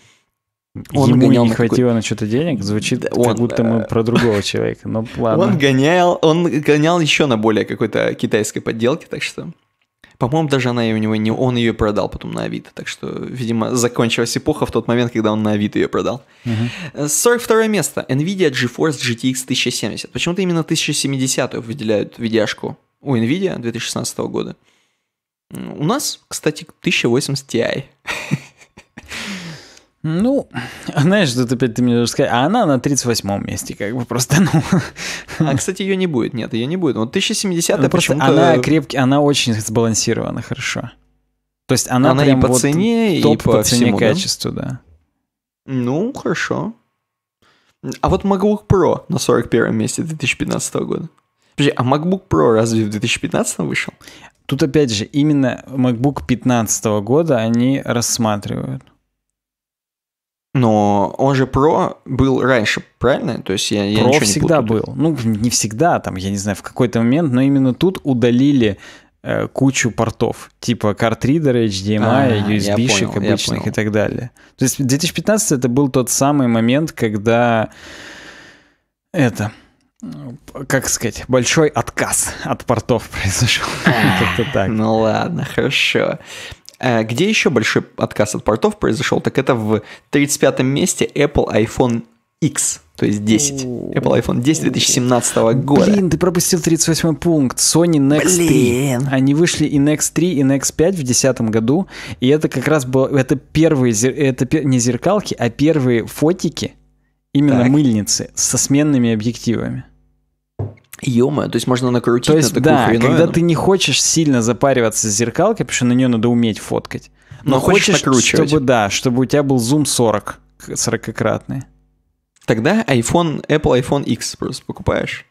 Он Ему гонял не на хватило на что-то денег, звучит он, как будто мы э, про другого человека, но ладно. Он гонял, он гонял еще на более какой-то китайской подделке, так что... По-моему, даже она у него не... Он ее продал потом на Авито. Так что, видимо, закончилась эпоха в тот момент, когда он на Авито ее продал. Угу. 42 э, место. NVIDIA GeForce GTX 1070. Почему-то именно 1070 выделяют видяшку у NVIDIA 2016 года. У нас, кстати, 1080 Ti. Ну, знаешь, тут опять ты мне должен сказать. а она на 38-м месте, как бы просто, ну... А, кстати, ее не будет, нет, ее не будет. Вот 1070 ну, а почему-то... Она крепкий, она очень сбалансирована хорошо. То есть она, она прям и по вот цене, топ и по, по цене всему, качеству, да? да. Ну, хорошо. А вот MacBook Pro на 41 месте 2015 года. Подожди, а MacBook Pro разве в 2015 вышел? Тут опять же, именно MacBook 15 года они рассматривают. Но он же про был раньше, правильно? То есть я, я про всегда был. Ну, не всегда, там, я не знаю, в какой-то момент, но именно тут удалили э, кучу портов, типа картридера, HDMI, а, USB-шек обычных и так далее. То есть 2015 это был тот самый момент, когда это, как сказать, большой отказ от портов произошел. Как-то так. Ну ладно, хорошо. Э, где еще большой отказ от портов произошел, так это в 35 месте Apple iPhone X, то есть 10. Apple iPhone 10 2017 года. Блин, ты пропустил 38 пункт. Sony Nex 3. Они вышли и Nex 3, и Nex 5 в 2010 году. И это как раз было... Это первые... Это не зеркалки, а первые фотики именно так. мыльницы со сменными объективами. Ё-моё, то есть можно накрутить то есть, на такую да, хреновину. когда ты не хочешь сильно запариваться с зеркалкой, потому что на нее надо уметь фоткать. Но, Но ну, хочешь, хочешь накручивать. чтобы, да, чтобы у тебя был зум 40, 40-кратный. Тогда iPhone, Apple iPhone X просто покупаешь.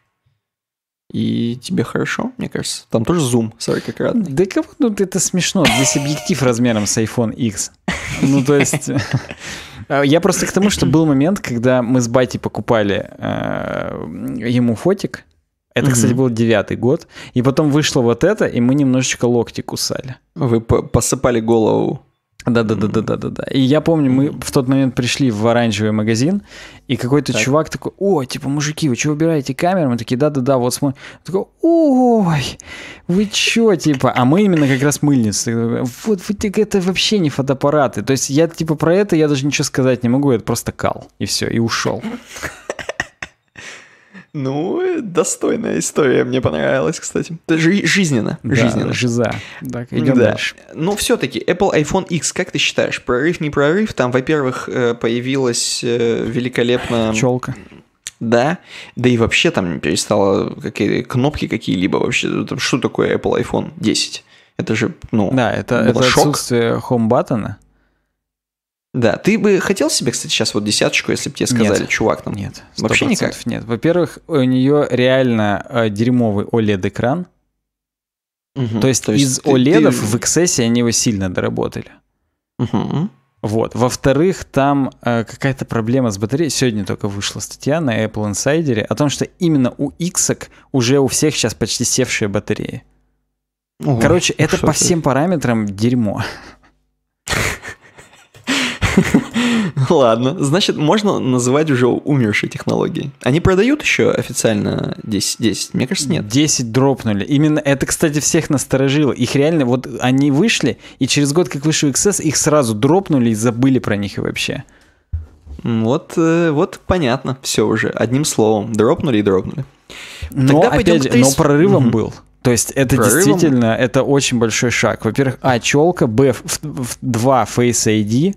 И тебе хорошо, мне кажется. Там тоже зум 40-кратный. Да как ну, это смешно. Здесь объектив размером с iPhone X. Ну, то есть... Э, я просто к тому, что был момент, когда мы с Бати покупали э, ему фотик, это, кстати, был девятый год. И потом вышло вот это, и мы немножечко локти кусали. Вы посыпали голову. Да, да, да, да, да, да, да. И я помню, мы в тот момент пришли в оранжевый магазин, и какой-то так. чувак такой, о, типа, мужики, вы что, убираете камеру? Мы такие, да, да, да, вот смотри. такой, ой, вы чё, типа, а мы именно как раз мыльницы. Вот, вот это вообще не фотоаппараты. То есть я, типа, про это я даже ничего сказать не могу, это просто кал. И все, и ушел. Ну, э, достойная история, мне понравилась, кстати. Жи- жизненно, да, жизненно. Жиза. Так, идем да. дальше. Но ну, все-таки Apple iPhone X, как ты считаешь, прорыв не прорыв? Там, во-первых, э, появилась э, великолепно... Челка. Да, да и вообще там перестало какие кнопки какие-либо вообще. что такое Apple iPhone 10? Это же, ну, да, это, это шок. отсутствие home баттона да, ты бы хотел себе, кстати, сейчас вот десяточку, если бы тебе сказали, нет, чувак, там нет, вообще никак. Нет, во-первых, у нее реально э, дерьмовый OLED экран. Угу, то, есть то есть из ты, OLED ты... в XS они его сильно доработали. Угу. Вот. Во-вторых, там э, какая-то проблема с батареей. Сегодня только вышла статья на Apple Insider о том, что именно у X уже у всех сейчас почти севшие батареи. Ого, Короче, ну это по всем параметрам дерьмо. Ладно, значит, можно называть уже умершие технологии. Они продают еще официально 10, 10? мне кажется, нет. 10 дропнули. Именно это, кстати, всех насторожило. Их реально, вот они вышли, и через год, как вышел XS, их сразу дропнули и забыли про них и вообще. Вот, э, вот понятно, все уже. Одним словом, дропнули и дропнули. Но, Тогда опять же, но прорывом угу. был. То есть это Прорывом. действительно, это очень большой шаг. Во-первых, а, челка, б, в, в, 2, Face ID,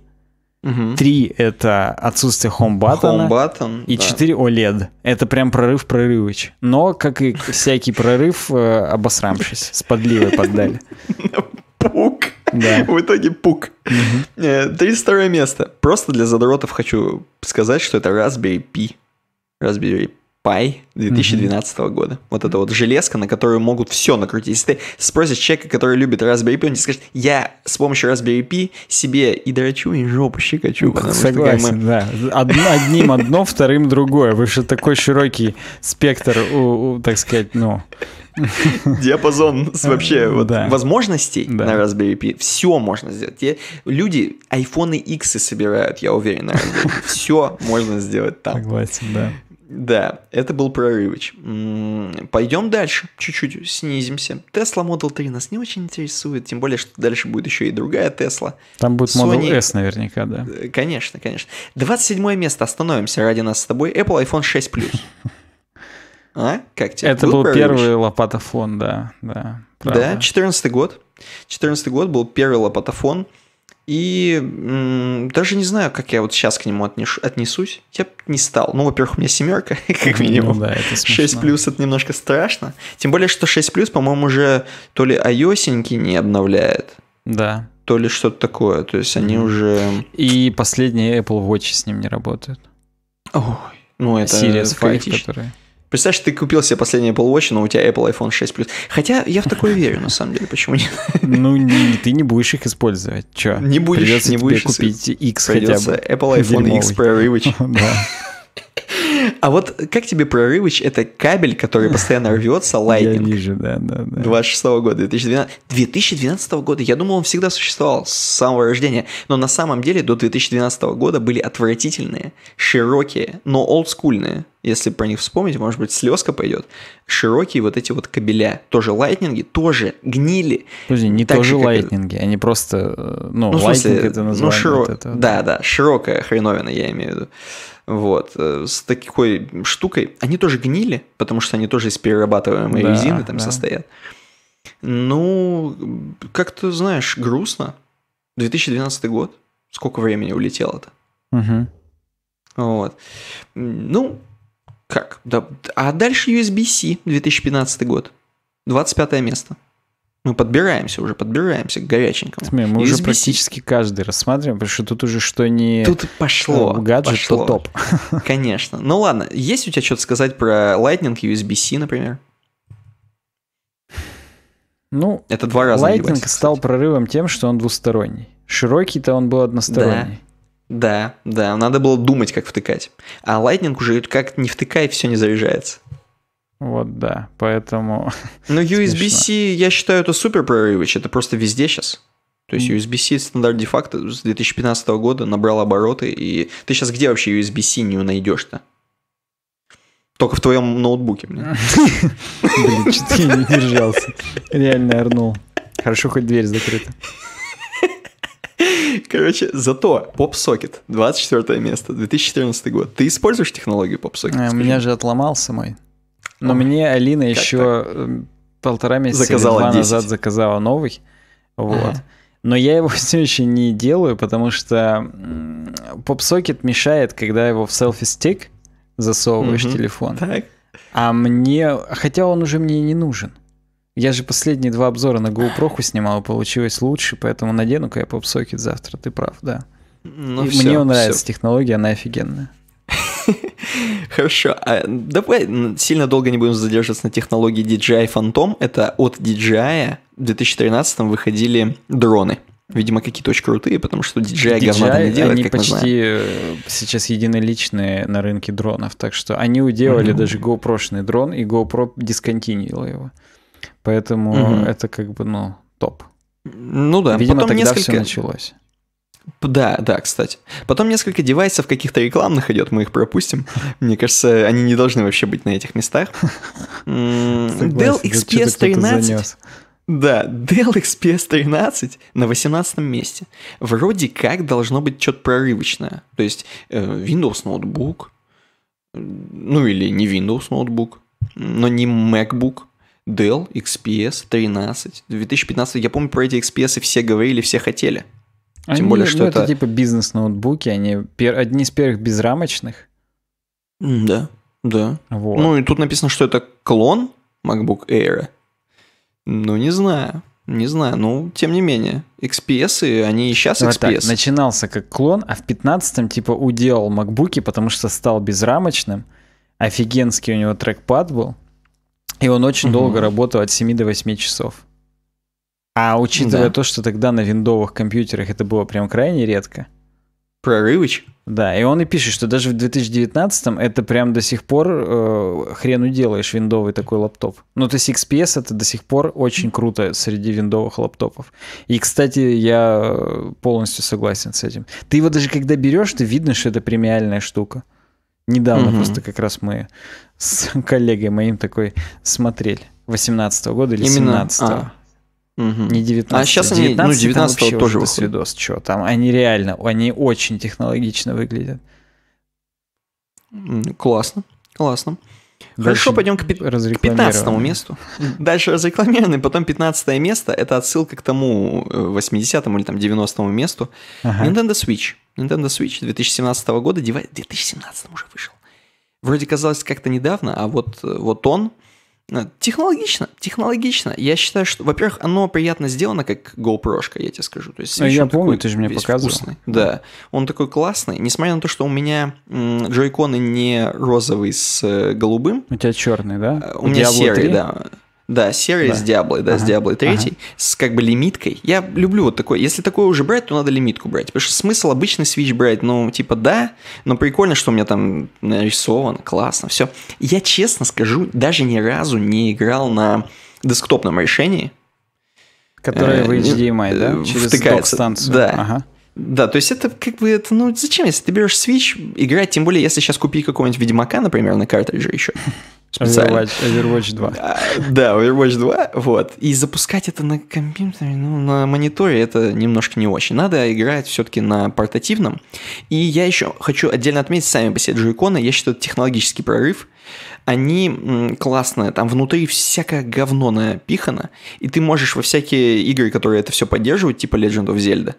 Угу. Три — это отсутствие хомбаттона. Хомбаттон, И да. четыре — OLED. Это прям прорыв-прорывыч. Но, как и всякий прорыв, э, обосрамшись, с подливой поддали. Пук. Да. В итоге пук. Угу. 32 э, место. Просто для задротов хочу сказать, что это Raspberry Pi. Raspberry Пай 2012 mm-hmm. года. Вот это вот железка, на которую могут все накрутить. Если ты спросишь человека, который любит Raspberry Pi, он тебе скажет, я с помощью Raspberry Pi себе и драчу, и жопу щекочу. Ну, согласен, мы... да. Од- одним одно, вторым другое. Вы же такой широкий спектр, у, у, так сказать, ну... Диапазон вообще вот, да. возможностей да. на Raspberry Pi. Все можно сделать. Те люди айфоны X собирают, я уверен. Все можно сделать там. Согласен, да. Да, это был прорывыч. Пойдем дальше, чуть-чуть снизимся. Тесла Model 3 нас не очень интересует, тем более, что дальше будет еще и другая Тесла. Там будет Sony... S наверняка, да. Э, конечно, конечно. 27 место, остановимся ради нас с тобой. Apple iPhone 6 Plus. А? Как тебе? Это был, был первый лопатофон, да. Да, да 14 год. 14 год был первый лопатофон. И м, даже не знаю, как я вот сейчас к нему отнеш, отнесусь. Я не стал. Ну, во-первых, у меня семерка, как минимум. Ну, да, это 6 плюс это немножко страшно. Тем более, что 6 плюс, по-моему, уже то ли iOS не обновляет. Да. То ли что-то такое. То есть они уже... И последние Apple Watch с ним не работают. Ой, ну это... Series 5, которые... Представляешь, ты купил себе последний Apple Watch, но у тебя Apple iPhone 6 Plus. Хотя я в такое верю, на самом деле, почему нет? Ну, ты не будешь их использовать. Че? Не будешь, не будешь. купить X хотя бы. Apple iPhone X прорывыч. Да. А вот как тебе прорывыч? Это кабель, который постоянно рвется, лайтинг. Я вижу, да, да, да. 26 года, 2012. 2012 года, я думал, он всегда существовал с самого рождения. Но на самом деле до 2012 года были отвратительные, широкие, но олдскульные если про них вспомнить, может быть, слезка пойдет. Широкие вот эти вот кабеля, тоже лайтнинги, тоже гнили. Подожди, не так тоже лайтнинги, они просто, э, ну, ну лайтнинг смысле, это ну, название. Ну, широ... вот это. Да, да, широкая хреновина, я имею в виду. Вот, э, с такой штукой. Они тоже гнили, потому что они тоже из перерабатываемой да, резины там да. состоят. Ну, как-то, знаешь, грустно. 2012 год. Сколько времени улетело-то? Угу. Вот. Ну, как? Да, а дальше USB-C 2015 год. 25 место. Мы подбираемся уже, подбираемся к горяченькому. Смотри, мы уже практически каждый рассматриваем, потому что тут уже что не... Тут пошло. Э, гаджет, пошло. то топ. Конечно. Ну ладно, есть у тебя что-то сказать про Lightning USB-C, например? Ну, это два раза. Lightning стал прорывом тем, что он двусторонний. Широкий-то он был односторонний. Да. Да, да, надо было думать, как втыкать. А Lightning уже как не втыкай, все не заряжается. Вот да, поэтому... Ну, USB-C, я считаю, это супер прорывыч, это просто везде сейчас. То есть USB-C стандарт де-факто с 2015 года набрал обороты, и ты сейчас где вообще USB-C не найдешь-то? Только в твоем ноутбуке. Блин, что-то я не держался. Реально орнул. Хорошо, хоть дверь закрыта. Короче, зато PopSocket, 24 место, 2014 год. Ты используешь технологию PopSocket? А, у меня же отломался мой. Но Ой. мне Алина еще так? Э, полтора месяца заказала два назад заказала новый. Вот. Ага. Но я его все еще не делаю, потому что PopSocket мешает, когда его в селфи-стик засовываешь угу. телефон. Так. А мне... Хотя он уже мне не нужен. Я же последние два обзора на GoPro снимал, получилось лучше, поэтому надену-ка я попсокет завтра, ты прав, да. Ну, И все, мне нравится технология, она офигенная. Хорошо, а, давай сильно долго не будем задерживаться на технологии DJI Phantom. Это от DJI в 2013 выходили дроны. Видимо, какие-то очень крутые, потому что DJI, DJI говна не делает, они как почти мы знаем. Э, сейчас единоличные на рынке дронов, так что они уделали mm-hmm. даже GoPro-шный дрон, и GoPro дисконтинировала его. Поэтому угу. это как бы, ну, топ. Ну да, Видимо, потом тогда несколько... все началось. Да, да, кстати. Потом несколько девайсов каких-то рекламных идет, мы их пропустим. Мне кажется, они не должны вообще быть на этих местах. Dell XPS 13. Да, Dell XPS 13 на 18 месте. Вроде как должно быть что-то прорывочное. То есть э, Windows ноутбук, ну или не Windows ноутбук, но не MacBook. Dell XPS 13, 2015. Я помню, про эти XPS все говорили, все хотели. Они, Тем более, ну, что ну, это... это типа бизнес-ноутбуки, они пер... одни из первых безрамочных. Да, да. Вот. Ну и тут написано, что это клон MacBook Air. Ну, не знаю. Не знаю, ну, тем не менее. XPS, они и сейчас XPS. Вот так, начинался как клон, а в 15-м типа уделал макбуки, потому что стал безрамочным. Офигенский у него трекпад был. И он очень угу. долго работал от 7 до 8 часов. А учитывая да. то, что тогда на виндовых компьютерах это было прям крайне редко. Прорывыч? Да, и он и пишет, что даже в 2019 это прям до сих пор э, хрену делаешь виндовый такой лаптоп. Ну, то есть XPS это до сих пор очень круто среди виндовых лаптопов. И, кстати, я полностью согласен с этим. Ты его даже когда берешь, ты видно, что это премиальная штука. Недавно угу. просто как раз мы с коллегой моим такой смотрели. 18 -го года или Именно... 17 -го. А. Не 19 А сейчас 19, они, ну, 19 там тоже выходит. видос, что там, они реально, они очень технологично выглядят. Классно, классно. Хорошо, пойдем к, к 15 месту. Дальше разрекламированный, потом 15 место. Это отсылка к тому 80 э, или там 90 месту. Ага. Nintendo Switch. Nintendo Switch 2017 года, девайс 2017 уже вышел. Вроде казалось как-то недавно, а вот, вот он, э, Технологично, технологично. Я считаю, что, во-первых, оно приятно сделано, как GoPro, я тебе скажу. То есть, а я помню, ты же мне показывал. Вкусный. Да, он такой классный, несмотря на то, что у меня джойконы не розовый с э, голубым. У тебя черный, да? У, э, у меня серый, 3? да. Да, серия да. с Диаблой, да, ага. с Диаблой 3, ага. с как бы лимиткой. Я люблю вот такое. Если такое уже брать, то надо лимитку брать. Потому что смысл обычный Switch брать, ну, типа, да, но прикольно, что у меня там нарисовано, классно, все. Я честно скажу, даже ни разу не играл на десктопном решении. Которое э, в HDMI, да? Э, Через док-станцию. Да. Ага. Да, то есть это как бы это, ну зачем, если ты берешь Switch, играть, тем более, если сейчас купить какого-нибудь Ведьмака, например, на картридже еще, специально. Overwatch, Overwatch 2. А, да, Overwatch 2, вот. И запускать это на компьютере, ну, на мониторе это немножко не очень. Надо играть все-таки на портативном. И я еще хочу отдельно отметить сами по себе джойконы. Я считаю, это технологический прорыв. Они классные, там внутри всякое говно напихано, и ты можешь во всякие игры, которые это все поддерживают, типа Legend of Zelda,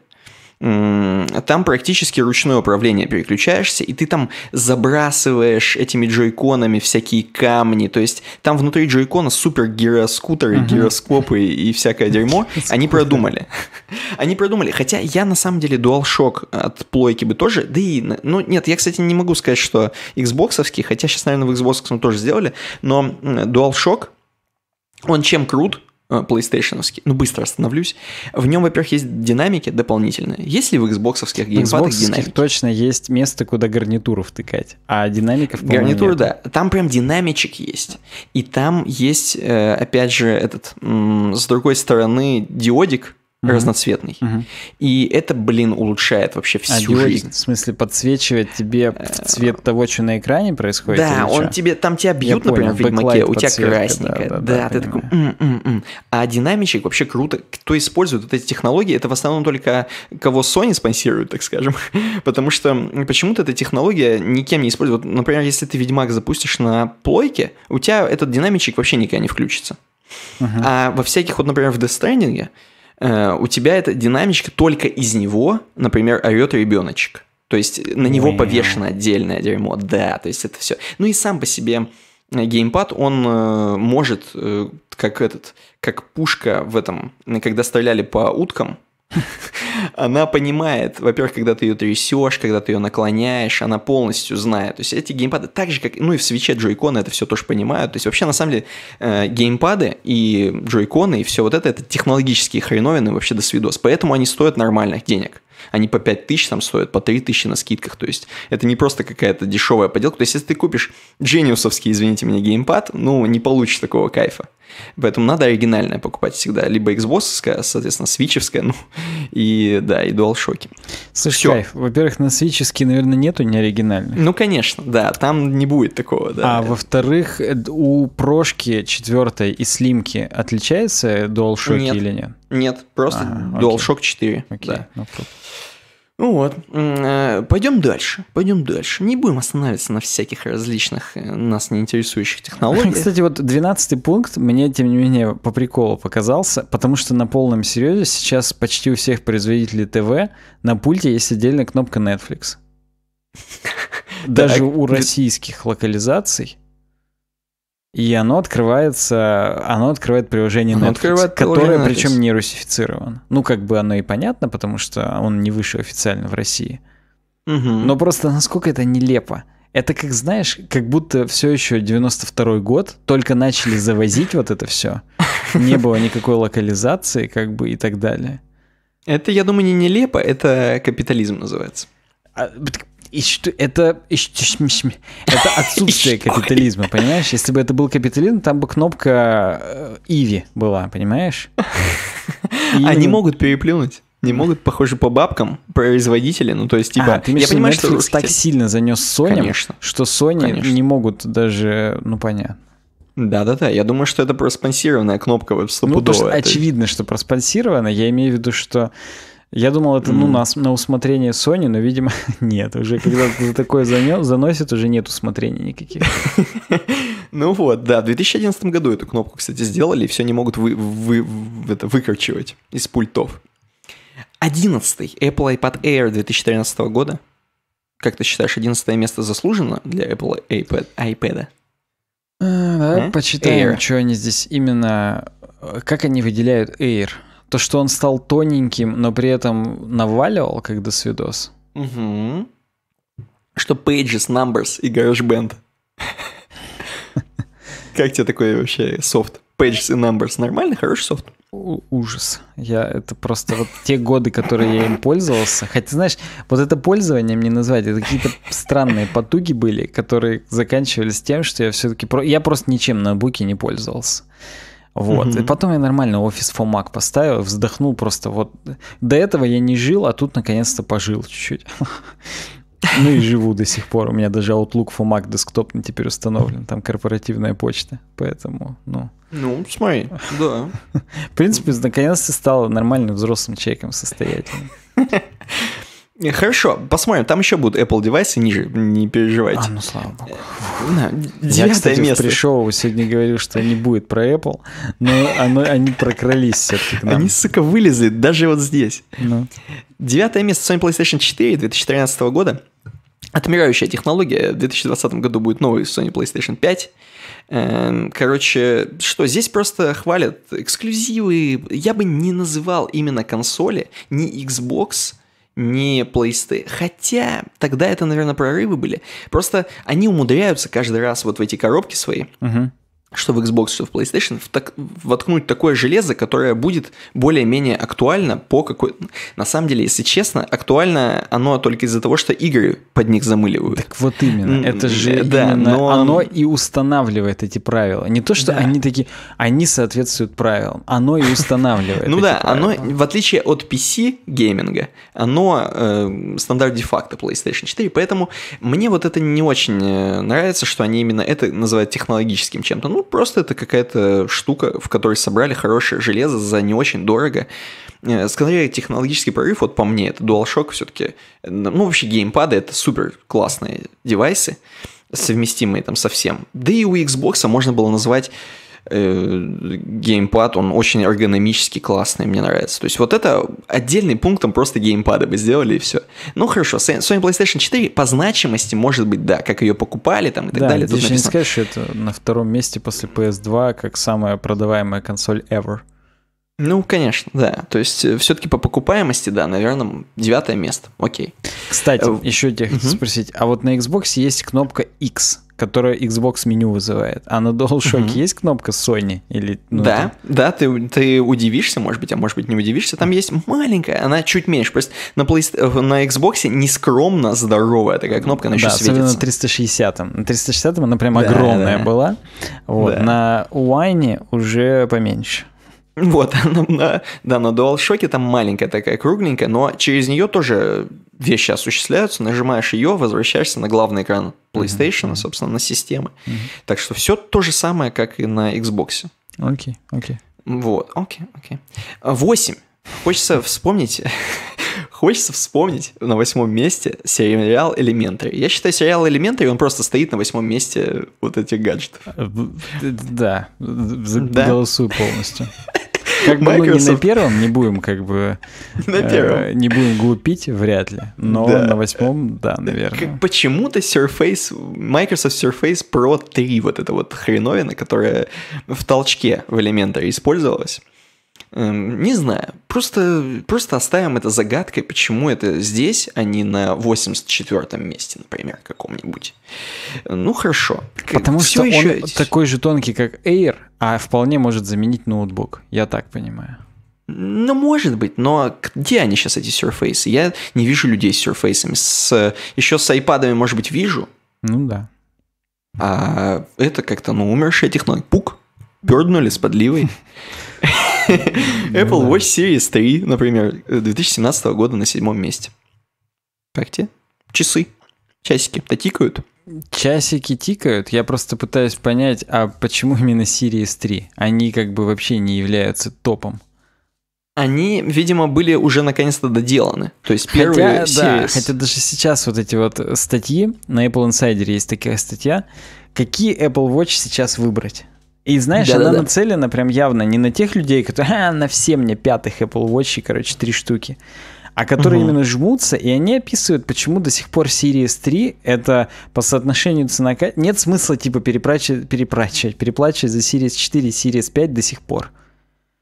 там практически ручное управление переключаешься, и ты там забрасываешь этими джойконами всякие камни, то есть там внутри джойкона супер гироскутеры, uh-huh. гироскопы и всякое дерьмо, они продумали. Они продумали, хотя я на самом деле DualShock от плойки бы тоже, да и, ну нет, я, кстати, не могу сказать, что Xboxовский, хотя сейчас, наверное, в Xbox тоже сделали, но DualShock, он чем крут, Э, PlayStation, ну быстро остановлюсь. В нем, во-первых, есть динамики дополнительные. Есть ли в Xbox геймпадах динамики? точно есть место, куда гарнитуру втыкать, а динамиков, по Гарнитуру, нет. да. Там прям динамичек есть. И там есть, э, опять же, этот, с другой стороны, диодик, разноцветный. mm И это, блин, улучшает вообще всю а жизнь. В смысле, подсвечивает тебе э, цвет того, что на экране происходит? Да, он тебе, там тебя бьют, Я например, понял, в Ведьмаке, у тебя красненькое. Да, да, да, да ты понимаю. такой, м-м-м. А динамичек вообще круто. Кто использует вот эти технологии, это в основном только кого Sony спонсирует, так скажем. Потому что почему-то эта технология никем не используется. Вот, например, если ты Ведьмак запустишь на плойке, у тебя этот динамичек вообще никогда не включится. uh А во всяких, вот, например, в Death Stranding Э, у тебя эта динамичка только из него, например, орет ребеночек. То есть на него повешено отдельное дерьмо. Да, то есть это все. Ну и сам по себе э, геймпад, он э, может, как этот, как пушка в этом, когда стреляли по уткам, она понимает, во-первых, когда ты ее трясешь, когда ты ее наклоняешь, она полностью знает. То есть эти геймпады, так же как, ну и в свече джойконы это все тоже понимают. То есть вообще на самом деле э, геймпады и джойконы и все вот это, это технологические хреновины вообще до свидос. Поэтому они стоят нормальных денег. Они по 5 тысяч там стоят, по 3 тысячи на скидках. То есть это не просто какая-то дешевая поделка. То есть если ты купишь джениусовский, извините меня, геймпад, ну не получишь такого кайфа. Поэтому надо оригинальное покупать всегда. Либо Xbox, соответственно, свичевская, ну, и да, и DualShock. Слушай, кайф. Во-первых, на свичевские, наверное, нету не оригинальных. Ну, конечно, да, там не будет такого, да. А во-вторых, э, у прошки четвертой и слимки отличается DualShock нет. или нет? Нет, просто ага, DualShock окей. 4. Окей, да. ну, ну вот, э, пойдем дальше, пойдем дальше. Не будем останавливаться на всяких различных э, нас не интересующих технологиях. Кстати, вот 12 пункт мне, тем не менее, по приколу показался, потому что на полном серьезе сейчас почти у всех производителей ТВ на пульте есть отдельная кнопка Netflix. Даже у российских локализаций и оно открывается, оно открывает приложение Netflix, открывает которое Netflix. причем не русифицировано. Ну, как бы оно и понятно, потому что он не вышел официально в России. Угу. Но просто насколько это нелепо. Это как, знаешь, как будто все еще 92-й год, только начали завозить вот это все. Не было никакой локализации, как бы, и так далее. Это, я думаю, не нелепо, это капитализм называется. А, и что это, это отсутствие капитализма, понимаешь? Если бы это был капитализм, там бы кнопка э, Иви была, понимаешь? И... Они могут переплюнуть. Не могут, похоже, по бабкам производители, ну то есть типа. А, ты я понимаю, что Netflix так сильно занес Sony, Конечно. что Sony Конечно. не могут даже, ну понятно. Да-да-да, я думаю, что это проспонсированная кнопка веб Ну, то, что очевидно, что проспонсировано. Я имею в виду, что я думал, это ну, на, на усмотрение Sony, но, видимо, нет. Уже когда за такое занес, заносит, уже нет усмотрений никаких. Ну вот, да, в 2011 году эту кнопку, кстати, сделали, и все не могут вы, вы, это, выкорчивать из пультов. 11 Apple iPad Air 2013 года. Как ты считаешь, 11 место заслужено для Apple iPad? iPad? А, да, а? почитаем, Air. что они здесь именно... Э, как они выделяют Air? то, что он стал тоненьким, но при этом наваливал, как досвидос. Угу. Что Pages, Numbers и GarageBand. Как тебе такой вообще софт? Pages и Numbers нормальный, хороший софт? Ужас. Я это просто вот те годы, которые я им пользовался. Хотя, знаешь, вот это пользование мне назвать, это какие-то странные потуги были, которые заканчивались тем, что я все-таки... Про... Я просто ничем на буке не пользовался. Вот. Угу. И потом я нормально офис фомак поставил, вздохнул просто вот. До этого я не жил, а тут наконец-то пожил чуть-чуть. Ну и живу до сих пор. У меня даже Outlook Fumac десктопный теперь установлен. Там корпоративная почта. Поэтому, ну... Ну, смотри, да. В принципе, наконец-то стал нормальным взрослым человеком состоятельным. Э, хорошо, посмотрим. Там еще будут Apple девайсы ниже, не переживайте. А, ну слава богу. Э, на, я, кстати, место. пришел, сегодня говорил, что не будет про Apple, но оно, они прокрались все-таки к нам. Они, сука, вылезли даже вот здесь. Ну. Девятое место Sony PlayStation 4 2013 года. Отмирающая технология. В 2020 году будет новый Sony PlayStation 5. Эм, короче, что здесь просто хвалят эксклюзивы. Я бы не называл именно консоли, не Xbox, не плейсты. Хотя тогда это, наверное, прорывы были. Просто они умудряются каждый раз вот в эти коробки свои. Угу что в Xbox, что в PlayStation, в так, воткнуть такое железо, которое будет более-менее актуально по какой... На самом деле, если честно, актуально оно только из-за того, что игры под них замыливают. Так вот именно. Это же э, да, но... оно и устанавливает эти правила. Не то, что да. они такие... Они соответствуют правилам. Оно и устанавливает Ну да, оно, в отличие от PC гейминга, оно э, стандарт де-факто PlayStation 4, поэтому мне вот это не очень э, нравится, что они именно это называют технологическим чем-то. Ну, ну, просто это какая-то штука, в которой собрали хорошее железо за не очень дорого. Э, Скорее, технологический прорыв, вот по мне, это DualShock все-таки. Ну, вообще, геймпады — это супер классные девайсы, совместимые там со всем. Да и у Xbox можно было назвать Э, геймпад, он очень эргономически классный, мне нравится. То есть вот это отдельный пункт, там просто геймпада бы сделали и все. Ну хорошо, Sony PlayStation 4 по значимости, может быть, да, как ее покупали там и так да, далее. Тут написано... не скажешь, что это на втором месте после PS2 как самая продаваемая консоль ever. Ну, конечно, да. То есть э, все-таки по покупаемости, да, наверное, девятое место. Окей. Кстати, еще тебя uh-huh. спросить. А вот на Xbox есть кнопка X которая Xbox меню вызывает. А на DualShock mm есть кнопка Sony? Или, ну, да, там... да, ты, ты удивишься, может быть, а может быть не удивишься. Там есть маленькая, она чуть меньше. Просто на, Play... на Xbox нескромно здоровая такая кнопка, она да, еще светится. особенно на 360 -м. На 360 м она прям да, огромная да. была. Вот, да. На Wine уже поменьше. Вот, она, на, да, на DualShock там маленькая такая, кругленькая, но через нее тоже вещи осуществляются. Нажимаешь ее, возвращаешься на главный экран PlayStation, mm-hmm. собственно, на системы. Mm-hmm. Так что все то же самое, как и на Xbox. Окей, okay, окей. Okay. Вот, окей, okay, окей. Okay. 8. Хочется вспомнить... Хочется вспомнить на восьмом месте сериал «Элементарь». Я считаю, сериал «Элементарь», он просто стоит на восьмом месте вот этих гаджетов. Э, э, да, да? голосую полностью. Как бы мы не на первом, не будем как бы... На первом. Э, не будем глупить, вряд ли. Но на восьмом, да, наверное. Почему-то Surface, Microsoft Surface Pro 3, вот эта вот хреновина, которая в толчке в элементаре использовалась, Эм, не знаю, просто, просто оставим это загадкой, почему это здесь, а не на 84-м месте, например, каком-нибудь. Э, ну хорошо. Потому Все что еще... он такой же тонкий, как Air, а вполне может заменить ноутбук, я так понимаю. Ну, может быть, но где они сейчас, эти Surface? Я не вижу людей с Surface. С, еще с iPad, может быть, вижу. Ну да. А это как-то, ну, умершая технология. Пук. Перднули с подливой. Apple ну Watch Series 3, например, 2017 года на седьмом месте. Как тебе? Часы. Часики-то тикают. Часики тикают, я просто пытаюсь понять, а почему именно Series 3? Они как бы вообще не являются топом. Они, видимо, были уже наконец-то доделаны. То есть первые хотя, Series... Да, хотя даже сейчас вот эти вот статьи, на Apple Insider есть такая статья, какие Apple Watch сейчас выбрать? И знаешь, да, она да, нацелена прям явно не на тех людей, которые а, на все мне пятых Apple Watch, короче, три штуки, а которые угу. именно жмутся, и они описывают, почему до сих пор Series 3 это по соотношению цена нет смысла типа переплачивать, переплачивать, переплачивать за Series 4 и Series 5 до сих пор.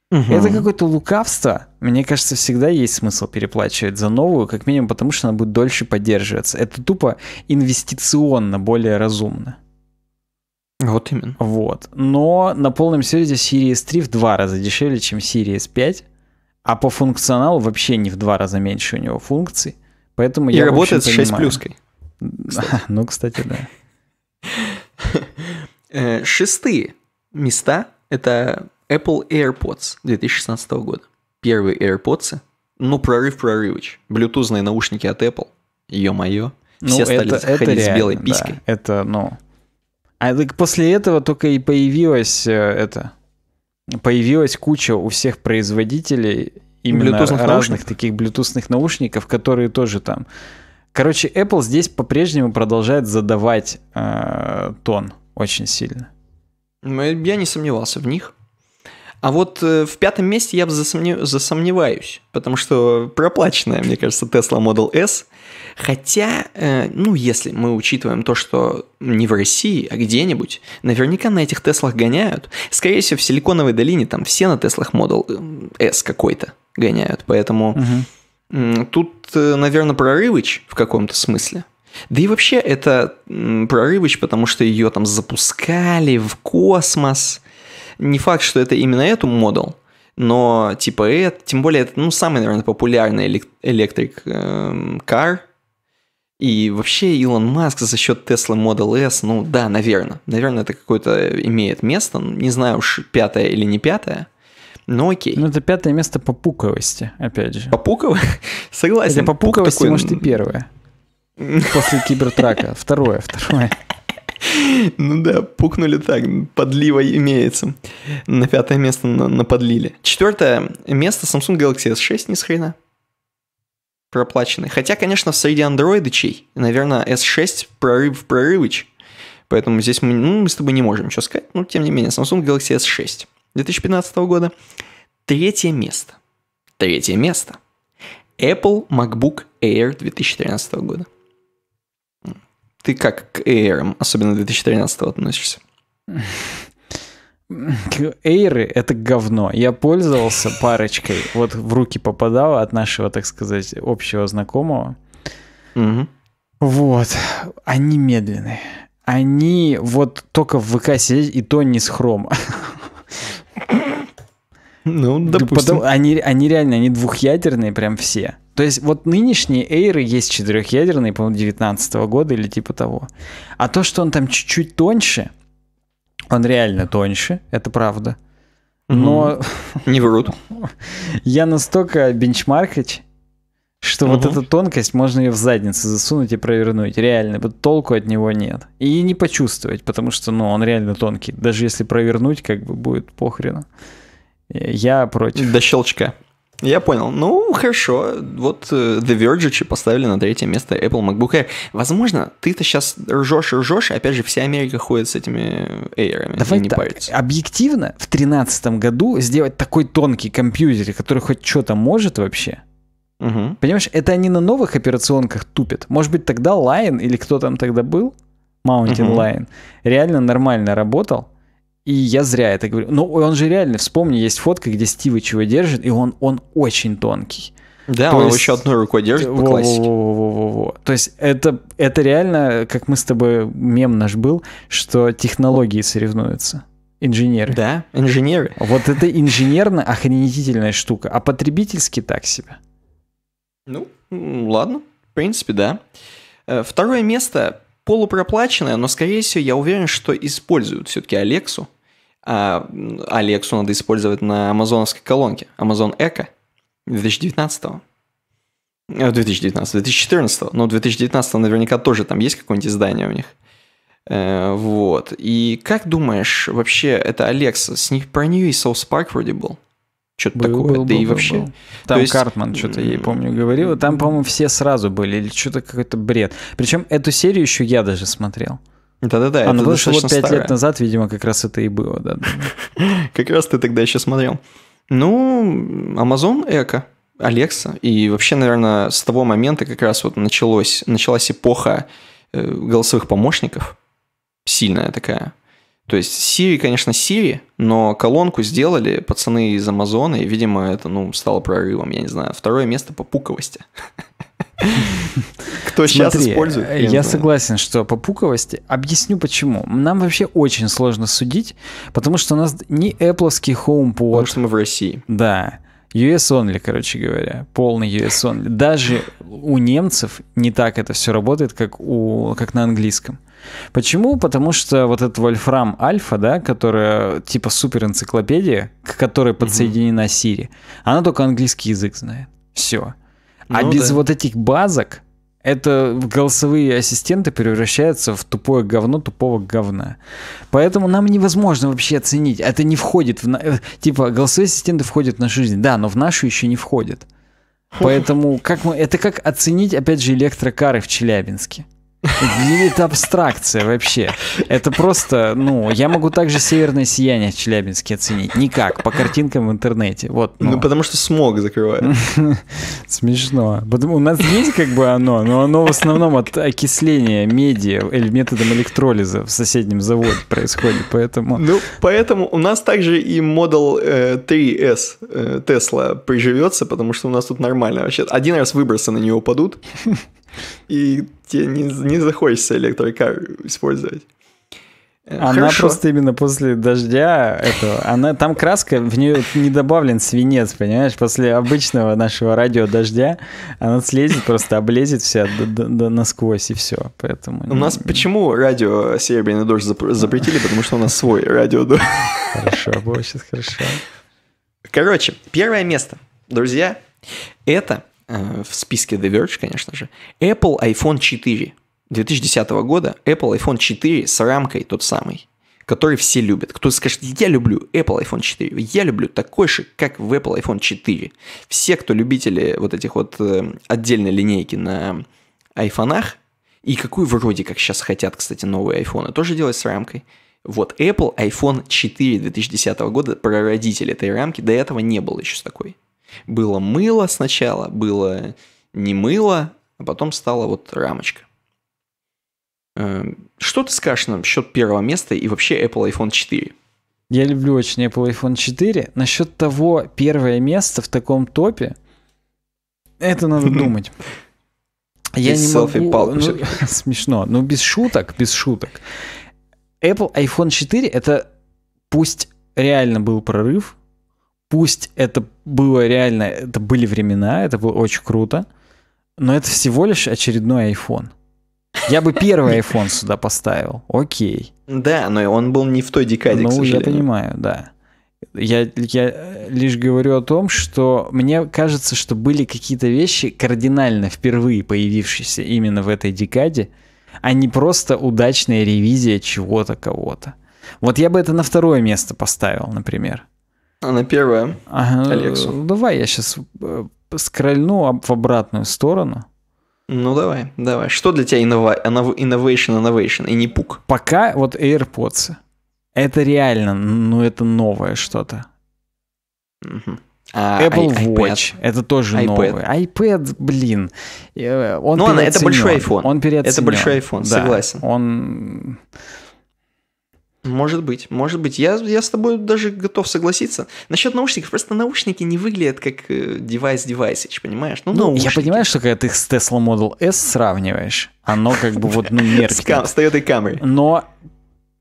Угу. Это какое-то лукавство. Мне кажется, всегда есть смысл переплачивать за новую, как минимум потому, что она будет дольше поддерживаться. Это тупо инвестиционно более разумно. Вот именно. Вот. Но на полном серьезе Series 3 в два раза дешевле, чем Series 5. А по функционалу вообще не в два раза меньше у него функций. Поэтому И я работает с 6 плюской. Ну, кстати, да. Э, шестые места — это Apple AirPods 2016 года. Первые AirPods. Ну, прорыв прорывыч. Блютузные наушники от Apple. Ё-моё. Ну, Все ну, стали это, ходить это реально, с белой писькой. Да. Это, ну... А так после этого только и появилась э, это, появилась куча у всех производителей именно разных таких блютусных наушников, которые тоже там. Короче, Apple здесь по-прежнему продолжает задавать э, тон очень сильно. Ну, я не сомневался в них. А вот э, в пятом месте я засомнев... засомневаюсь, потому что проплаченная, мне кажется, Tesla Model S Хотя, э, ну, если мы учитываем то, что не в России, а где-нибудь, наверняка на этих Теслах гоняют. Скорее всего, в Силиконовой долине там все на Теслах Model э, S какой-то гоняют, поэтому угу. тут, э, наверное, прорывыч в каком-то смысле. Да и вообще это прорывыч, потому что ее там запускали в космос. Не факт, что это именно эту модель, но типа это, тем более это, ну, самый, наверное, популярный электрик эм, кар и вообще Илон Маск за счет Tesla Model S, ну да, наверное, наверное, это какое-то имеет место, не знаю уж пятое или не пятое, но окей. Ну это пятое место по пуковости, опять же. По пуковости? Согласен. Это по пуковости, такой... может, и первое. После кибертрака. Второе, второе. Ну да, пукнули так, подлива имеется. На пятое место на подлили. Четвертое место Samsung Galaxy S6 ни с хрена проплаченный. Хотя, конечно, в среди андроидычей, наверное, S6 прорыв прорывыч. Поэтому здесь мы, ну, мы с тобой не можем ничего сказать. Но, тем не менее, Samsung Galaxy S6 2015 года. Третье место. Третье место. Apple MacBook Air 2013 года. Ты как к Air, особенно 2013 относишься? Эйры — это говно. Я пользовался парочкой. Вот в руки попадало от нашего, так сказать, общего знакомого. Вот. Они медленные. Они вот только в ВК сидеть, и то не с хрома. Ну, допустим. Потом, они, они реально, они двухъядерные прям все. То есть вот нынешние эйры есть четырехъядерные, по-моему, 19 -го года или типа того. А то, что он там чуть-чуть тоньше, он реально тоньше, это правда. Но... Не врут. Я настолько бенчмаркать, что угу. вот эта тонкость можно ее в задницу засунуть и провернуть. Реально, вот толку от него нет. И не почувствовать, потому что, ну, он реально тонкий. Даже если провернуть, как бы будет похрена. Э, я против. До щелчка. Я понял. Ну, хорошо. Вот э, The Verge поставили на третье место Apple MacBook Air. Возможно, ты-то сейчас ржешь, ржешь, и опять же вся Америка ходит с этими Air. Давай не так. Парится. Объективно, в 2013 году сделать такой тонкий компьютер, который хоть что-то может вообще, Угу. Понимаешь, это они на новых операционках тупят. Может быть, тогда Lion или кто там тогда был, Mountain угу. Lion, реально нормально работал, и я зря это говорю. Но ну, он же реально, вспомни, есть фотка, где Стива чего держит, и он, он очень тонкий. Да, То он есть... еще одной рукой держит по классике. То есть это, это реально, как мы с тобой, мем наш был, что технологии соревнуются. Инженеры. Да, инженеры. Вот это инженерно-охренительная штука, а потребительский так себе. Ну, ладно, в принципе, да. Э, второе место полупроплаченная, но, скорее всего, я уверен, что используют все-таки Алексу. А Алексу надо использовать на амазоновской колонке, Amazon Echo 2019 -го. 2019, 2014, но в 2019 наверняка тоже там есть какое-нибудь издание у них. Э, вот. И как думаешь, вообще это Алекса, с них про нее и Соус Парк вроде был? что-то был, такое. Был, да был, и вообще. Был. Там То есть... Картман что-то, я помню, говорил. Там, по-моему, все сразу были, или что-то какой-то бред. Причем эту серию еще я даже смотрел. Да-да-да, а, ну, потому вот пять лет назад, видимо, как раз это и было, да. Как раз ты тогда еще смотрел. Ну, Amazon Эко, Алекса, и вообще, наверное, с того момента как раз вот началось, началась эпоха э, голосовых помощников, сильная такая, то есть Siri, конечно, Siri, но колонку сделали пацаны из Амазона, и, видимо, это, ну, стало прорывом, я не знаю. Второе место по пуковости. Кто сейчас использует? Я, согласен, что по пуковости. Объясню почему. Нам вообще очень сложно судить, потому что у нас не Apple-овский HomePod. Потому что мы в России. Да. US only, короче говоря, полный US only. Даже у немцев не так это все работает, как, у, как на английском. Почему? Потому что вот этот Вольфрам Альфа, да, которая типа супер энциклопедия, к которой подсоединена Сири, она только английский язык знает. Все. А ну, без вот этих базок это голосовые ассистенты превращаются в тупое говно тупого говна. Поэтому нам невозможно вообще оценить. Это не входит в... Э, типа, голосовые ассистенты входят в нашу жизнь. Да, но в нашу еще не входят. Поэтому как мы... это как оценить, опять же, электрокары в Челябинске. Это абстракция вообще. Это просто, ну, я могу также северное сияние в Челябинске оценить. Никак, по картинкам в интернете. Вот, ну. ну, потому что смог закрывает. Смешно. Потому, у нас есть как бы оно, но оно в основном от окисления меди или методом электролиза в соседнем заводе происходит, поэтому... Ну, поэтому у нас также и Model 3S э, э, Tesla приживется, потому что у нас тут нормально вообще. Один раз выбросы на него упадут, и тебе не, не захочется электрокар использовать. Э, она Хорошо. просто именно после дождя, этого, она, там краска, в нее не добавлен свинец, понимаешь? После обычного нашего радио дождя она слезет, просто облезет вся до, до, до насквозь и все. Поэтому... У нас почему радио «Серебряный дождь» запретили? Потому что у нас свой радио. Хорошо, было сейчас хорошо. Короче, первое место, друзья, это Э, в списке The Verge, конечно же, Apple iPhone 4 2010 года, Apple iPhone 4 с рамкой тот самый, который все любят. Кто скажет, я люблю Apple iPhone 4, я люблю такой же, как в Apple iPhone 4. Все, кто любители вот этих вот э, отдельной линейки на айфонах, и какую вроде как сейчас хотят, кстати, новые айфоны, тоже делать с рамкой. Вот Apple iPhone 4 2010 года, прародитель этой рамки, до этого не было еще с такой. Было мыло сначала, было не мыло, а потом стала вот рамочка. Э, что ты скажешь нам счет первого места и вообще Apple iPhone 4? Я люблю очень Apple iPhone 4. Насчет того, первое место в таком топе, это надо хм. думать. Я не могу... Ну, смешно. Но ну, без шуток, без шуток. Apple iPhone 4 это пусть реально был прорыв, пусть это было реально, это были времена, это было очень круто, но это всего лишь очередной iPhone. Я бы первый iPhone сюда поставил, окей. Да, но он был не в той декаде, Ну, я понимаю, да. Я, я лишь говорю о том, что мне кажется, что были какие-то вещи кардинально впервые появившиеся именно в этой декаде, а не просто удачная ревизия чего-то кого-то. Вот я бы это на второе место поставил, например. Она первая. Ага, Алексу. Ну, давай я сейчас э, скрольну в обратную сторону. Ну давай, давай. Что для тебя innova- innovation, innovation и не пук? Пока вот AirPods. Это реально, ну это новое что-то. Угу. А, Apple I, Watch, iPad. это тоже iPad. новый. iPad, блин, э, он Ну, это большой iPhone. Он переоценен. Это большой iPhone, да. согласен. Он может быть, может быть. Я, я с тобой даже готов согласиться. Насчет наушников, просто наушники не выглядят как э, девайс-девайсич, понимаешь? Ну, ну наушники. я понимаю, что когда ты их с Tesla Model S сравниваешь, оно как бы вот, ну, мерзнет. С Toyota Camry. Но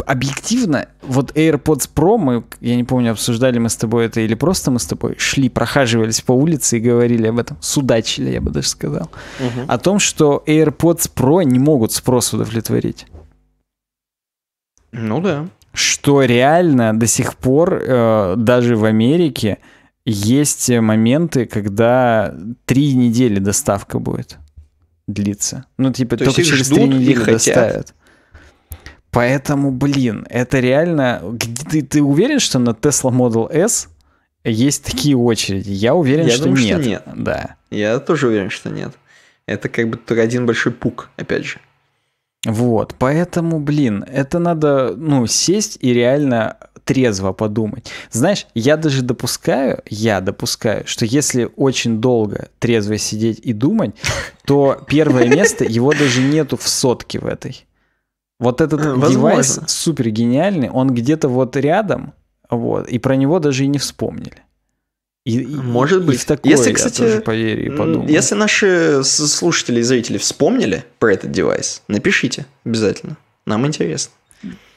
объективно, вот AirPods Pro, мы, я не помню, обсуждали мы с тобой это или просто мы с тобой шли, прохаживались по улице и говорили об этом, судачили, я бы даже сказал, о том, что AirPods Pro не могут спрос удовлетворить. Ну да. Что реально до сих пор э, даже в Америке есть моменты, когда три недели доставка будет длиться. Ну, типа, То только через три недели доставят. Поэтому, блин, это реально... Ты, ты уверен, что на Tesla Model S есть такие очереди? Я уверен, Я что, думаю, нет. что нет. Да. Я тоже уверен, что нет. Это как бы только один большой пук, опять же. Вот, поэтому, блин, это надо, ну, сесть и реально трезво подумать. Знаешь, я даже допускаю, я допускаю, что если очень долго трезво сидеть и думать, то первое место, его даже нету в сотке в этой. Вот этот э, девайс супер гениальный, он где-то вот рядом, вот, и про него даже и не вспомнили. И, Может и, быть. И в такое если, кстати, я тоже поверю и подумаю. Если наши слушатели и зрители вспомнили про этот девайс, напишите обязательно. Нам интересно.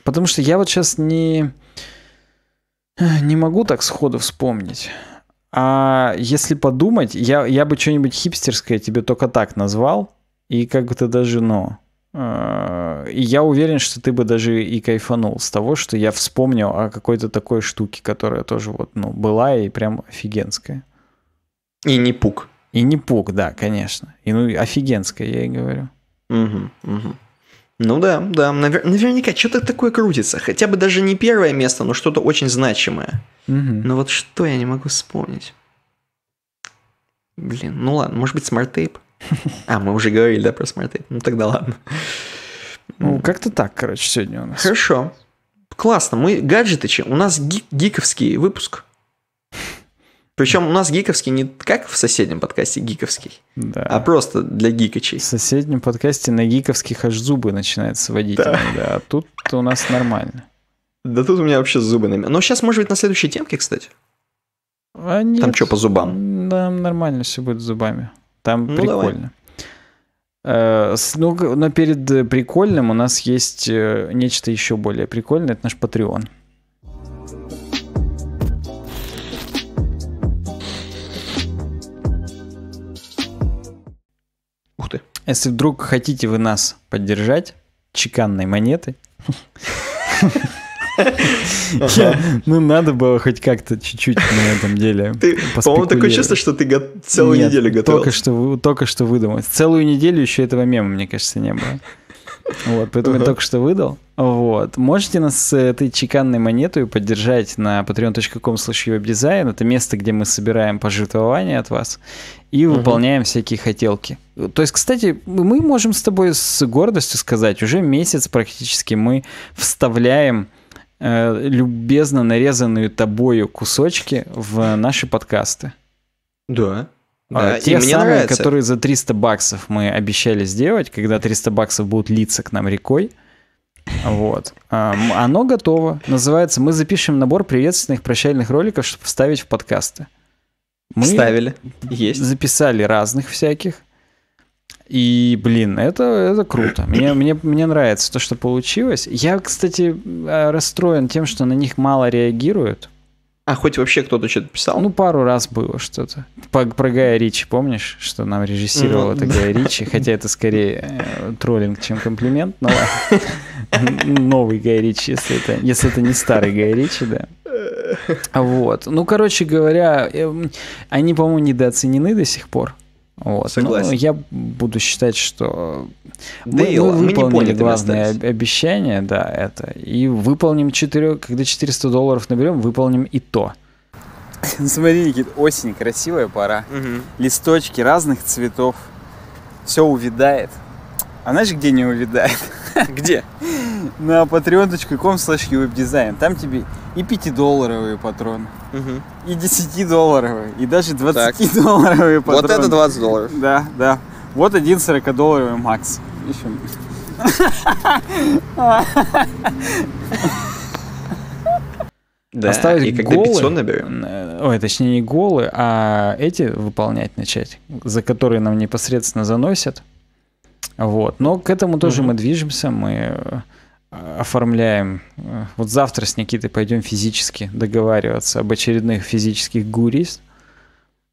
Потому что я вот сейчас не, не могу так сходу вспомнить. А если подумать, я, я бы что-нибудь хипстерское тебе только так назвал. И как бы ты даже, ну... А, и я уверен, что ты бы даже и кайфанул с того, что я вспомнил о какой-то такой штуке, которая тоже вот, ну, была и прям офигенская. И не пук. И не пук, да, конечно. И ну, офигенская, я и говорю. Угу, угу. Ну да, да, навер- наверняка что-то такое крутится. Хотя бы даже не первое место, но что-то очень значимое. Угу. Но вот что я не могу вспомнить. Блин, ну ладно, может быть, смарт-тейп? А, мы уже говорили, да, про Smart Ну тогда ладно. Ну, как-то так, короче, сегодня у нас. Хорошо. Классно. Мы гаджетычи. У нас гиковский выпуск. Причем у нас гиковский не как в соседнем подкасте гиковский, да. а просто для гикачей. В соседнем подкасте на гиковских аж зубы начинают сводить. Да. Иногда, а тут у нас нормально. Да тут у меня вообще зубы на Но сейчас, может быть, на следующей темке, кстати. А нет, Там что по зубам? Да, нормально все будет с зубами. Там ну, прикольно. Давай. Э, ну, но перед э, прикольным у нас есть э, нечто еще более прикольное. Это наш Patreon. Ух ты. Если вдруг хотите вы нас поддержать чеканной монеты. Ну, надо было хоть как-то чуть-чуть на этом деле По-моему, такое чувство, что ты целую неделю готовил. Только что выдумал. Целую неделю еще этого мема, мне кажется, не было. Вот, поэтому я только что выдал. Вот. Можете нас с этой чеканной монетой поддержать на patreon.com webdesign. Это место, где мы собираем пожертвования от вас и выполняем всякие хотелки. То есть, кстати, мы можем с тобой с гордостью сказать, уже месяц практически мы вставляем Э, любезно нарезанные тобою кусочки в наши подкасты. Да. А да, те самые, нравится. которые за 300 баксов мы обещали сделать, когда 300 баксов будут литься к нам рекой. Вот. А, оно готово. Называется «Мы запишем набор приветственных прощальных роликов, чтобы вставить в подкасты». Мы Вставили. Есть. записали разных всяких. И, блин, это, это круто. Мне, мне, мне нравится то, что получилось. Я, кстати, э, расстроен тем, что на них мало реагируют. А хоть вообще кто-то что-то писал? Ну, пару раз было что-то. Про Гая Ричи, помнишь, что нам режиссировал ну, это да. Гая Ричи? Хотя это скорее э, троллинг, чем комплимент, но Новый Гай Ричи, если это, если это не старый Гай Ричи, да. Вот. Ну, короче говоря, эм, они, по-моему, недооценены до сих пор. Вот. Согласен. Ну, я буду считать, что да мы, мы выполнили мы главное остались. обещание, да, это. И выполним 4, когда 400 долларов наберем, выполним и то. Смотри, Никит, осень, красивая пора. Угу. Листочки разных цветов. Все увидает. А знаешь, где не увидает? Где? На patreon.com slash дизайн? Там тебе и 5-долларовые патроны, и 10-долларовые, и даже 20-долларовые патроны. Вот это 20 долларов. Да, да. Вот один 40-долларовый макс. Ищем. Да, Оставить и когда голы, 500 наберем. Э, ой, точнее не голы, а эти выполнять начать, за которые нам непосредственно заносят вот. Но к этому тоже угу. мы движемся, мы э, оформляем. Э, вот завтра с Никитой пойдем физически договариваться об очередных физических гурис.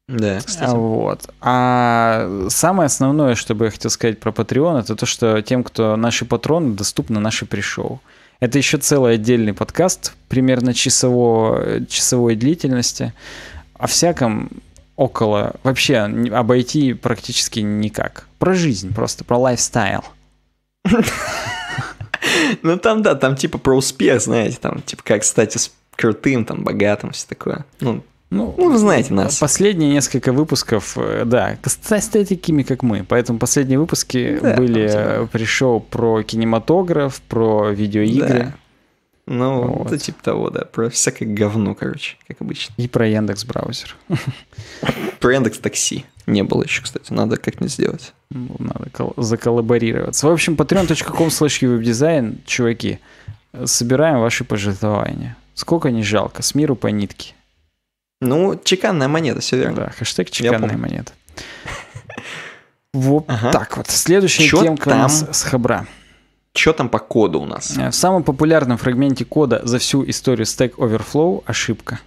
Да, а, кстати. Вот. А самое основное, что бы я хотел сказать про Patreon, это то, что тем, кто наши патроны, доступно наши пришел. Это еще целый отдельный подкаст, примерно часового, э, часовой длительности, о всяком около, вообще обойти практически никак. Про жизнь просто, про лайфстайл. Ну там, да, там типа про успех, знаете, там типа как стать крутым, там богатым, все такое. Ну, ну, ну, вы знаете нас. Последние несколько выпусков, э, да, стать такими, как мы. Поэтому последние выпуски да, были типа. при шоу про кинематограф, про видеоигры. Да. Ну, вот. это типа того, да. Про всякое говно, короче, как обычно. И про Яндекс браузер. Про Яндекс такси. Не было еще, кстати. Надо как-нибудь сделать. Ну, надо заколлаборироваться. В общем, patreon.com slash дизайн, чуваки, собираем ваши пожертвования. Сколько не жалко, с миру по нитке. Ну, чеканная монета, все верно. Да, хэштег чеканная монета. Вот ага. так вот. Следующая Чё темка там? у нас с хабра. Что там по коду у нас? Э, в самом популярном фрагменте кода за всю историю Stack Overflow ошибка.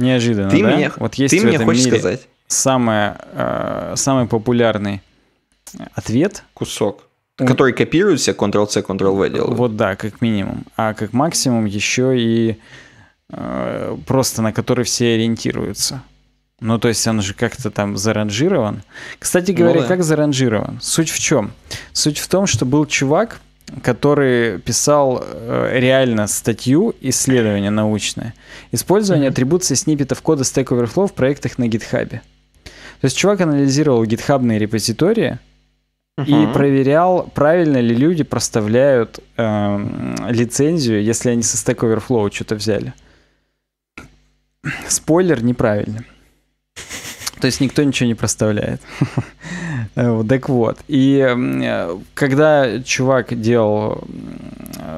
Неожиданно, ты да? Мне, вот есть ты в мне хочешь мире сказать? Самое, э, самый популярный э, ответ. Кусок. Который копирует все Ctrl-C, Ctrl-V делают. Вот да, как минимум. А как максимум еще и э, просто на который все ориентируются. Ну, то есть он же как-то там заранжирован. Кстати ну говоря, ну, да. как заранжирован? Суть в чем? Суть в том, что был чувак, который писал э, реально статью исследование научное. Использование mm-hmm. атрибуции сниппетов кода Stack Overflow в проектах на гитхабе. То есть чувак анализировал гитхабные репозитории, и проверял, правильно ли люди проставляют э, лицензию, если они со Stack Overflow что-то взяли. Спойлер неправильно. То есть никто ничего не проставляет. так вот. И когда чувак делал,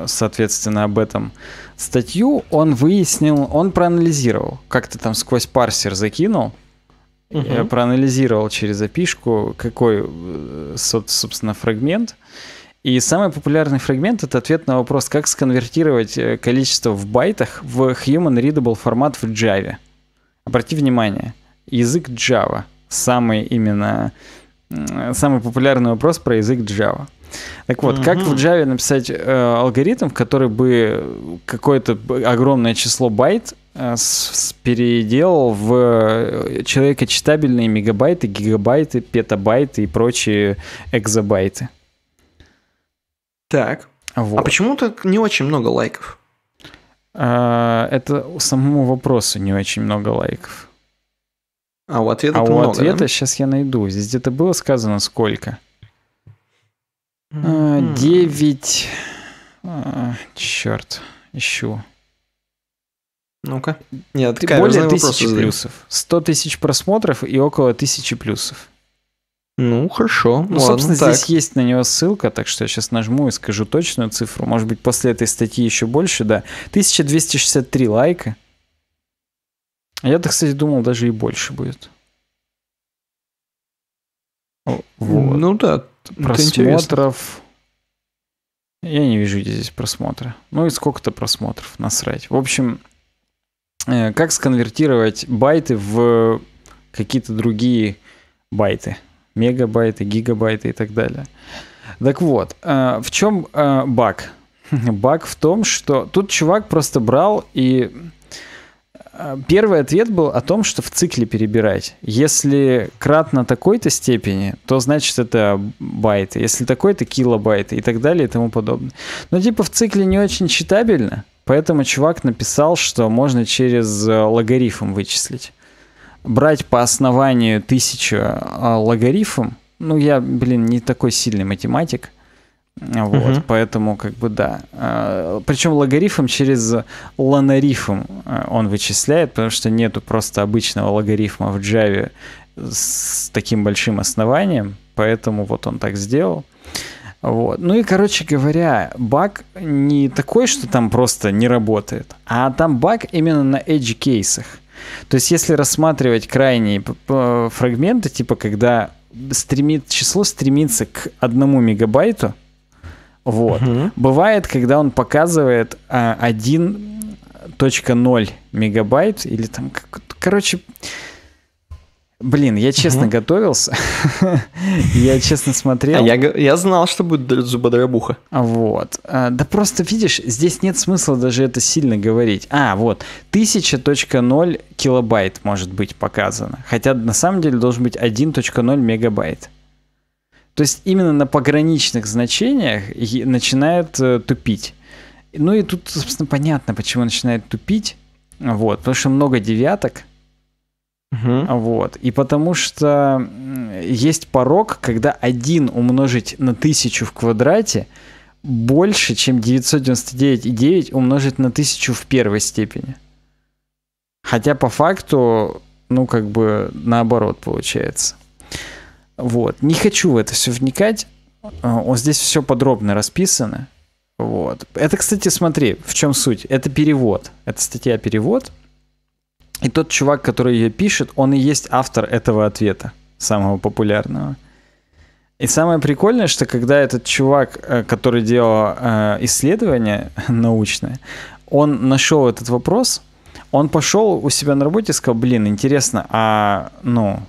соответственно, об этом статью, он выяснил, он проанализировал, как-то там сквозь парсер закинул, угу. проанализировал через опишку, какой, э, собственно, фрагмент. И самый популярный фрагмент — это ответ на вопрос, как сконвертировать э, количество в байтах в human readable формат в Java. Обрати внимание — язык Java. Самый именно самый популярный вопрос про язык Java. Так вот, mm-hmm. как в Java написать э, алгоритм, в который бы какое-то огромное число байт э, с, переделал в э, человека читабельные мегабайты, гигабайты, петабайты и прочие экзабайты? Так. А вот. А почему так не очень много лайков? Э, это самому вопросу не очень много лайков. А у ответа а у много, ответа да? сейчас я найду. Здесь где-то было сказано сколько. А, девять... А, черт, ищу. Ну-ка. Нет, Ты более тысячи плюсов. Сто тысяч просмотров и около тысячи плюсов. Ну, хорошо. Ну, Ладно, собственно, так. здесь есть на него ссылка, так что я сейчас нажму и скажу точную цифру. Может быть, после этой статьи еще больше, да. 1263 лайка. Я-то, кстати, думал, даже и больше будет. Вот. Ну да, просмотров. Я не вижу здесь просмотра. Ну и сколько-то просмотров, насрать. В общем, э, как сконвертировать байты в какие-то другие байты? Мегабайты, гигабайты и так далее. Так вот, э, в чем э, баг? Баг в том, что тут чувак просто брал и Первый ответ был о том, что в цикле перебирать. Если кратно такой-то степени, то значит это байты. Если такой-то килобайты и так далее и тому подобное. Но типа в цикле не очень читабельно, поэтому чувак написал, что можно через э, логарифм вычислить. Брать по основанию тысячу э, логарифм, ну я, блин, не такой сильный математик – вот, угу. поэтому как бы да. А, Причем логарифм через лонарифм а, он вычисляет, потому что нету просто обычного логарифма в Java с таким большим основанием, поэтому вот он так сделал. Вот. Ну и, короче говоря, баг не такой, что там просто не работает, а там баг именно на edge кейсах. То есть если рассматривать крайние фрагменты, типа когда стремит, число стремится к одному мегабайту, вот. Угу. Бывает, когда он показывает а, 1.0 мегабайт или там, короче, Блин, я честно угу. готовился. я честно смотрел. А я, я знал, что будет зубодробуха. Вот. А, да просто, видишь, здесь нет смысла даже это сильно говорить. А, вот. 1000.0 килобайт может быть показано. Хотя на самом деле должен быть 1.0 мегабайт. То есть именно на пограничных значениях начинает э, тупить. Ну и тут, собственно, понятно, почему начинает тупить. Вот, потому что много девяток. Угу. Вот. И потому что есть порог, когда один умножить на тысячу в квадрате больше, чем 999,9 умножить на тысячу в первой степени. Хотя по факту, ну как бы наоборот получается. Вот. Не хочу в это все вникать. А, вот здесь все подробно расписано. Вот. Это, кстати, смотри, в чем суть. Это перевод. Это статья перевод. И тот чувак, который ее пишет, он и есть автор этого ответа, самого популярного. И самое прикольное, что когда этот чувак, э, который делал э, исследование научное, он нашел этот вопрос, он пошел у себя на работе и сказал, блин, интересно, а ну,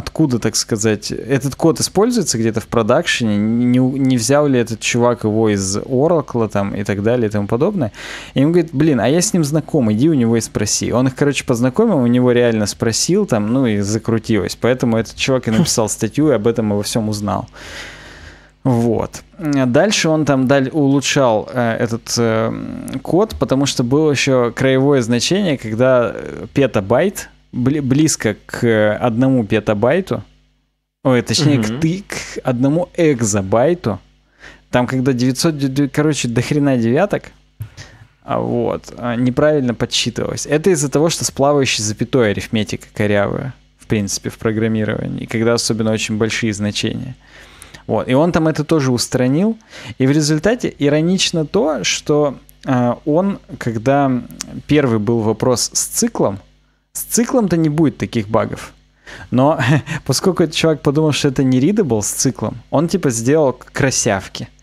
откуда, так сказать, этот код используется где-то в продакшене, не, не взял ли этот чувак его из Oracle там и так далее и тому подобное. И он говорит, блин, а я с ним знаком, иди у него и спроси. Он их, короче, познакомил, у него реально спросил там, ну и закрутилось. Поэтому этот чувак и написал статью, и об этом во всем узнал. Вот. Дальше он там даль улучшал э, этот э, код, потому что было еще краевое значение, когда э, петабайт близко к одному петабайту, ой, точнее, угу. к, ты, к одному экзобайту. Там, когда 900, короче, до хрена девяток, а вот, а, неправильно подсчитывалось. Это из-за того, что с плавающей запятой арифметика корявая, в принципе, в программировании, когда особенно очень большие значения. Вот, и он там это тоже устранил. И в результате иронично то, что а, он, когда первый был вопрос с циклом, с циклом-то не будет таких багов. Но поскольку этот чувак подумал, что это не readable с циклом, он типа сделал красявки –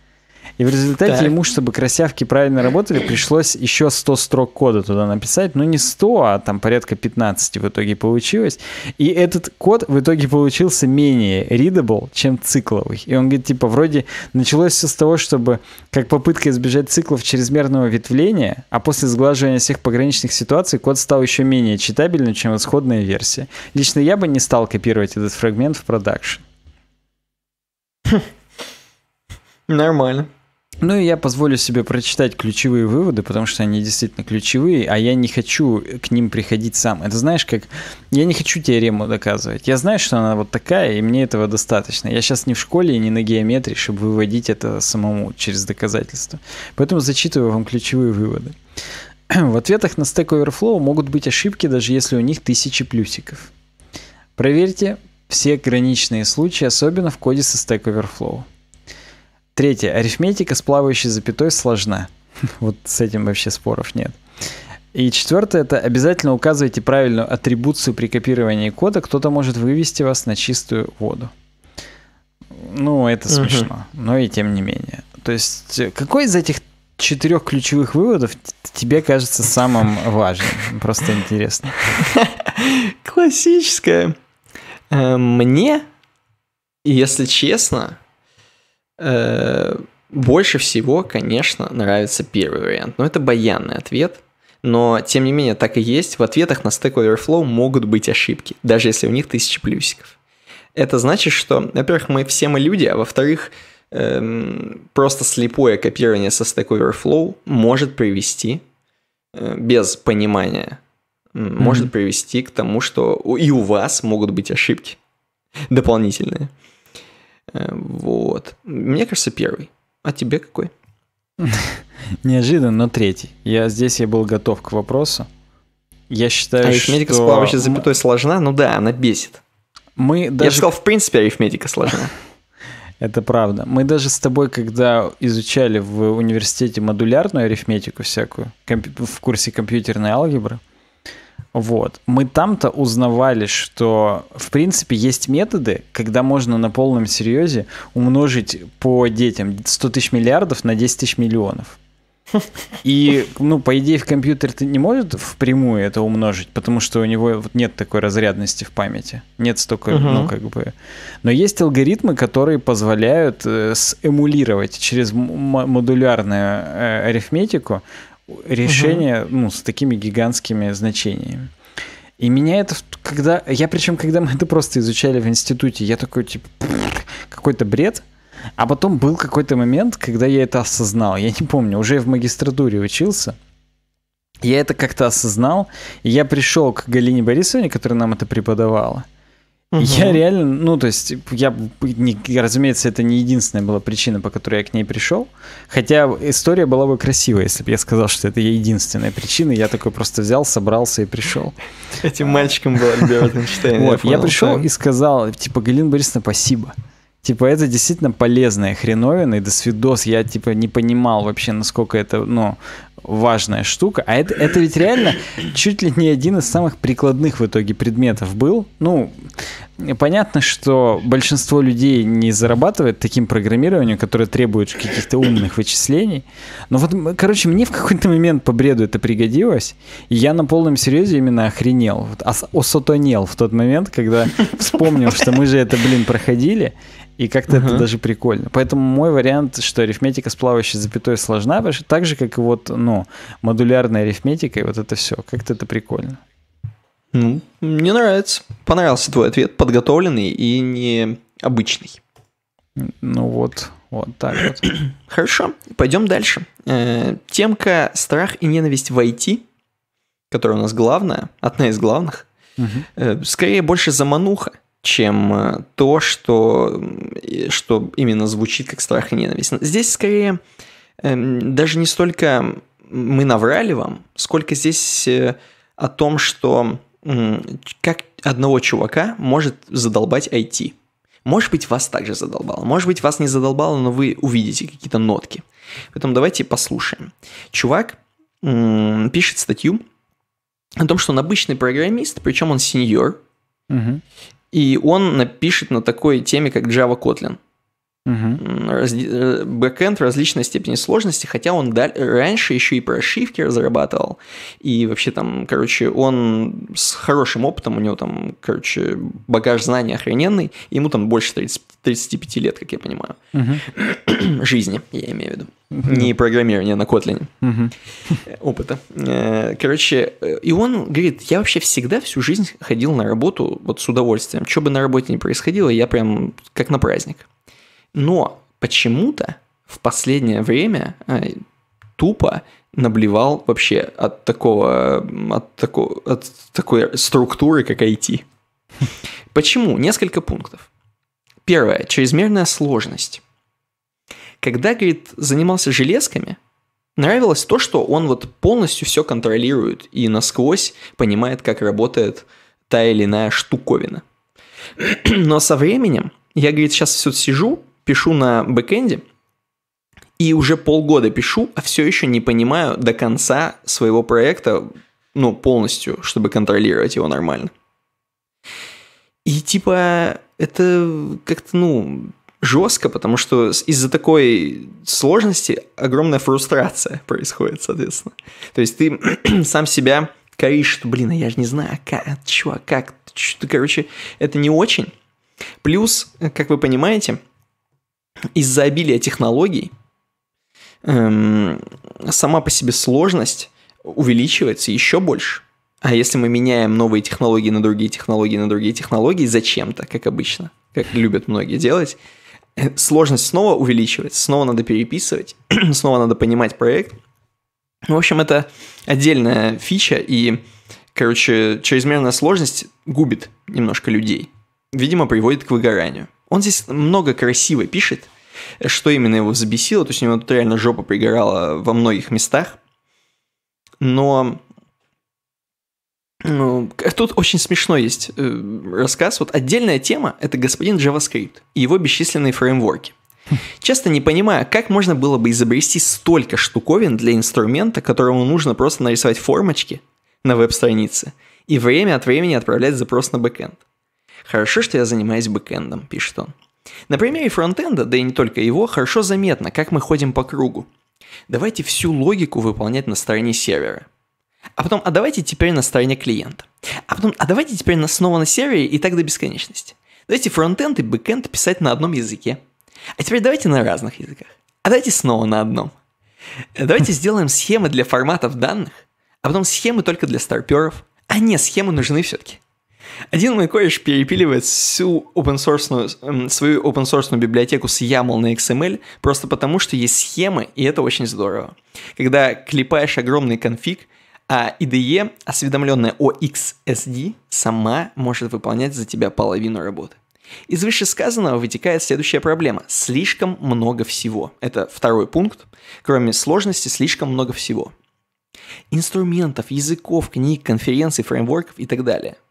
и в результате так. ему, чтобы красявки правильно работали, пришлось еще 100 строк кода туда написать. Ну, не 100, а там порядка 15 в итоге получилось. И этот код в итоге получился менее readable, чем цикловый. И он говорит, типа, вроде началось все с того, чтобы как попытка избежать циклов чрезмерного ветвления, а после сглаживания всех пограничных ситуаций код стал еще менее читабельным, чем исходная версия. Лично я бы не стал копировать этот фрагмент в продакшн. Хм. Нормально. Ну и я позволю себе прочитать ключевые выводы, потому что они действительно ключевые, а я не хочу к ним приходить сам. Это знаешь, как я не хочу теорему доказывать. Я знаю, что она вот такая, и мне этого достаточно. Я сейчас не в школе и не на геометрии, чтобы выводить это самому через доказательства. Поэтому зачитываю вам ключевые выводы. В ответах на Stack Overflow могут быть ошибки, даже если у них тысячи плюсиков. Проверьте все ограниченные случаи, особенно в коде со Stack Overflow. Третье. Арифметика с плавающей запятой сложна. Вот с этим вообще споров нет. И четвертое, это обязательно указывайте правильную атрибуцию при копировании кода, кто-то может вывести вас на чистую воду. Ну, это смешно, угу. но и тем не менее. То есть, э, какой из этих четырех ключевых выводов тебе кажется самым важным? Просто интересно. Классическое. Э, мне, если честно, Э, больше всего, конечно, нравится первый вариант, но это баянный ответ. Но, тем не менее, так и есть. В ответах на Stack Overflow могут быть ошибки, даже если у них тысячи плюсиков. Это значит, что, во-первых, мы все мы люди, а во-вторых, эм, просто слепое копирование со Stack Overflow может привести, э, без понимания, mm-hmm. может привести к тому, что и у вас могут быть ошибки дополнительные. Э, вот. Мне кажется, первый. А тебе какой? Неожиданно, но третий. Я здесь я был готов к вопросу. Я считаю, а арифметика что... с плавающей запятой сложна? Ну да, она бесит. Мы даже... Я бы сказал, в принципе, арифметика сложна. Это правда. Мы даже с тобой, когда изучали в университете модулярную арифметику всякую, в курсе компьютерной алгебры, вот. Мы там-то узнавали, что, в принципе, есть методы, когда можно на полном серьезе умножить по детям 100 тысяч миллиардов на 10 тысяч миллионов. И, ну, по идее, в компьютер ты не может впрямую это умножить, потому что у него нет такой разрядности в памяти. Нет столько, угу. ну, как бы... Но есть алгоритмы, которые позволяют э, эмулировать через модулярную э, арифметику решение угу. ну, с такими гигантскими значениями. И меня это, когда... Я причем, когда мы это просто изучали в институте, я такой, типа, какой-то бред. А потом был какой-то момент, когда я это осознал. Я не помню, уже в магистратуре учился. Я это как-то осознал. И я пришел к Галине Борисовне, которая нам это преподавала. Угу. Я реально, ну, то есть, типа, я, не, разумеется, это не единственная была причина, по которой я к ней пришел. Хотя история была бы красивая, если бы я сказал, что это единственная причина. Я такой просто взял, собрался и пришел. Этим мальчиком был Альберт Эйнштейн. Вот, я пришел и сказал, типа, Галина Борисовна, спасибо. Типа, это действительно полезная хреновина, и до свидос. Я, типа, не понимал вообще, насколько это, ну, важная штука. А это, это ведь реально чуть ли не один из самых прикладных в итоге предметов был. Ну, понятно, что большинство людей не зарабатывает таким программированием, которое требует каких-то умных вычислений. Но вот, короче, мне в какой-то момент по бреду это пригодилось, и я на полном серьезе именно охренел, вот, ос- осотонел в тот момент, когда вспомнил, что мы же это, блин, проходили, и как-то uh-huh. это даже прикольно. Поэтому мой вариант, что арифметика с плавающей запятой сложна, так же, как и вот, ну, модулярная арифметика и вот это все. Как-то это прикольно. Ну, мне нравится. Понравился твой ответ, подготовленный и необычный. Ну вот, вот так вот. Хорошо, пойдем дальше. Э, темка «Страх и ненависть в IT», которая у нас главная, одна из главных, угу. скорее больше замануха, чем э, то, что, что именно звучит как страх и ненависть. Здесь скорее эм, даже не столько мы наврали вам, сколько здесь э, о том, что как одного чувака может задолбать IT. Может быть, вас также задолбало, может быть, вас не задолбало, но вы увидите какие-то нотки. Поэтому давайте послушаем. Чувак пишет статью о том, что он обычный программист, причем он сеньор, угу. И он напишет на такой теме, как Java Kotlin. Угу. Раз, э, бэкэнд различной степени сложности, хотя он даль, раньше еще и прошивки разрабатывал, и вообще там, короче, он с хорошим опытом, у него там, короче, багаж знаний охрененный, ему там больше 30, 35 лет, как я понимаю, угу. жизни, я имею в виду. Угу. Не программирование на Kotlin. Угу. Опыта. Э, короче, и он говорит, я вообще всегда всю жизнь ходил на работу вот с удовольствием. Что бы на работе ни происходило, я прям как на праздник. Но почему-то в последнее время э, тупо наблевал вообще от такого, от, тако, от такой структуры, как IT. Почему? Несколько пунктов. Первое. Чрезмерная сложность. Когда, говорит, занимался железками, нравилось то, что он вот полностью все контролирует и насквозь понимает, как работает та или иная штуковина. Но со временем, я, говорит, сейчас все сижу пишу на бэкэнде, и уже полгода пишу, а все еще не понимаю до конца своего проекта, ну, полностью, чтобы контролировать его нормально. И типа это как-то, ну, жестко, потому что из-за такой сложности огромная фрустрация происходит, соответственно. То есть ты сам себя коришь, что, блин, а я же не знаю, а а как, чего, как, что, короче, это не очень. Плюс, как вы понимаете, из-за обилия технологий эм, сама по себе сложность увеличивается еще больше. А если мы меняем новые технологии на другие технологии, на другие технологии, зачем-то, как обычно, как любят многие делать, э, сложность снова увеличивается, снова надо переписывать, снова надо понимать проект. В общем, это отдельная фича, и, короче, чрезмерная сложность губит немножко людей. Видимо, приводит к выгоранию. Он здесь много красиво пишет, что именно его забесило, то есть у него тут реально жопа пригорала во многих местах, но ну, тут очень смешно есть э, рассказ. Вот отдельная тема – это господин JavaScript и его бесчисленные фреймворки. Хм. Часто не понимая, как можно было бы изобрести столько штуковин для инструмента, которому нужно просто нарисовать формочки на веб-странице и время от времени отправлять запрос на бэкэнд. Хорошо, что я занимаюсь бэкэндом, пишет он. На примере фронтенда, да и не только его, хорошо заметно, как мы ходим по кругу. Давайте всю логику выполнять на стороне сервера. А потом, а давайте теперь на стороне клиента. А потом, а давайте теперь на, снова на сервере и так до бесконечности. Давайте фронтенд и бэкенд писать на одном языке. А теперь давайте на разных языках. А давайте снова на одном. Давайте сделаем схемы для форматов данных, а потом схемы только для старперов. А не, схемы нужны все-таки. Один мой кореш перепиливает всю open source, эм, свою open source библиотеку с YAML на XML просто потому, что есть схемы, и это очень здорово. Когда клепаешь огромный конфиг, а IDE, осведомленная о XSD, сама может выполнять за тебя половину работы. Из вышесказанного вытекает следующая проблема. Слишком много всего. Это второй пункт. Кроме сложности, слишком много всего. Инструментов, языков, книг, конференций, фреймворков и так далее –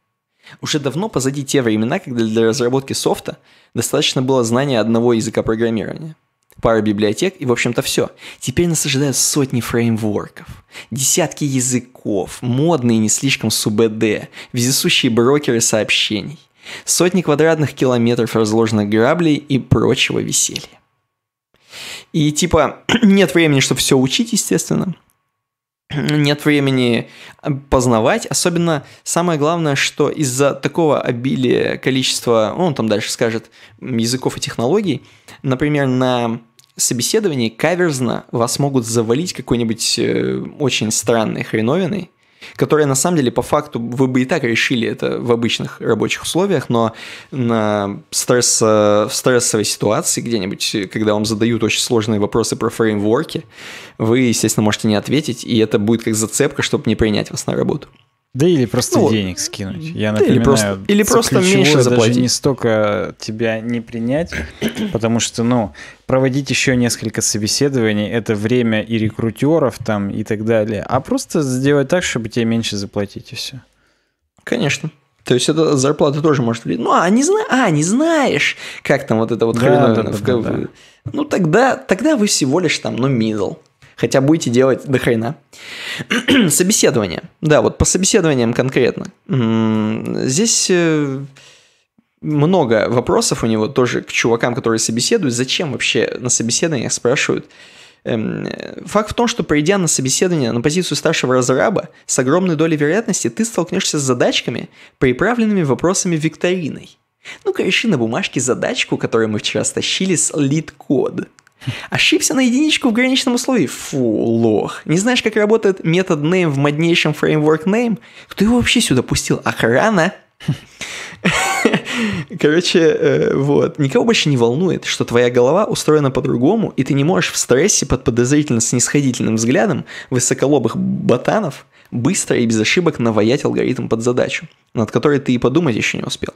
уже давно позади те времена, когда для разработки софта достаточно было знания одного языка программирования, пары библиотек и, в общем-то, все. Теперь нас ожидают сотни фреймворков, десятки языков, модные не слишком СУБД, вездесущие брокеры сообщений, сотни квадратных километров разложенных граблей и прочего веселья. И типа нет времени, чтобы все учить, естественно – нет времени э, познавать. Особенно самое главное, что из-за такого обилия количества, ну, он там дальше скажет, языков и технологий, например, на собеседовании каверзно вас могут завалить какой-нибудь э, очень странной хреновиной, которые на самом деле по факту вы бы и так решили это в обычных рабочих условиях, но на стресс, э, в стрессовой ситуации где-нибудь, когда вам задают очень сложные вопросы про фреймворки, вы, естественно, можете не ответить, и это будет как зацепка, чтобы не принять вас на работу. Да или просто ну, денег скинуть. Я напоминаю, или просто, или просто меньше заплатить. даже не столько тебя не принять, потому что, ну, проводить еще несколько собеседований, это время и рекрутеров там и так далее, а просто сделать так, чтобы тебе меньше заплатить и все. Конечно. То есть это зарплата тоже может влиять. Ну, а не, зна... а, не знаешь, как там вот это вот да, хреновина. Да, да, да, да. Ну, тогда, тогда вы всего лишь там, ну, middle хотя будете делать до хрена. Собеседование. Да, вот по собеседованиям конкретно. Здесь э, много вопросов у него тоже к чувакам, которые собеседуют. Зачем вообще на собеседованиях спрашивают? Эм, факт в том, что придя на собеседование на позицию старшего разраба, с огромной долей вероятности ты столкнешься с задачками, приправленными вопросами викториной. Ну-ка, реши на бумажке задачку, которую мы вчера стащили с лид-код. Ошибся на единичку в граничном условии? Фу, лох. Не знаешь, как работает метод name в моднейшем фреймворк name? Кто его вообще сюда пустил? Охрана? Короче, э, вот. Никого больше не волнует, что твоя голова устроена по-другому, и ты не можешь в стрессе под подозрительно снисходительным взглядом высоколобых ботанов быстро и без ошибок наваять алгоритм под задачу, над которой ты и подумать еще не успел.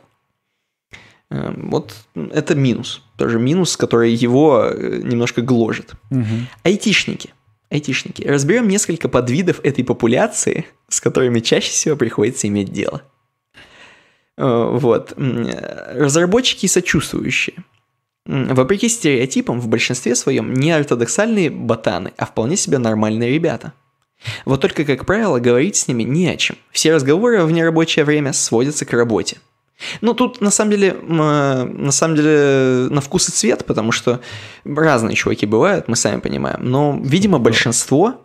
Эм, вот это минус, тоже минус, который его э, немножко гложет. Угу. Айтишники. Айтишники. Разберем несколько подвидов этой популяции, с которыми чаще всего приходится иметь дело. Э, вот. Э, разработчики и сочувствующие. Вопреки стереотипам, в большинстве своем не ортодоксальные ботаны, а вполне себе нормальные ребята. Вот только, как правило, говорить с ними не о чем. Все разговоры в нерабочее время сводятся к работе – ну, тут, на самом деле, э, на самом деле, э, на вкус и цвет, потому что разные чуваки бывают, мы сами понимаем. Но, видимо, большинство,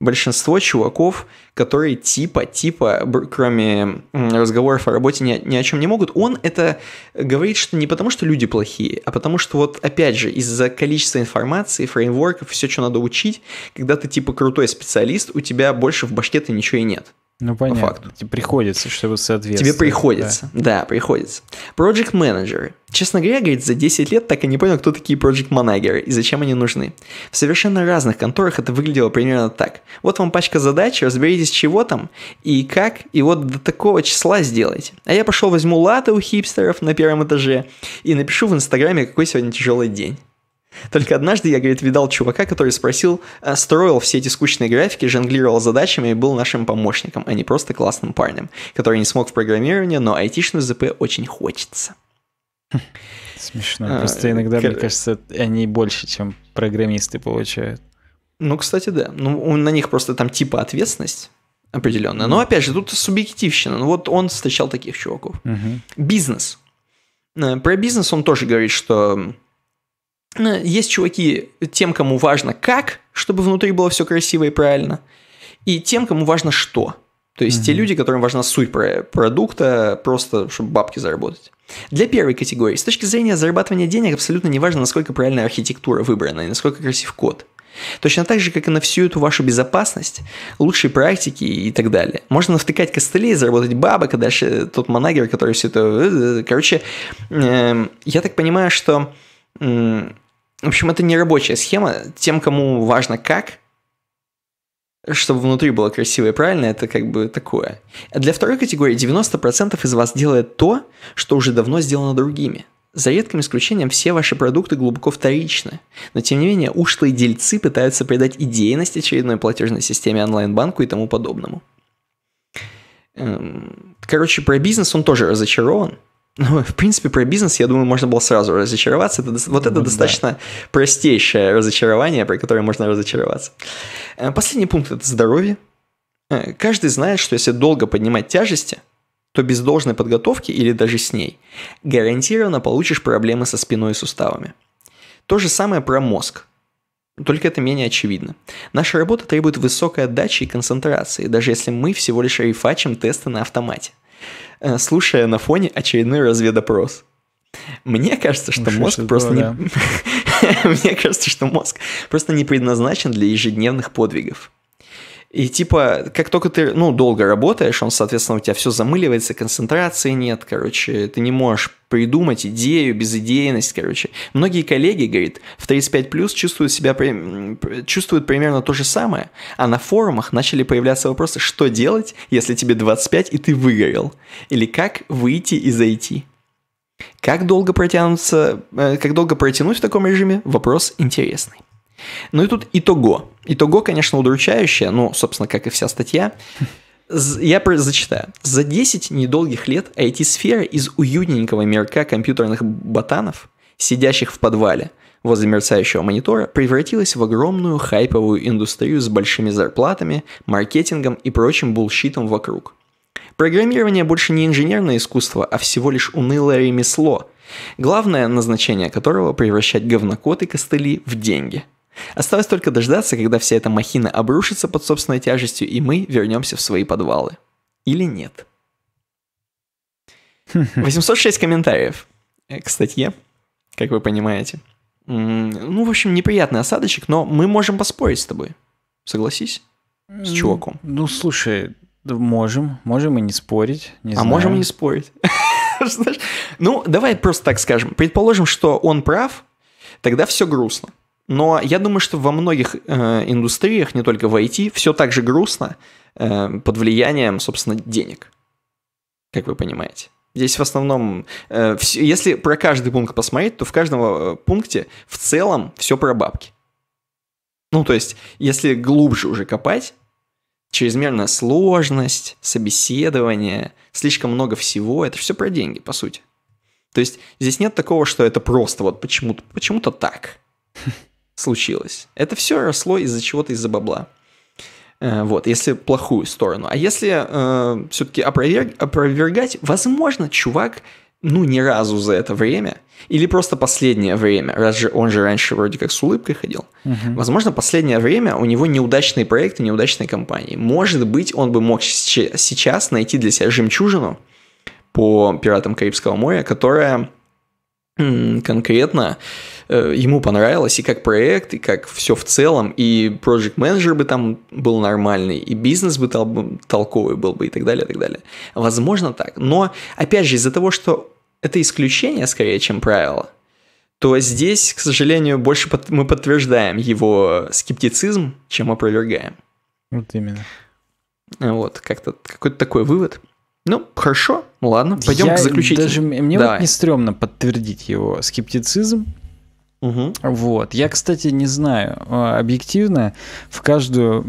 большинство чуваков, которые типа, типа, кроме разговоров о работе, ни, ни о чем не могут, он это говорит, что не потому, что люди плохие, а потому что вот, опять же, из-за количества информации, фреймворков, все, что надо учить, когда ты типа крутой специалист, у тебя больше в башке-то ничего и нет. Ну, понятно. По факту. Тебе приходится, чтобы соответствовать. Тебе приходится, да. да, приходится. Project Manager. Честно говоря, говорит, за 10 лет так и не понял, кто такие Project Manager и зачем они нужны. В совершенно разных конторах это выглядело примерно так. Вот вам пачка задач, разберитесь, чего там и как, и вот до такого числа сделайте. А я пошел возьму латы у хипстеров на первом этаже и напишу в Инстаграме, какой сегодня тяжелый день. Только однажды я, говорит, видал чувака, который спросил, э, строил все эти скучные графики, жонглировал задачами и был нашим помощником, а не просто классным парнем, который не смог в программировании, но айтишную ЗП очень хочется. Смешно. А, просто иногда, мне кажется, они больше, чем программисты получают. Ну, кстати, да. Ну, на них просто там типа ответственность определенная. Но опять же, тут субъективщина. Ну, вот он встречал таких чуваков. Бизнес. Э, про бизнес он тоже говорит, что есть чуваки тем, кому важно как, чтобы внутри было все красиво и правильно, и тем, кому важно что. То есть mm-hmm. те люди, которым важна суть продукта, просто чтобы бабки заработать. Для первой категории, с точки зрения зарабатывания денег, абсолютно не важно, насколько правильная архитектура выбрана и насколько красив код. Точно так же, как и на всю эту вашу безопасность, лучшие практики и так далее. Можно навтыкать костыли, заработать бабок, а дальше тот манагер, который все это... Э, э, э. Короче, эм, я так понимаю, что в общем, это не рабочая схема. Тем, кому важно как, чтобы внутри было красиво и правильно, это как бы такое. А для второй категории 90% из вас делает то, что уже давно сделано другими. За редким исключением все ваши продукты глубоко вторичны. Но тем не менее, ушлые дельцы пытаются придать идейность очередной платежной системе онлайн-банку и тому подобному. Эм, короче, про бизнес он тоже разочарован. Ну, в принципе, про бизнес, я думаю, можно было сразу разочароваться. Это, вот это ну, достаточно да. простейшее разочарование, при котором можно разочароваться. Э, последний пункт – это здоровье. Э, каждый знает, что если долго поднимать тяжести, то без должной подготовки или даже с ней гарантированно получишь проблемы со спиной и суставами. То же самое про мозг. Только это менее очевидно. Наша работа требует высокой отдачи и концентрации, даже если мы всего лишь рейфачим тесты на автомате – Э, слушая на фоне очередной разведопрос. Мне кажется, что Шесть мозг просто да. не... Мне кажется, что мозг просто не предназначен для ежедневных подвигов. И типа, как только ты, ну, долго работаешь, он, соответственно, у тебя все замыливается, концентрации нет, короче, ты не можешь придумать идею, безидейность, короче. Многие коллеги, говорит, в 35 плюс чувствуют себя, чувствуют примерно то же самое, а на форумах начали появляться вопросы, что делать, если тебе 25 и ты выгорел, или как выйти и зайти. Как долго протянуться, э, как долго протянуть в таком режиме, вопрос интересный. Ну и тут итого. Итого, конечно, удручающее, но, собственно, как и вся статья. Я зачитаю. За 10 недолгих лет IT-сфера из уютненького мирка компьютерных ботанов, сидящих в подвале возле мерцающего монитора, превратилась в огромную хайповую индустрию с большими зарплатами, маркетингом и прочим булщитом вокруг. Программирование больше не инженерное искусство, а всего лишь унылое ремесло, главное назначение которого – превращать говнокоты костыли в деньги – Осталось только дождаться, когда вся эта махина обрушится под собственной тяжестью, и мы вернемся в свои подвалы. Или нет. 806 комментариев э, к статье, как вы понимаете. Ну, в общем, неприятный осадочек, но мы можем поспорить с тобой. Согласись? С чуваком. Ну, слушай, можем. Можем и не спорить. Не а знаю. можем и не спорить. Ну, давай просто так скажем. Предположим, что он прав, тогда все грустно. Но я думаю, что во многих э, индустриях, не только в IT, все так же грустно э, под влиянием, собственно, денег, как вы понимаете. Здесь в основном, э, все, если про каждый пункт посмотреть, то в каждом э, пункте в целом все про бабки. Ну, то есть, если глубже уже копать, чрезмерная сложность, собеседование, слишком много всего, это все про деньги, по сути. То есть, здесь нет такого, что это просто вот почему-то почему то так случилось. Это все росло из-за чего-то, из-за бабла. Э, вот, если плохую сторону. А если э, все-таки опроверг, опровергать, возможно, чувак, ну, ни разу за это время, или просто последнее время, раз же он же раньше вроде как с улыбкой ходил, угу. возможно, последнее время у него неудачные проекты, неудачные компании. Может быть, он бы мог сейчас найти для себя жемчужину по пиратам Карибского моря, которая конкретно э, Э, ему понравилось и как проект, и как все в целом, и project менеджер бы там был нормальный, и бизнес бы тол- толковый был бы, и так далее, и так далее. Возможно так. Но, опять же, из-за того, что это исключение скорее, чем правило, то здесь, к сожалению, больше под... мы подтверждаем его скептицизм, чем опровергаем. Вот именно. Э, вот, как-то какой-то такой вывод. Ну, хорошо, ладно, пойдем Я к заключительному. Даже мне вот не стрёмно подтвердить его скептицизм, Угу. Вот. Я, кстати, не знаю, а, объективно в каждую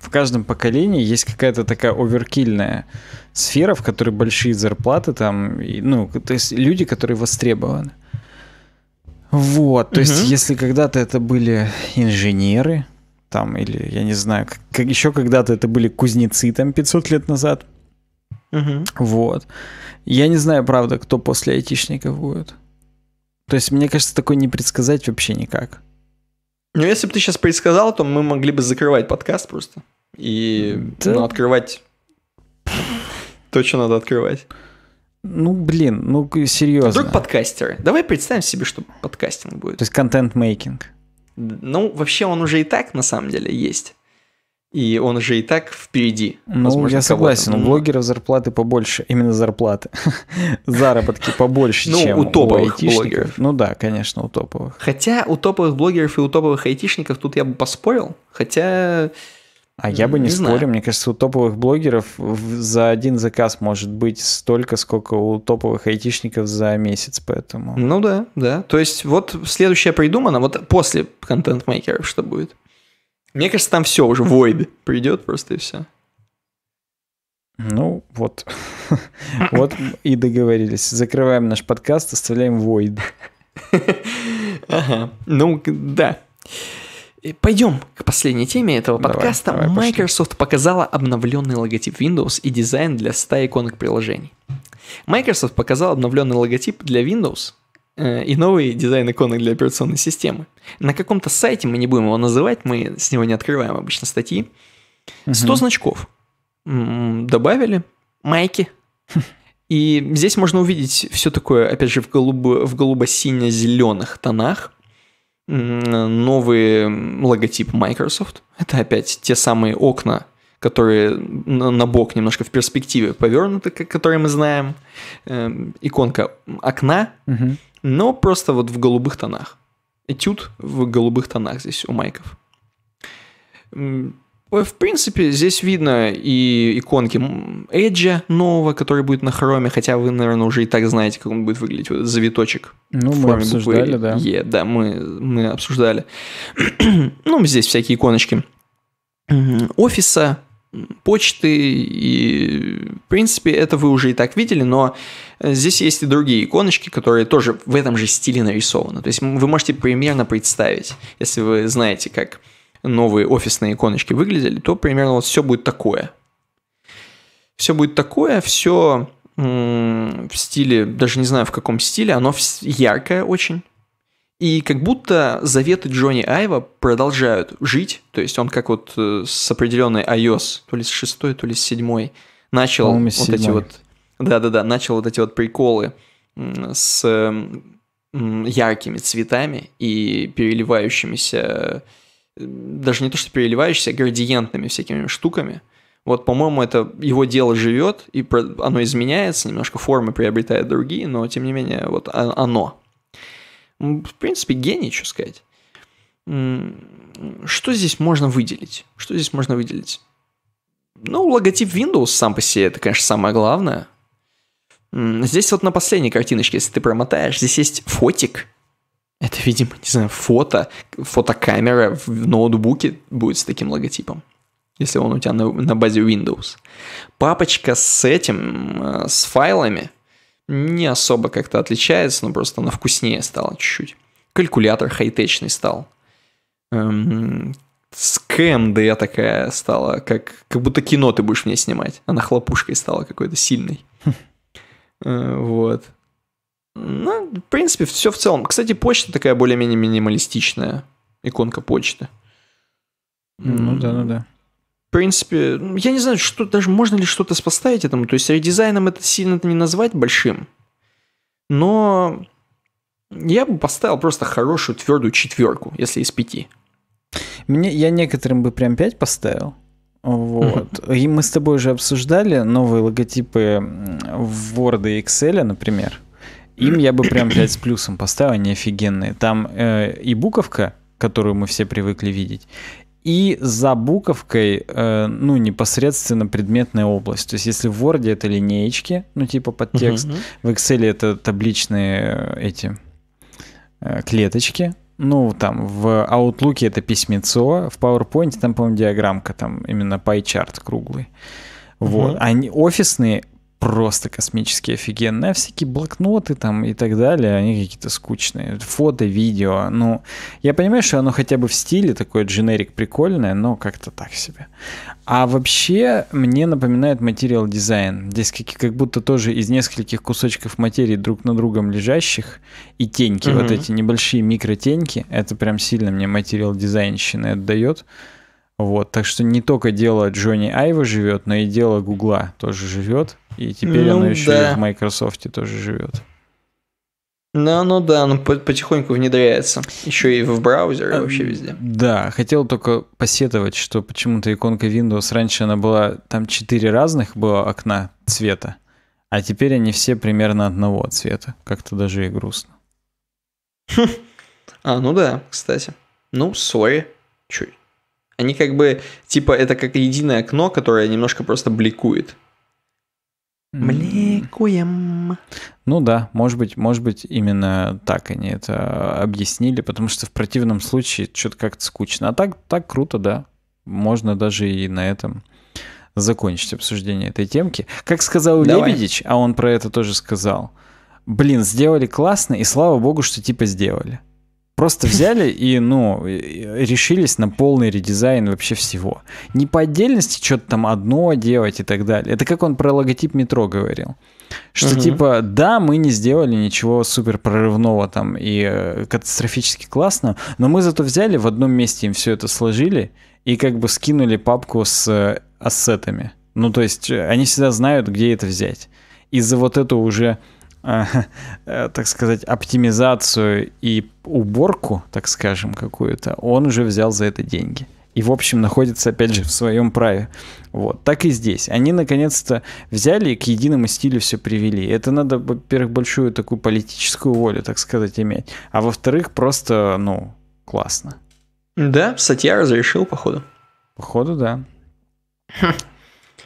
в каждом поколении есть какая-то такая оверкильная сфера, в которой большие зарплаты там, и, ну, то есть люди, которые востребованы. Вот, то угу. есть если когда-то это были инженеры, там, или, я не знаю, как, еще когда-то это были кузнецы, там, 500 лет назад. Угу. Вот. Я не знаю, правда, кто после айтишников будет. То есть, мне кажется, такое не предсказать вообще никак. Ну, если бы ты сейчас предсказал, то мы могли бы закрывать подкаст просто. И да. ну, открывать то, что надо открывать. Ну, блин, ну серьезно. Вдруг подкастеры. Давай представим себе, что подкастинг будет. То есть контент-мейкинг. Ну, вообще он уже и так, на самом деле, есть и он же и так впереди. Ну, возможно, я согласен, у блогеров зарплаты побольше, именно зарплаты, заработки побольше, ну, чем у топовых у блогеров. Ну да, конечно, у топовых. Хотя у топовых блогеров и у топовых айтишников тут я бы поспорил, хотя... А я бы не, не спорил, знаю. мне кажется, у топовых блогеров за один заказ может быть столько, сколько у топовых айтишников за месяц, поэтому... Ну да, да. То есть вот следующая придумано, вот после контент-мейкеров что будет? Мне кажется, там все уже, void придет просто и все. Ну, вот. вот и договорились. Закрываем наш подкаст, оставляем void. ага. Ну, да. Э, Пойдем к последней теме этого подкаста. Давай, давай, Microsoft пошли. показала обновленный логотип Windows и дизайн для 100 иконок приложений. Microsoft показал обновленный логотип для Windows Э, и новый дизайн иконок для операционной системы. На каком-то сайте, мы не будем его называть, мы с него не открываем обычно статьи, 100 угу. значков добавили, майки. И здесь можно увидеть все такое, опять же, в, голубо, в голубо-сине-зеленых тонах. Новый логотип Microsoft. Это опять те самые окна, которые на бок немножко в перспективе повернуты, которые мы знаем. Эм, иконка окна. Угу но просто вот в голубых тонах. Этюд в голубых тонах здесь у майков. В принципе, здесь видно и иконки Эджа нового, который будет на хроме, хотя вы, наверное, уже и так знаете, как он будет выглядеть, вот этот завиточек. Ну, в форме мы обсуждали, буквы да. Е, да, мы, мы обсуждали. ну, здесь всякие иконочки офиса, почты, и, в принципе, это вы уже и так видели, но э, здесь есть и другие иконочки, которые тоже в этом же стиле нарисованы. То есть вы можете примерно представить, если вы знаете, как новые офисные иконочки выглядели, то примерно вот все будет такое. Все будет такое, все в стиле, даже не знаю в каком стиле, оно яркое очень, и как будто заветы Джонни Айва продолжают жить, то есть он как вот э, с определенной iOS, то ли с шестой, то ли с седьмой, начал вот седьмой. эти вот... Да-да-да, начал вот эти вот приколы с яркими цветами и переливающимися, э, даже не то что переливающимися, а градиентными всякими штуками. Вот, по-моему, это его дело живет, и оно изменяется, немножко формы приобретает другие, но тем не менее, вот а, оно в принципе, гений, что сказать. Что здесь можно выделить? Что здесь можно выделить? Ну, логотип Windows сам по себе, это, конечно, самое главное. Здесь вот на последней картиночке, если ты промотаешь, здесь есть фотик. Это, видимо, не знаю, фото, фотокамера в ноутбуке будет с таким логотипом если он у тебя на, на базе Windows. Папочка с этим, э, с файлами, не особо как-то отличается, но просто она вкуснее стала чуть-чуть. Калькулятор хай-течный стал. Эм, скэм, да я такая стала, как, как будто кино ты будешь мне снимать. Она хлопушкой стала какой-то сильной. Э, вот. Ну, в принципе, все в целом. Кстати, почта такая более-менее минималистичная. Иконка почты. Ну да, ну да принципе, ну, я не знаю, что даже можно ли что-то споставить этому. То есть редизайном это сильно не назвать большим. Но я бы поставил просто хорошую твердую четверку, если из пяти. Мне, я некоторым бы прям пять поставил. Вот. Mm-hmm. И мы с тобой уже обсуждали новые логотипы в Word и Excel, например. Им я бы прям 5 с плюсом поставил, они офигенные. Там э, и буковка, которую мы все привыкли видеть, и за буковкой, э, ну, непосредственно предметная область. То есть, если в Word это линеечки, ну, типа подтекст, uh-huh. в Excel это табличные э, эти э, клеточки, ну, там, в Outlook это письмецо, в PowerPoint там, по-моему, диаграммка, там именно пай-чарт круглый. Вот. Uh-huh. Они офисные просто космически офигенные. А всякие блокноты там и так далее, они какие-то скучные. Фото, видео. Ну, я понимаю, что оно хотя бы в стиле такое дженерик прикольное, но как-то так себе. А вообще мне напоминает материал дизайн. Здесь как, как будто тоже из нескольких кусочков материи друг на другом лежащих и теньки, угу. вот эти небольшие микротеньки, это прям сильно мне материал дизайнщины отдает. Вот, так что не только дело Джонни Айва живет, но и дело Гугла тоже живет. И теперь ну, оно еще да. и в Microsoft тоже живет. Ну, ну да, оно потихоньку внедряется. Еще и в браузер, и а, вообще эм, везде. Да, хотел только посетовать, что почему-то иконка Windows раньше она была, там четыре разных было окна цвета, а теперь они все примерно одного цвета. Как-то даже и грустно. Хм. А, ну да, кстати. Ну, сори. Чуть. Они как бы, типа, это как единое окно, которое немножко просто бликует. Млекуем. Ну да, может быть, может быть, именно так они это объяснили, потому что в противном случае что-то как-то скучно. А так, так круто, да. Можно даже и на этом закончить обсуждение этой темки. Как сказал Давай. Лебедич, а он про это тоже сказал, блин, сделали классно, и слава богу, что типа сделали. Просто взяли и, ну, решились на полный редизайн вообще всего. Не по отдельности что-то там одно делать и так далее. Это как он про логотип метро говорил. Что угу. типа, да, мы не сделали ничего супер прорывного там и э, катастрофически классного, но мы зато взяли в одном месте им все это сложили и как бы скинули папку с э, ассетами. Ну, то есть э, они всегда знают, где это взять. И за вот эту уже Э, так сказать, оптимизацию и уборку, так скажем, какую-то, он уже взял за это деньги. И, в общем, находится, опять же, в своем праве. Вот, так и здесь. Они, наконец-то, взяли и к единому стилю все привели. Это надо, во-первых, большую такую политическую волю, так сказать, иметь. А во-вторых, просто, ну, классно. Да, статья разрешил, походу. Походу, да. Хм.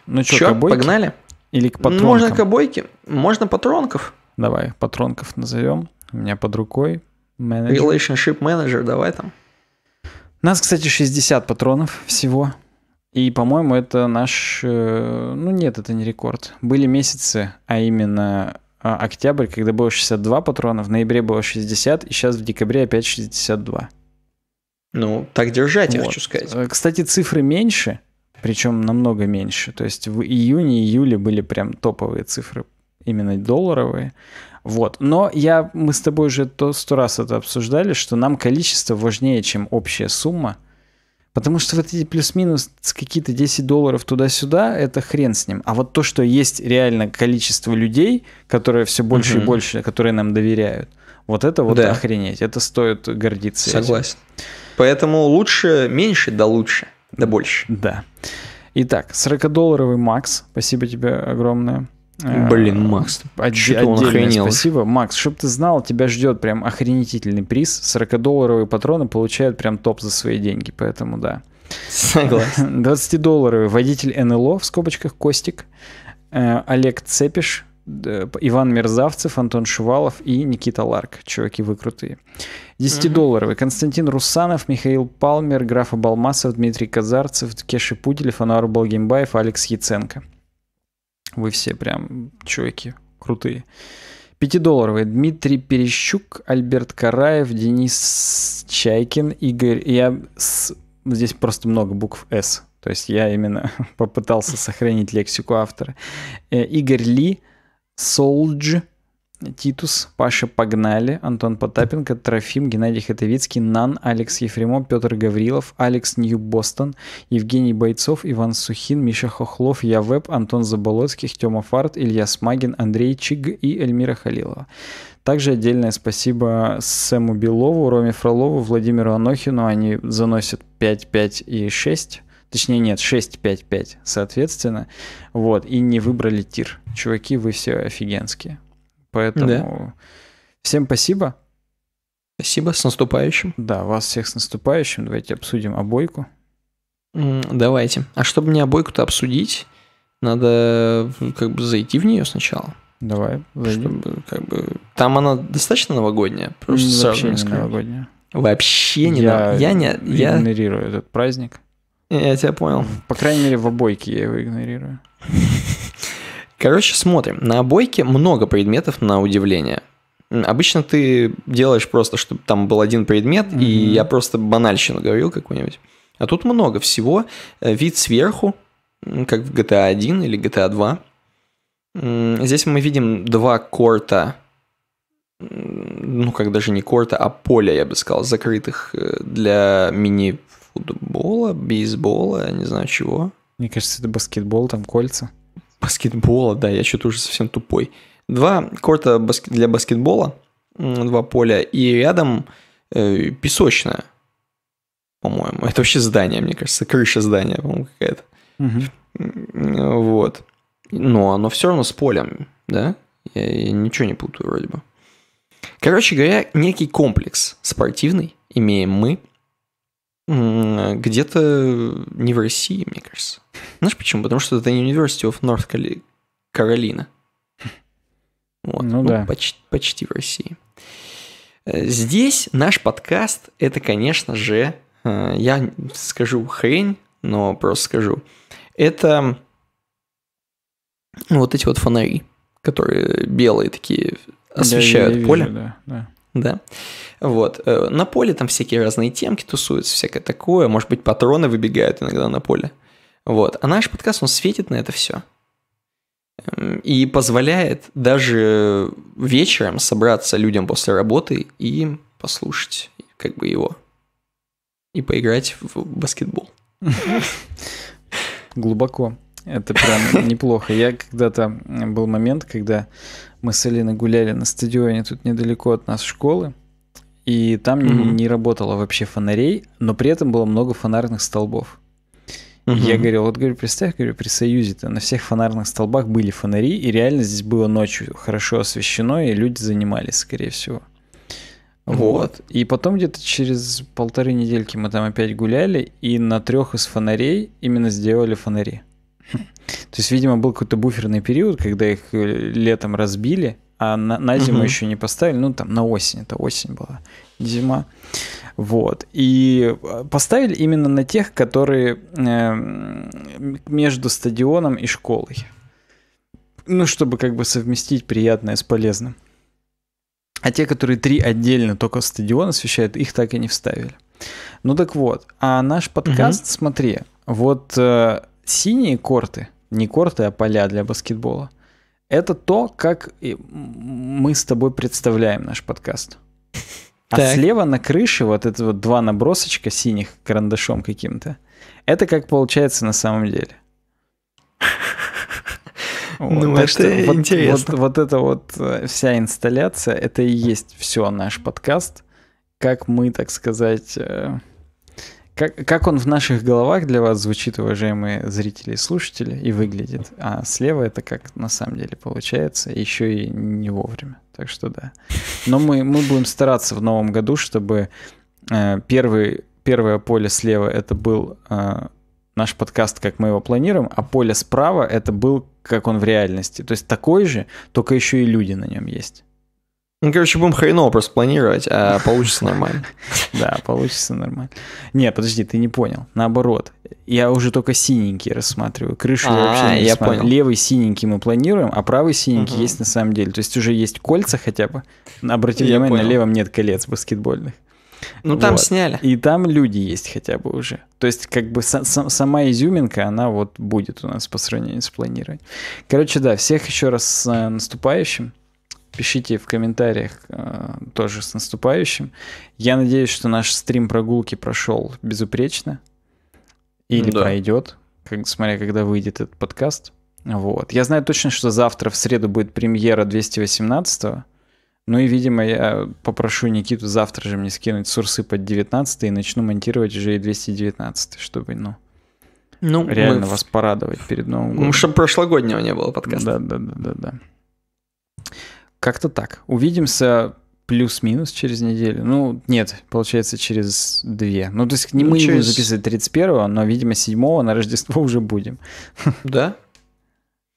Ну что, Чё, погнали? Или к патронкам? Можно к обойке, можно патронков. Давай, патронков назовем. У меня под рукой. Менеджер. Relationship менеджер, давай там. Нас, кстати, 60 патронов всего. И, по-моему, это наш... Э, ну нет, это не рекорд. Были месяцы, а именно а, октябрь, когда было 62 патрона, в ноябре было 60, и сейчас в декабре опять 62. Ну, так держать, вот. я хочу сказать. Э, кстати, цифры меньше, причем намного меньше. То есть в июне и июле были прям топовые цифры именно долларовые. Вот. Но я, мы с тобой уже то, сто раз это обсуждали, что нам количество важнее, чем общая сумма. Потому что вот эти плюс-минус какие-то 10 долларов туда-сюда, это хрен с ним. А вот то, что есть реально количество людей, которые все больше угу. и больше, которые нам доверяют, вот это вот да. охренеть. Это стоит гордиться. Согласен. Этим. Поэтому лучше меньше, да лучше, да больше. Да. Итак, 40-долларовый Макс. Спасибо тебе огромное. Э, Блин, Макс, Од- что он охренел. Спасибо. Макс, чтоб ты знал, тебя ждет прям охренительный приз. 40-долларовые патроны получают прям топ за свои деньги, поэтому да. Согласен. 20-долларовый водитель НЛО, в скобочках Костик, э, Олег Цепиш, Иван Мерзавцев, Антон Шувалов и Никита Ларк. Чуваки, вы крутые. 10-долларовый. Константин Русанов, Михаил Палмер, граф Балмасов, Дмитрий Казарцев, Кеша Пуделев, Ануар Балгимбаев, Алекс Яценко. Вы все прям чуваки крутые. Пятидолларовые. Дмитрий Перещук, Альберт Караев, Денис Чайкин, Игорь. Я с... Здесь просто много букв «С». То есть я именно попытался сохранить лексику автора. Э, Игорь Ли, Солдж, Титус, Паша Погнали, Антон Потапенко, Трофим, Геннадий Хатовицкий, Нан, Алекс Ефремов, Петр Гаврилов, Алекс Нью-Бостон, Евгений Бойцов, Иван Сухин, Миша Хохлов, Явеб, Антон Заболоцких, Тёма Фарт, Илья Смагин, Андрей Чиг и Эльмира Халилова. Также отдельное спасибо Сэму Белову, Роме Фролову, Владимиру Анохину. Они заносят 5, 5 и 6 точнее нет, 6-5-5, соответственно, вот, и не выбрали тир. Чуваки, вы все офигенские. Поэтому да. всем спасибо. Спасибо, с наступающим. Да, вас всех с наступающим. Давайте обсудим обойку. Давайте. А чтобы мне обойку-то обсудить, надо как бы зайти в нее сначала. Давай, зайдем. Чтобы, как бы... Там она достаточно новогодняя, просто ну, вообще не скажу. новогодняя. Вообще не я, я не я игнорирую этот праздник. Я тебя понял. По крайней мере в обойке я его игнорирую. Короче, смотрим. На обойке много предметов на удивление. Обычно ты делаешь просто, чтобы там был один предмет, mm-hmm. и я просто банальщину говорил какую-нибудь. А тут много всего. Э, вид сверху, как в GTA 1 или GTA 2. Здесь мы видим два корта, ну как даже не корта, а поля, я бы сказал, закрытых э, для мини-футбола, бейсбола, не знаю чего. Мне кажется, это баскетбол, там кольца баскетбола, да, я что-то уже совсем тупой. Два корта для баскетбола, два поля, и рядом э, песочная, по-моему. Это вообще здание, мне кажется, крыша здания, по-моему, какая-то. Угу. Вот. Но оно все равно с полем, да? Я, я ничего не путаю вроде бы. Короче говоря, некий комплекс спортивный имеем мы, где-то не в России, мне кажется. Знаешь почему? Потому что это University of North Carolina. Вот, ну, ну да. почти, почти в России. Э, здесь наш подкаст, это, конечно же, э, я скажу хрень, но просто скажу. Это вот эти вот фонари, которые белые такие освещают я, я вижу, поле. Да, да да. Вот. Э, на поле там всякие разные темки тусуются, всякое такое. Может быть, патроны выбегают иногда на поле. Вот. А наш подкаст, он светит на это все. Эм, и позволяет даже вечером собраться людям после работы и послушать как бы его. И поиграть в баскетбол. Глубоко. Это прям неплохо. Я когда-то... Был момент, когда мы с Алиной гуляли на стадионе тут недалеко от нас школы, и там mm-hmm. не работало вообще фонарей, но при этом было много фонарных столбов. Mm-hmm. Я говорил, вот говорю, представь, говорю, при Союзе-то на всех фонарных столбах были фонари, и реально здесь было ночью хорошо освещено, и люди занимались, скорее всего. Вот. И потом где-то через полторы недельки мы там опять гуляли, и на трех из фонарей именно сделали фонари. То есть, видимо, был какой-то буферный период, когда их э, летом разбили, а на, на зиму угу. еще не поставили, ну там на осень, это осень была, зима. Вот. И э, поставили именно на тех, которые э, между стадионом и школой. Ну, чтобы как бы совместить приятное с полезным. А те, которые три отдельно только стадион освещают, их так и не вставили. Ну так вот, а наш подкаст, угу. смотри, вот э, синие корты, не корты, а поля для баскетбола, это то, как мы с тобой представляем наш подкаст. А так. слева на крыше вот это вот два набросочка синих карандашом каким-то. Это как получается на самом деле. Вот, ну, это что интересно. Вот, вот, вот это вот э, вся инсталляция, это и есть все наш подкаст, как мы, так сказать, э, как, как он в наших головах для вас звучит, уважаемые зрители и слушатели, и выглядит. А слева это как на самом деле получается, еще и не вовремя. Так что да. Но мы, мы будем стараться в новом году, чтобы э, первый, первое поле слева это был э, наш подкаст, как мы его планируем, а поле справа это был, как он в реальности. То есть такой же, только еще и люди на нем есть. Ну, короче, будем хреново просто планировать, а получится нормально. Да, получится нормально. Не, подожди, ты не понял. Наоборот, я уже только синенький рассматриваю. Крышу вообще а, не я понял. Левый синенький мы планируем, а правый синенький есть на самом деле. То есть уже есть кольца хотя бы. Обрати внимание, на левом нет колец баскетбольных. Ну, там сняли. И там люди есть хотя бы уже. То есть, как бы сама изюминка, она вот будет у нас по сравнению с планированием. Короче, да, всех еще раз с э, наступающим. Пишите в комментариях э, тоже с наступающим. Я надеюсь, что наш стрим прогулки прошел безупречно. Или да. пройдет, как, смотря когда выйдет этот подкаст. Вот. Я знаю точно, что завтра в среду будет премьера 218 -го. Ну и, видимо, я попрошу Никиту завтра же мне скинуть сурсы под 19 и начну монтировать уже и 219, чтобы, ну, ну реально мы... вас порадовать перед Новым годом. Ну, чтобы прошлогоднего не было подкаста. Да, да, да, да, да. Как-то так. Увидимся плюс-минус через неделю. Ну, нет, получается, через две. Ну, то есть не ну, мы через... не будем записывать 31-го, но, видимо, 7 на Рождество уже будем. Да?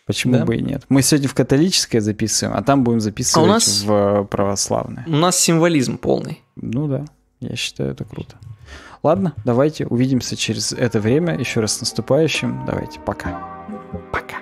Почему да. бы и нет? Мы сегодня в католическое записываем, а там будем записывать а у нас... в э, православное. У нас символизм полный. Ну да, я считаю, это круто. Ладно, давайте увидимся через это время. Еще раз наступающим. Давайте, пока. Пока.